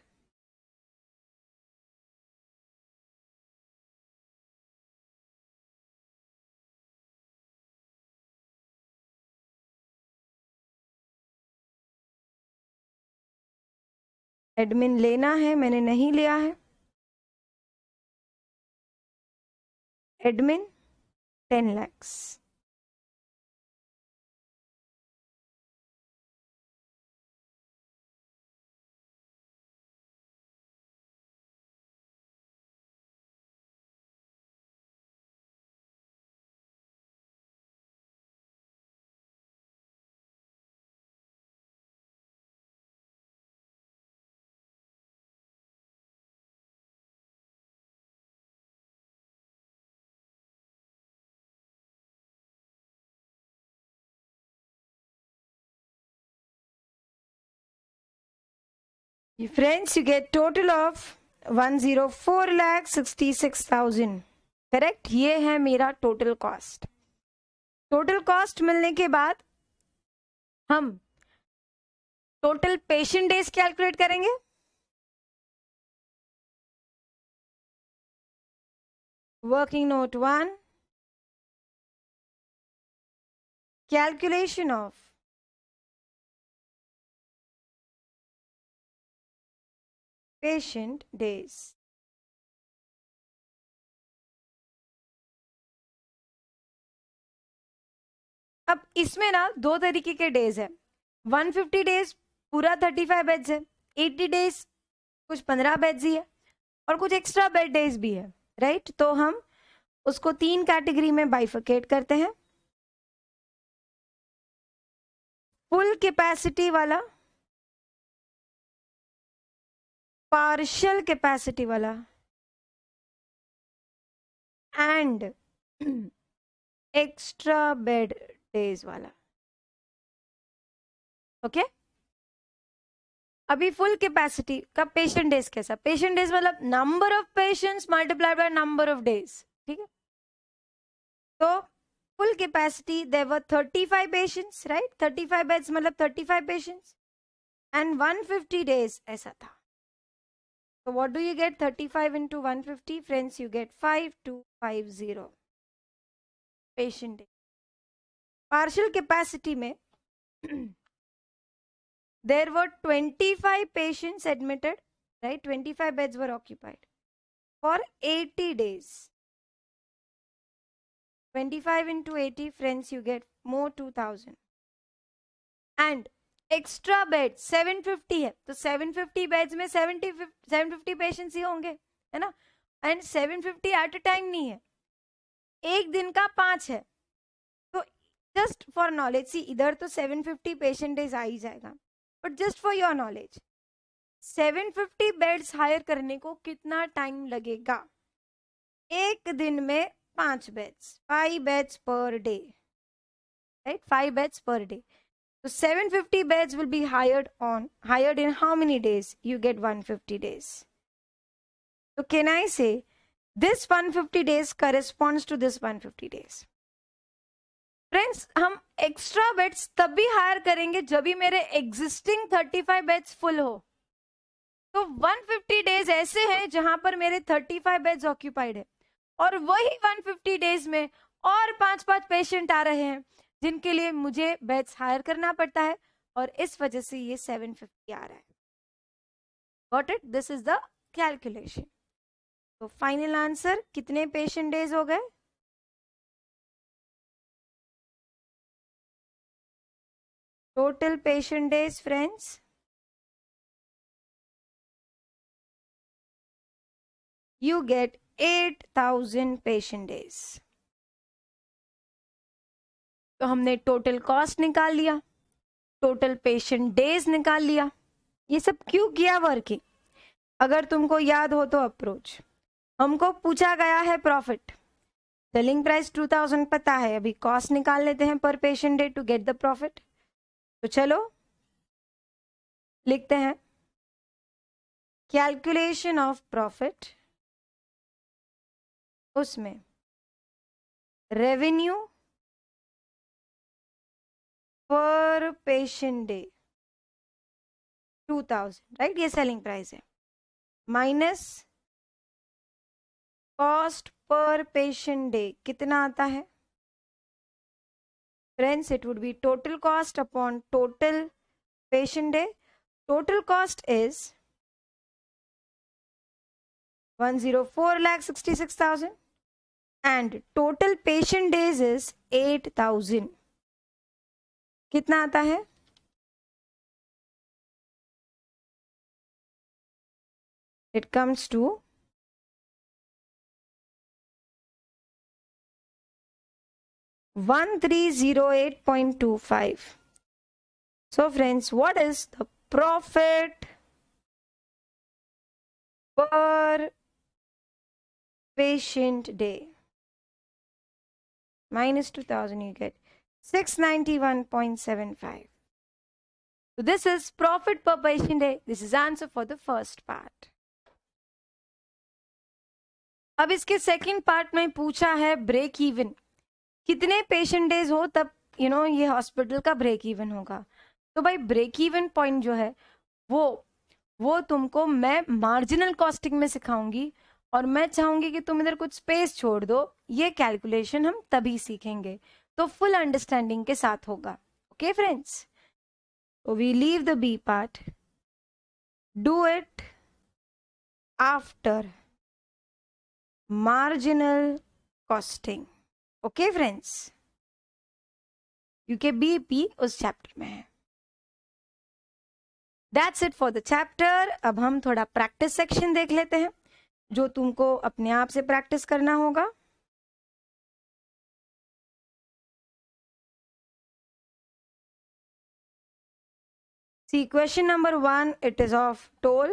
Admin लेना है मैंने नहीं लिया है admin ten lakhs friends you get total of one zero four of sixty six thousand correct ये है मेरा टोटल कॉस्ट टोटल कॉस्ट मिलने के बाद हम टोटल पेशेंट डेज कैलकुलेट करेंगे working note one calculation of patient days अब इसमें ना दो तरीके के डेज है 150 डेज पूरा 35 बेड्स है 80 डेज कुछ 15 बेड्स ही है और कुछ एक्स्ट्रा बेड डेज भी है राइट तो हम उसको तीन कैटेगरी में बाइफकेट करते हैं फुल कैपेसिटी वाला पार्शियल कैपेसिटी वाला एंड एक्स्ट्रा बेड डेज वाला ओके okay? अभी फुल कैपेसिटी का पेशेंट डेज कैसा पेशेंट डेज मतलब number of patients multiplied by number of days ठीक है तो फुल कैपेसिटी देवर thirty five patients right thirty five beds मतलब thirty five patients and one fifty days ऐसा था So what do you get? 35 into 150. Friends, you get 5250. Patient A. Partial capacity may. there were 25 patients admitted. Right? 25 beds were occupied. For 80 days. 25 into 80. Friends, you get more 2000. And extra bed 750 है तो 750 बेड्स में 70 750 पेशेंट्स ही होंगे है ना and 750 fifty at a time नहीं है एक दिन का पांच है तो जस्ट फॉर नॉलेज सी इधर तो 750 फिफ्टी पेशेंट डेज आ ही जाएगा but just for your knowledge 750 fifty beds hire करने को कितना टाइम लगेगा एक दिन में पांच beds five beds per day right five beds per day right? So 750 beds will be hired on hired in how many days? You get 150 days. So can I say this 150 days corresponds to this 150 days? Friends हम एक्स्ट्रा बेड्स तब भी हायर करेंगे जब भी मेरे एग्जिस्टिंग 35 बेड्स फुल हो तो 150 डेज ऐसे हैं जहां पर मेरे 35 बेड्स ऑक्यूपाइड है और वही 150 डेज में और पांच पांच पेशेंट आ रहे हैं जिनके लिए मुझे बेड्स हायर करना पड़ता है और इस वजह से ये 750 आ रहा है what it this is the calculation तो फाइनल आंसर कितने पेशेंट डेज हो गए total patient days friends get eight 8000 patient days तो हमने टोटल कॉस्ट निकाल लिया टोटल पेशेंट डेज निकाल लिया ये सब क्यों किया वर्किंग अगर तुमको याद हो तो अप्रोच हमको पूछा गया है प्रॉफिट सेलिंग प्राइस 2000 पता है अभी कॉस्ट निकाल लेते हैं पर patient day to get the profit तो चलो लिखते हैं कैलकुलेशन ऑफ प्रॉफिट उसमें revenue per patient day two thousand right ये सेलिंग प्राइस है minus cost per patient day कितना आता है friends it would be total cost upon total patient day total cost is one zero four lakh sixty six thousand and total patient days is eight thousand कितना आता है it comes to one three zero eight point two five so friends what is the profit per patient day minus two thousand you get 691.75. So this is profit per patient day. This is answer for the first part. अब इसके सेकंड पार्ट में पूछा है ब्रेक इवन कितने पेशेंट डेज हो तब यू you नो know, ये हॉस्पिटल का ब्रेक इवन होगा तो भाई ब्रेक इवन पॉइंट जो है वो वो तुमको मैं मार्जिनल कॉस्टिंग में सिखाऊंगी और मैं चाहूंगी कि तुम इधर कुछ स्पेस छोड़ दो ये कैलकुलेशन हम तभी सीखेंगे तो फुल अंडरस्टैंडिंग के साथ होगा okay friends we leave the B part do it after marginal costing okay friends यूके बी पी उस चैप्टर में है that's it for the chapter अब हम थोड़ा प्रैक्टिस सेक्शन देख लेते हैं जो तुमको अपने आप से प्रैक्टिस करना होगा See question number 1 it is of toll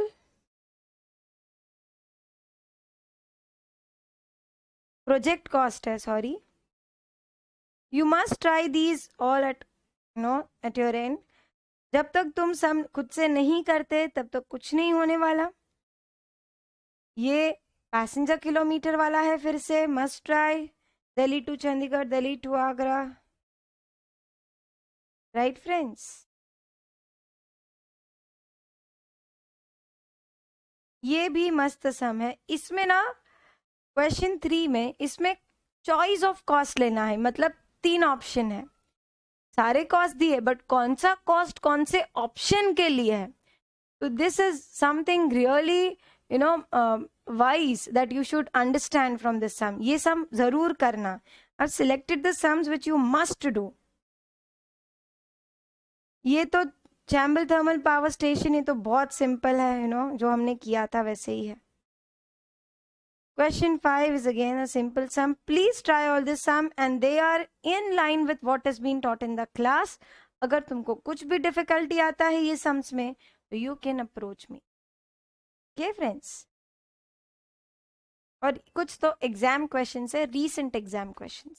project cost है sorry you must try these all at you know at your end जब तक तुम सम खुद से नहीं करते तब तक कुछ नहीं होने वाला ये पैसेंजर किलोमीटर वाला है फिर से must try Delhi to Chandigarh Delhi to Agra right friends ये भी मस्त सम है इसमें ना क्वेश्चन थ्री में इसमें चॉइस ऑफ कॉस्ट लेना है मतलब तीन ऑप्शन है सारे कॉस्ट दिए बट कौन सा कॉस्ट कौन से ऑप्शन के लिए है तो this is something really you know wise that you should understand from this sum ये सम जरूर करना और selected the sums which you must do ये तो चैम्बल थर्मल पावर स्टेशन ये तो बहुत सिंपल है यू नो जो हमने किया था वैसे ही है question five is again simple sum please try try all this sum and they are in line with what has been taught in the अगर तुमको कुछ भी डिफिकल्टी आता है ये सम्स में तो यू कैन अप्रोच मी के फ्रेंड्स और कुछ तो एग्जाम क्वेश्चन है recent exam question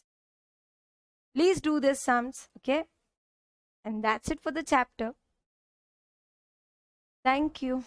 please do this sums okay and that's it for the chapter Thank you.